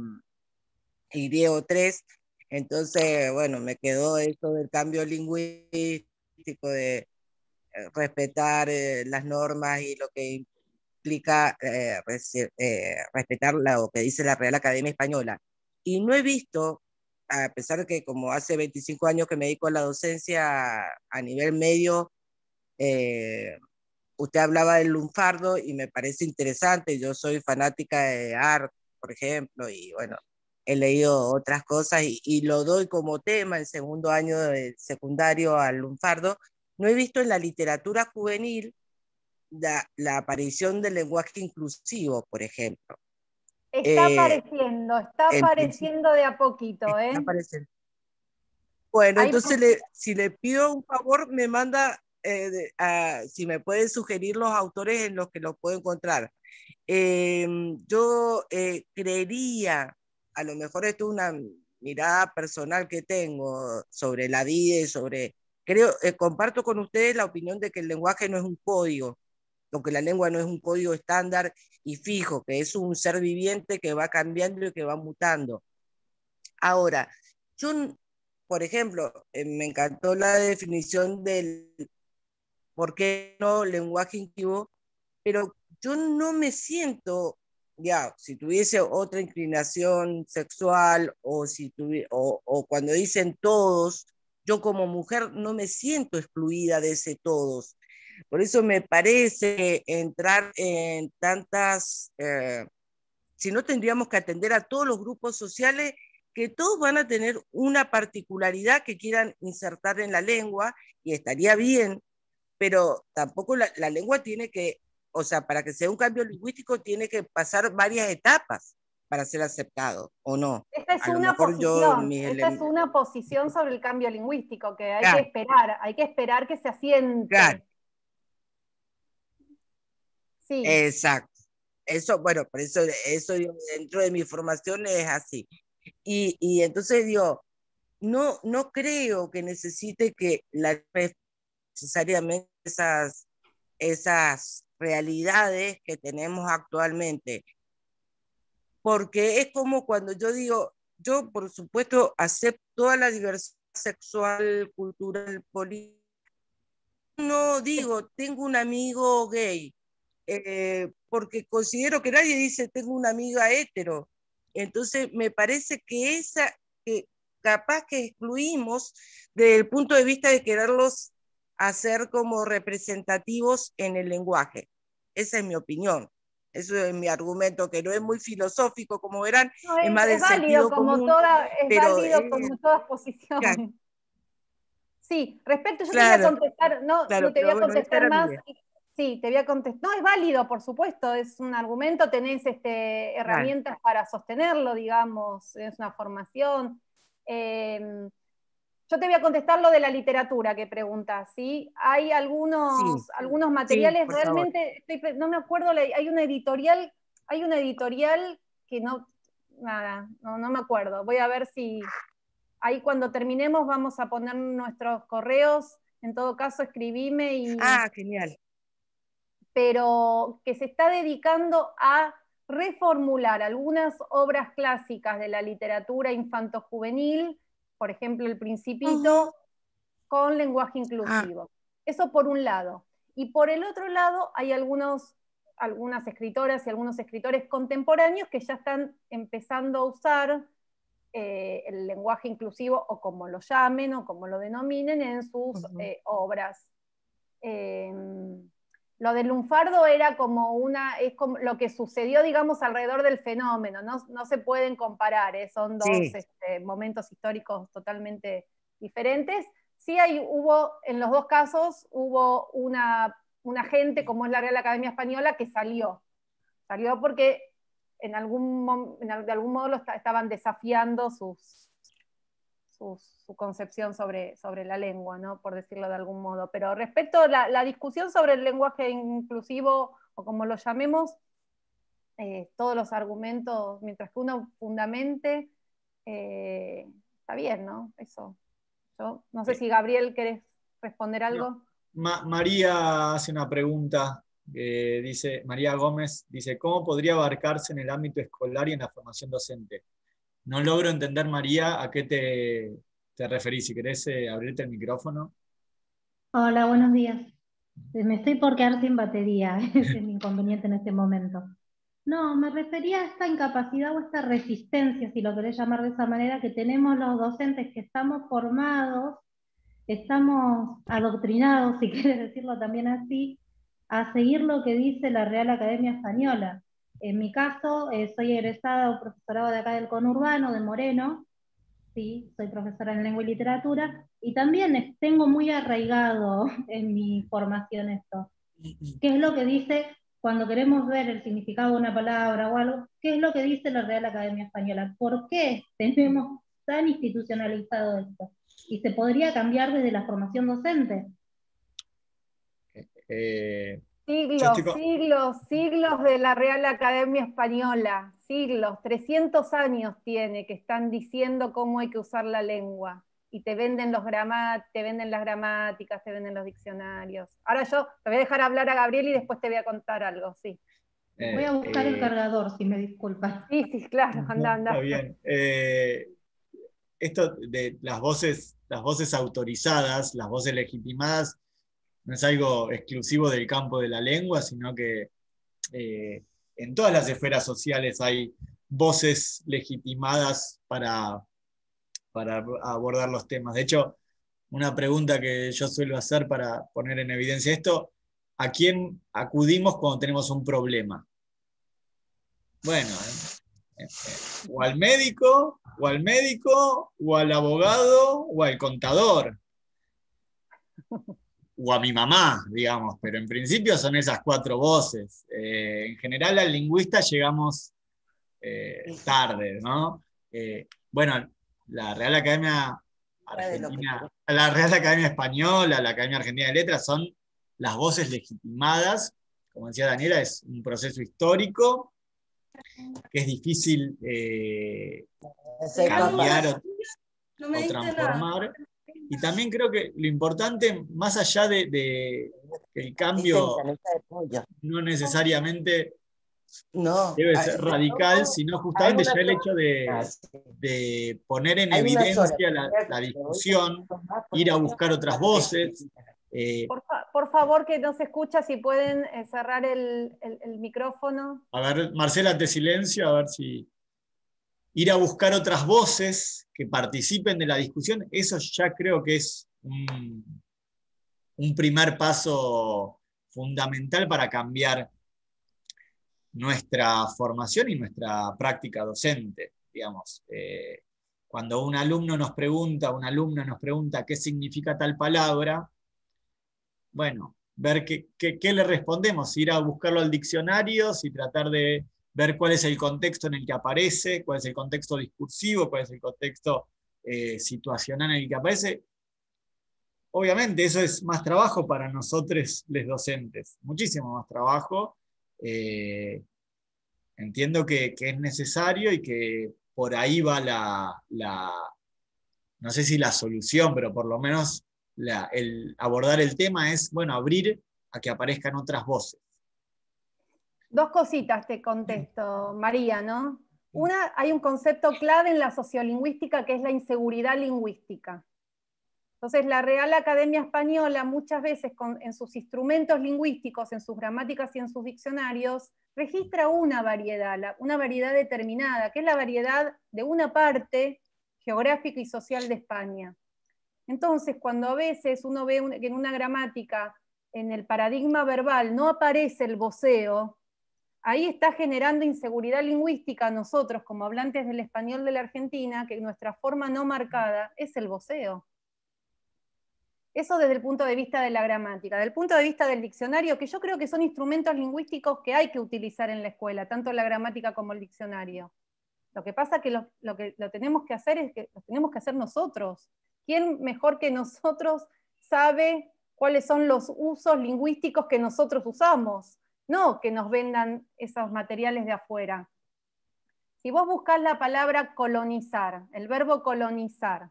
S4: y o 3, entonces, bueno, me quedó esto del cambio lingüístico, de eh, respetar eh, las normas y lo que implica respetar lo que dice la Real Academia Española. Y no he visto a pesar de que como hace 25 años que me dedico a la docencia a nivel medio, eh, usted hablaba del lunfardo y me parece interesante. Yo soy fanática de arte, por ejemplo, y bueno, he leído otras cosas y, lo doy como tema el segundo año de secundario al lunfardo. No he visto en la literatura juvenil la, aparición del lenguaje inclusivo, por ejemplo. Está eh,
S1: apareciendo, está apareciendo de a poquito, ¿eh? Está
S4: Bueno, entonces si le pido un favor, me manda eh, ah, si me pueden sugerir los autores en los que los puedo encontrar. Em, yo eh, creería, a lo mejor esto es una mirada personal que tengo sobre la vida y sobre, creo, eh, comparto con ustedes la opinión de que el lenguaje no es un código, lo que la lengua no es un código estándar y fijo, que es un ser viviente que va cambiando y que va mutando. Ahora, yo, por ejemplo, me encantó la definición del ¿por qué no lenguaje inclusivo? Pero yo no me siento, ya, si tuviese otra inclinación sexual o, si o, cuando dicen todos, yo como mujer no me siento excluida de ese todos. Por eso me parece entrar en tantas, eh, si no tendríamos que atender a todos los grupos sociales que todos van a tener una particularidad que quieran insertar en la lengua y estaría bien pero tampoco la, lengua tiene que, o sea, para que sea un cambio lingüístico tiene que pasar varias etapas para ser aceptado o no. Esta es, una
S1: posición, sobre el cambio lingüístico que hay que esperar, hay que esperar que se asiente. Claro.
S4: Sí. Exacto. Eso, bueno, por eso, eso dentro de mi formación es así. Y, entonces digo, no, no creo que necesite que la necesariamente esas, esas realidades que tenemos actualmente. Porque es como cuando yo digo, yo por supuesto acepto a la diversidad sexual, cultural, política. No digo, tengo un amigo gay, eh, porque considero que nadie dice, tengo un amigo hetero. Entonces, me parece que esa, que capaz que excluimos desde el punto de vista de quererlos hacer como representativos en el lenguaje. Esa es mi opinión. Eso es mi argumento, que no es muy filosófico, como verán, es, válido, como toda, es válido
S1: Sí, respecto, yo te voy a contestar, no, no te voy a contestar más. Sí, te voy a contestar. No, es válido, por supuesto, es un argumento, tenés este, herramientas para sostenerlo, digamos, es una formación. Eh, yo te voy a contestar lo de la literatura que preguntas, ¿sí? Hay algunos, algunos materiales, realmente, no me acuerdo, hay una editorial, hay una editorial que no, nada, no, me acuerdo. Voy a ver si ahí cuando terminemos vamos a poner nuestros correos, en todo caso escribime y... Ah, genial. Pero que se está dedicando a reformular algunas obras clásicas de la literatura infanto-juvenil, por ejemplo, El Principito, con lenguaje inclusivo. Ah. Eso por un lado. Y por el otro lado, hay algunos, algunas escritoras y algunos escritores contemporáneos que ya están empezando a usar eh, el lenguaje inclusivo, o como lo llamen, o como lo denominen, en sus eh, obras. Eh, lo del lunfardo era como una, es como lo que sucedió, digamos, alrededor del fenómeno, no, se pueden comparar, ¿eh? son dos este, momentos históricos totalmente diferentes. Sí hay, hubo, en los dos casos, hubo una, una gente, como es la Real Academia Española, que salió. Salió porque en algún, en, de algún modo lo estaban desafiando sus, su, concepción sobre, la lengua, por decirlo de algún modo. Pero respecto a la, discusión sobre el lenguaje inclusivo, o como lo llamemos, eh, todos los argumentos, mientras que uno fundamente, eh, está bien, ¿no? Eso. Yo, no sé eh, si Gabriel querés responder algo.
S2: María hace una pregunta que dice María Gómez, dice, ¿cómo podría abarcarse en el ámbito escolar y en la formación docente? No logro entender, María, a qué te, referís. Si querés eh, abrirte el micrófono.
S1: Hola, buenos días. Me estoy por quedar sin batería, ese es mi inconveniente en este momento. No, me refería a esta incapacidad o esta resistencia, si lo querés llamar de esa manera, que tenemos los docentes que estamos formados, estamos adoctrinados, si quieres decirlo también así, a seguir lo que dice la Real Academia Española. En mi caso, eh, soy egresada o profesorado de acá del conurbano, de Moreno, sí, soy profesora en lengua y literatura, y también tengo muy arraigado en mi formación esto. ¿Qué es lo que dice cuando queremos ver el significado de una palabra o algo? ¿Qué es lo que dice la Real Academia Española? ¿Por qué tenemos tan institucionalizado esto? Y se podría cambiar desde la formación docente.
S2: Eh, eh
S3: Siglos,
S1: siglos, siglos de la Real Academia Española, siglos, 300 años tiene que están diciendo cómo hay que usar la lengua. Y te venden, los te venden las gramáticas, te venden los diccionarios. Ahora yo te voy a dejar hablar a Gabriel y después te voy a contar algo, sí. Eh, voy a buscar el eh, cargador, si me disculpas. Sí, sí, claro, anda, anda. Está
S2: bien. Eh, esto de las voces, las voces autorizadas, las voces legitimadas, no es algo exclusivo del campo de la lengua, sino que eh, en todas las esferas sociales hay voces legitimadas para, para abordar los temas. De hecho, una pregunta que yo suelo hacer para poner en evidencia esto, ¿a quién acudimos cuando tenemos un problema? Bueno, eh, eh, o al médico, o al médico, o al abogado, o al contador. o a mi mamá, digamos, pero en principio son esas cuatro voces. Eh, en general al lingüista llegamos eh, tarde, ¿no? Eh, bueno, la Real Academia la Real Academia Española, la Academia Argentina de Letras son las voces legitimadas, como decía Daniela, es un proceso histórico que es difícil
S3: cambiar o transformar.
S2: Y también creo que lo importante, más allá de, el cambio, no necesariamente debe ser radical, sino justamente ya el hecho ah, de, poner en evidencia la, discusión,
S1: ir a buscar otras
S2: voces. Eh,
S1: por, favor, que no se escucha, si pueden eh, cerrar el, el micrófono.
S2: A ver, Marcela, te silencio, a ver si ir a buscar otras voces que participen de la discusión, eso ya creo que es un, primer paso fundamental para cambiar nuestra formación y nuestra práctica docente. Digamos, eh, cuando un alumno nos pregunta, un alumno nos pregunta qué significa tal palabra, bueno, ver qué, qué, qué le respondemos, ir a buscarlo al diccionario, si tratar de ver cuál es el contexto en el que aparece, cuál es el contexto discursivo, cuál es el contexto eh, situacional en el que aparece. Obviamente, eso es más trabajo para nosotros, los docentes, muchísimo más trabajo. Eh, entiendo que, es necesario y que por ahí va la, no sé si la solución, pero por lo menos el abordar el tema es, bueno, abrir a que aparezcan otras voces.
S1: Dos cositas te contesto, María, ¿no? Una, hay un concepto clave en la sociolingüística que es la inseguridad lingüística. Entonces, la Real Academia Española muchas veces en sus instrumentos lingüísticos, en sus gramáticas y en sus diccionarios, registra una variedad, una variedad determinada, que es la variedad de una parte geográfica y social de España. Entonces, cuando a veces uno ve que en una gramática, en el paradigma verbal, no aparece el voceo, ahí está generando inseguridad lingüística a nosotros como hablantes del español de la Argentina, que nuestra forma no marcada es el voceo. Eso desde el punto de vista de la gramática. Del punto de vista del diccionario, que yo creo que son instrumentos lingüísticos que hay que utilizar en la escuela, tanto la gramática como el diccionario. Lo que pasa que lo, lo que lo tenemos que hacer es que lo tenemos que hacer nosotros. ¿Quién mejor que nosotros sabe cuáles son los usos lingüísticos que nosotros usamos? no que nos vendan esos materiales de afuera. Si vos buscas la palabra colonizar, el verbo colonizar,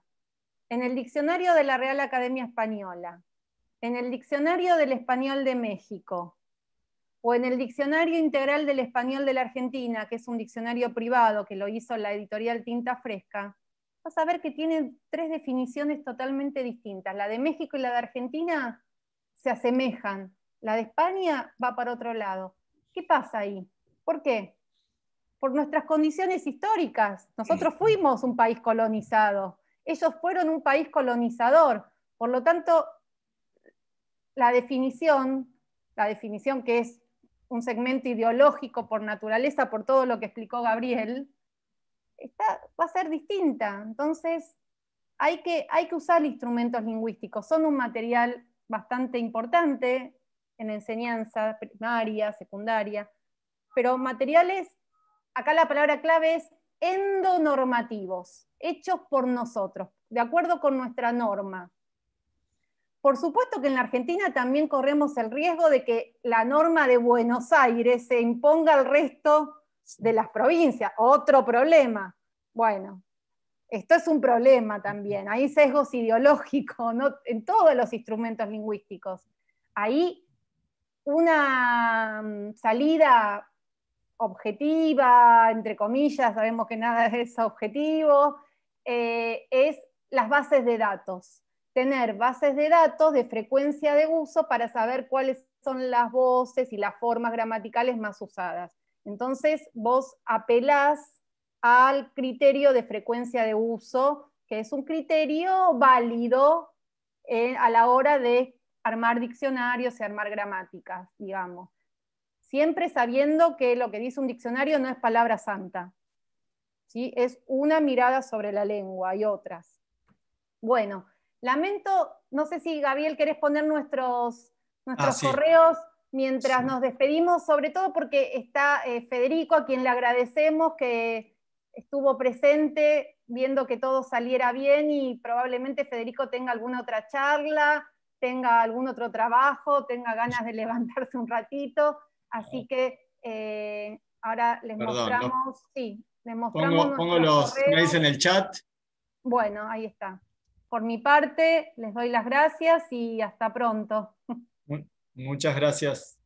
S1: en el diccionario de la Real Academia Española, en el diccionario del español de México, o en el diccionario integral del español de la Argentina, que es un diccionario privado que lo hizo la editorial Tinta Fresca, vas a ver que tiene tres definiciones totalmente distintas. La de México y la de Argentina se asemejan, la de España va para otro lado. ¿Qué pasa ahí? ¿Por qué? Por nuestras condiciones históricas. Nosotros fuimos un país colonizado. Ellos fueron un país colonizador. Por lo tanto, la definición, la definición que es un segmento ideológico por naturaleza, por todo lo que explicó Gabriel, va a ser distinta. Entonces, hay que, hay que usar instrumentos lingüísticos. Son un material bastante importante en enseñanza primaria, secundaria, pero materiales, acá la palabra clave es endonormativos, hechos por nosotros, de acuerdo con nuestra norma. Por supuesto que en la Argentina también corremos el riesgo de que la norma de Buenos Aires se imponga al resto de las provincias, otro problema. Bueno, esto es un problema también, hay sesgos ideológicos en todos los instrumentos lingüísticos. Ahí una mm, salida objetiva, entre comillas, sabemos que nada es objetivo, eh, es las bases de datos. Tener bases de datos de frecuencia de uso para saber cuáles son las voces y las formas gramaticales más usadas. Entonces, vos apelás al criterio de frecuencia de uso, que es un criterio válido eh, a la hora de armar diccionarios y armar gramáticas, digamos. Siempre sabiendo que lo que dice un diccionario no es palabra santa. ¿sí? Es una mirada sobre la lengua y otras. Bueno, lamento, no sé si Gabriel querés poner nuestros, nuestros ah, correos mientras nos despedimos, sobre todo porque está eh, Federico, a quien le agradecemos que estuvo presente viendo que todo saliera bien y probablemente Federico tenga alguna otra charla tenga algún otro trabajo, tenga ganas de levantarse un ratito. Así que eh, ahora les mostramos, sí, les mostramos. Pongo, los en el chat. Bueno, ahí está. Por mi parte, les doy las gracias y hasta pronto.
S2: Muchas gracias.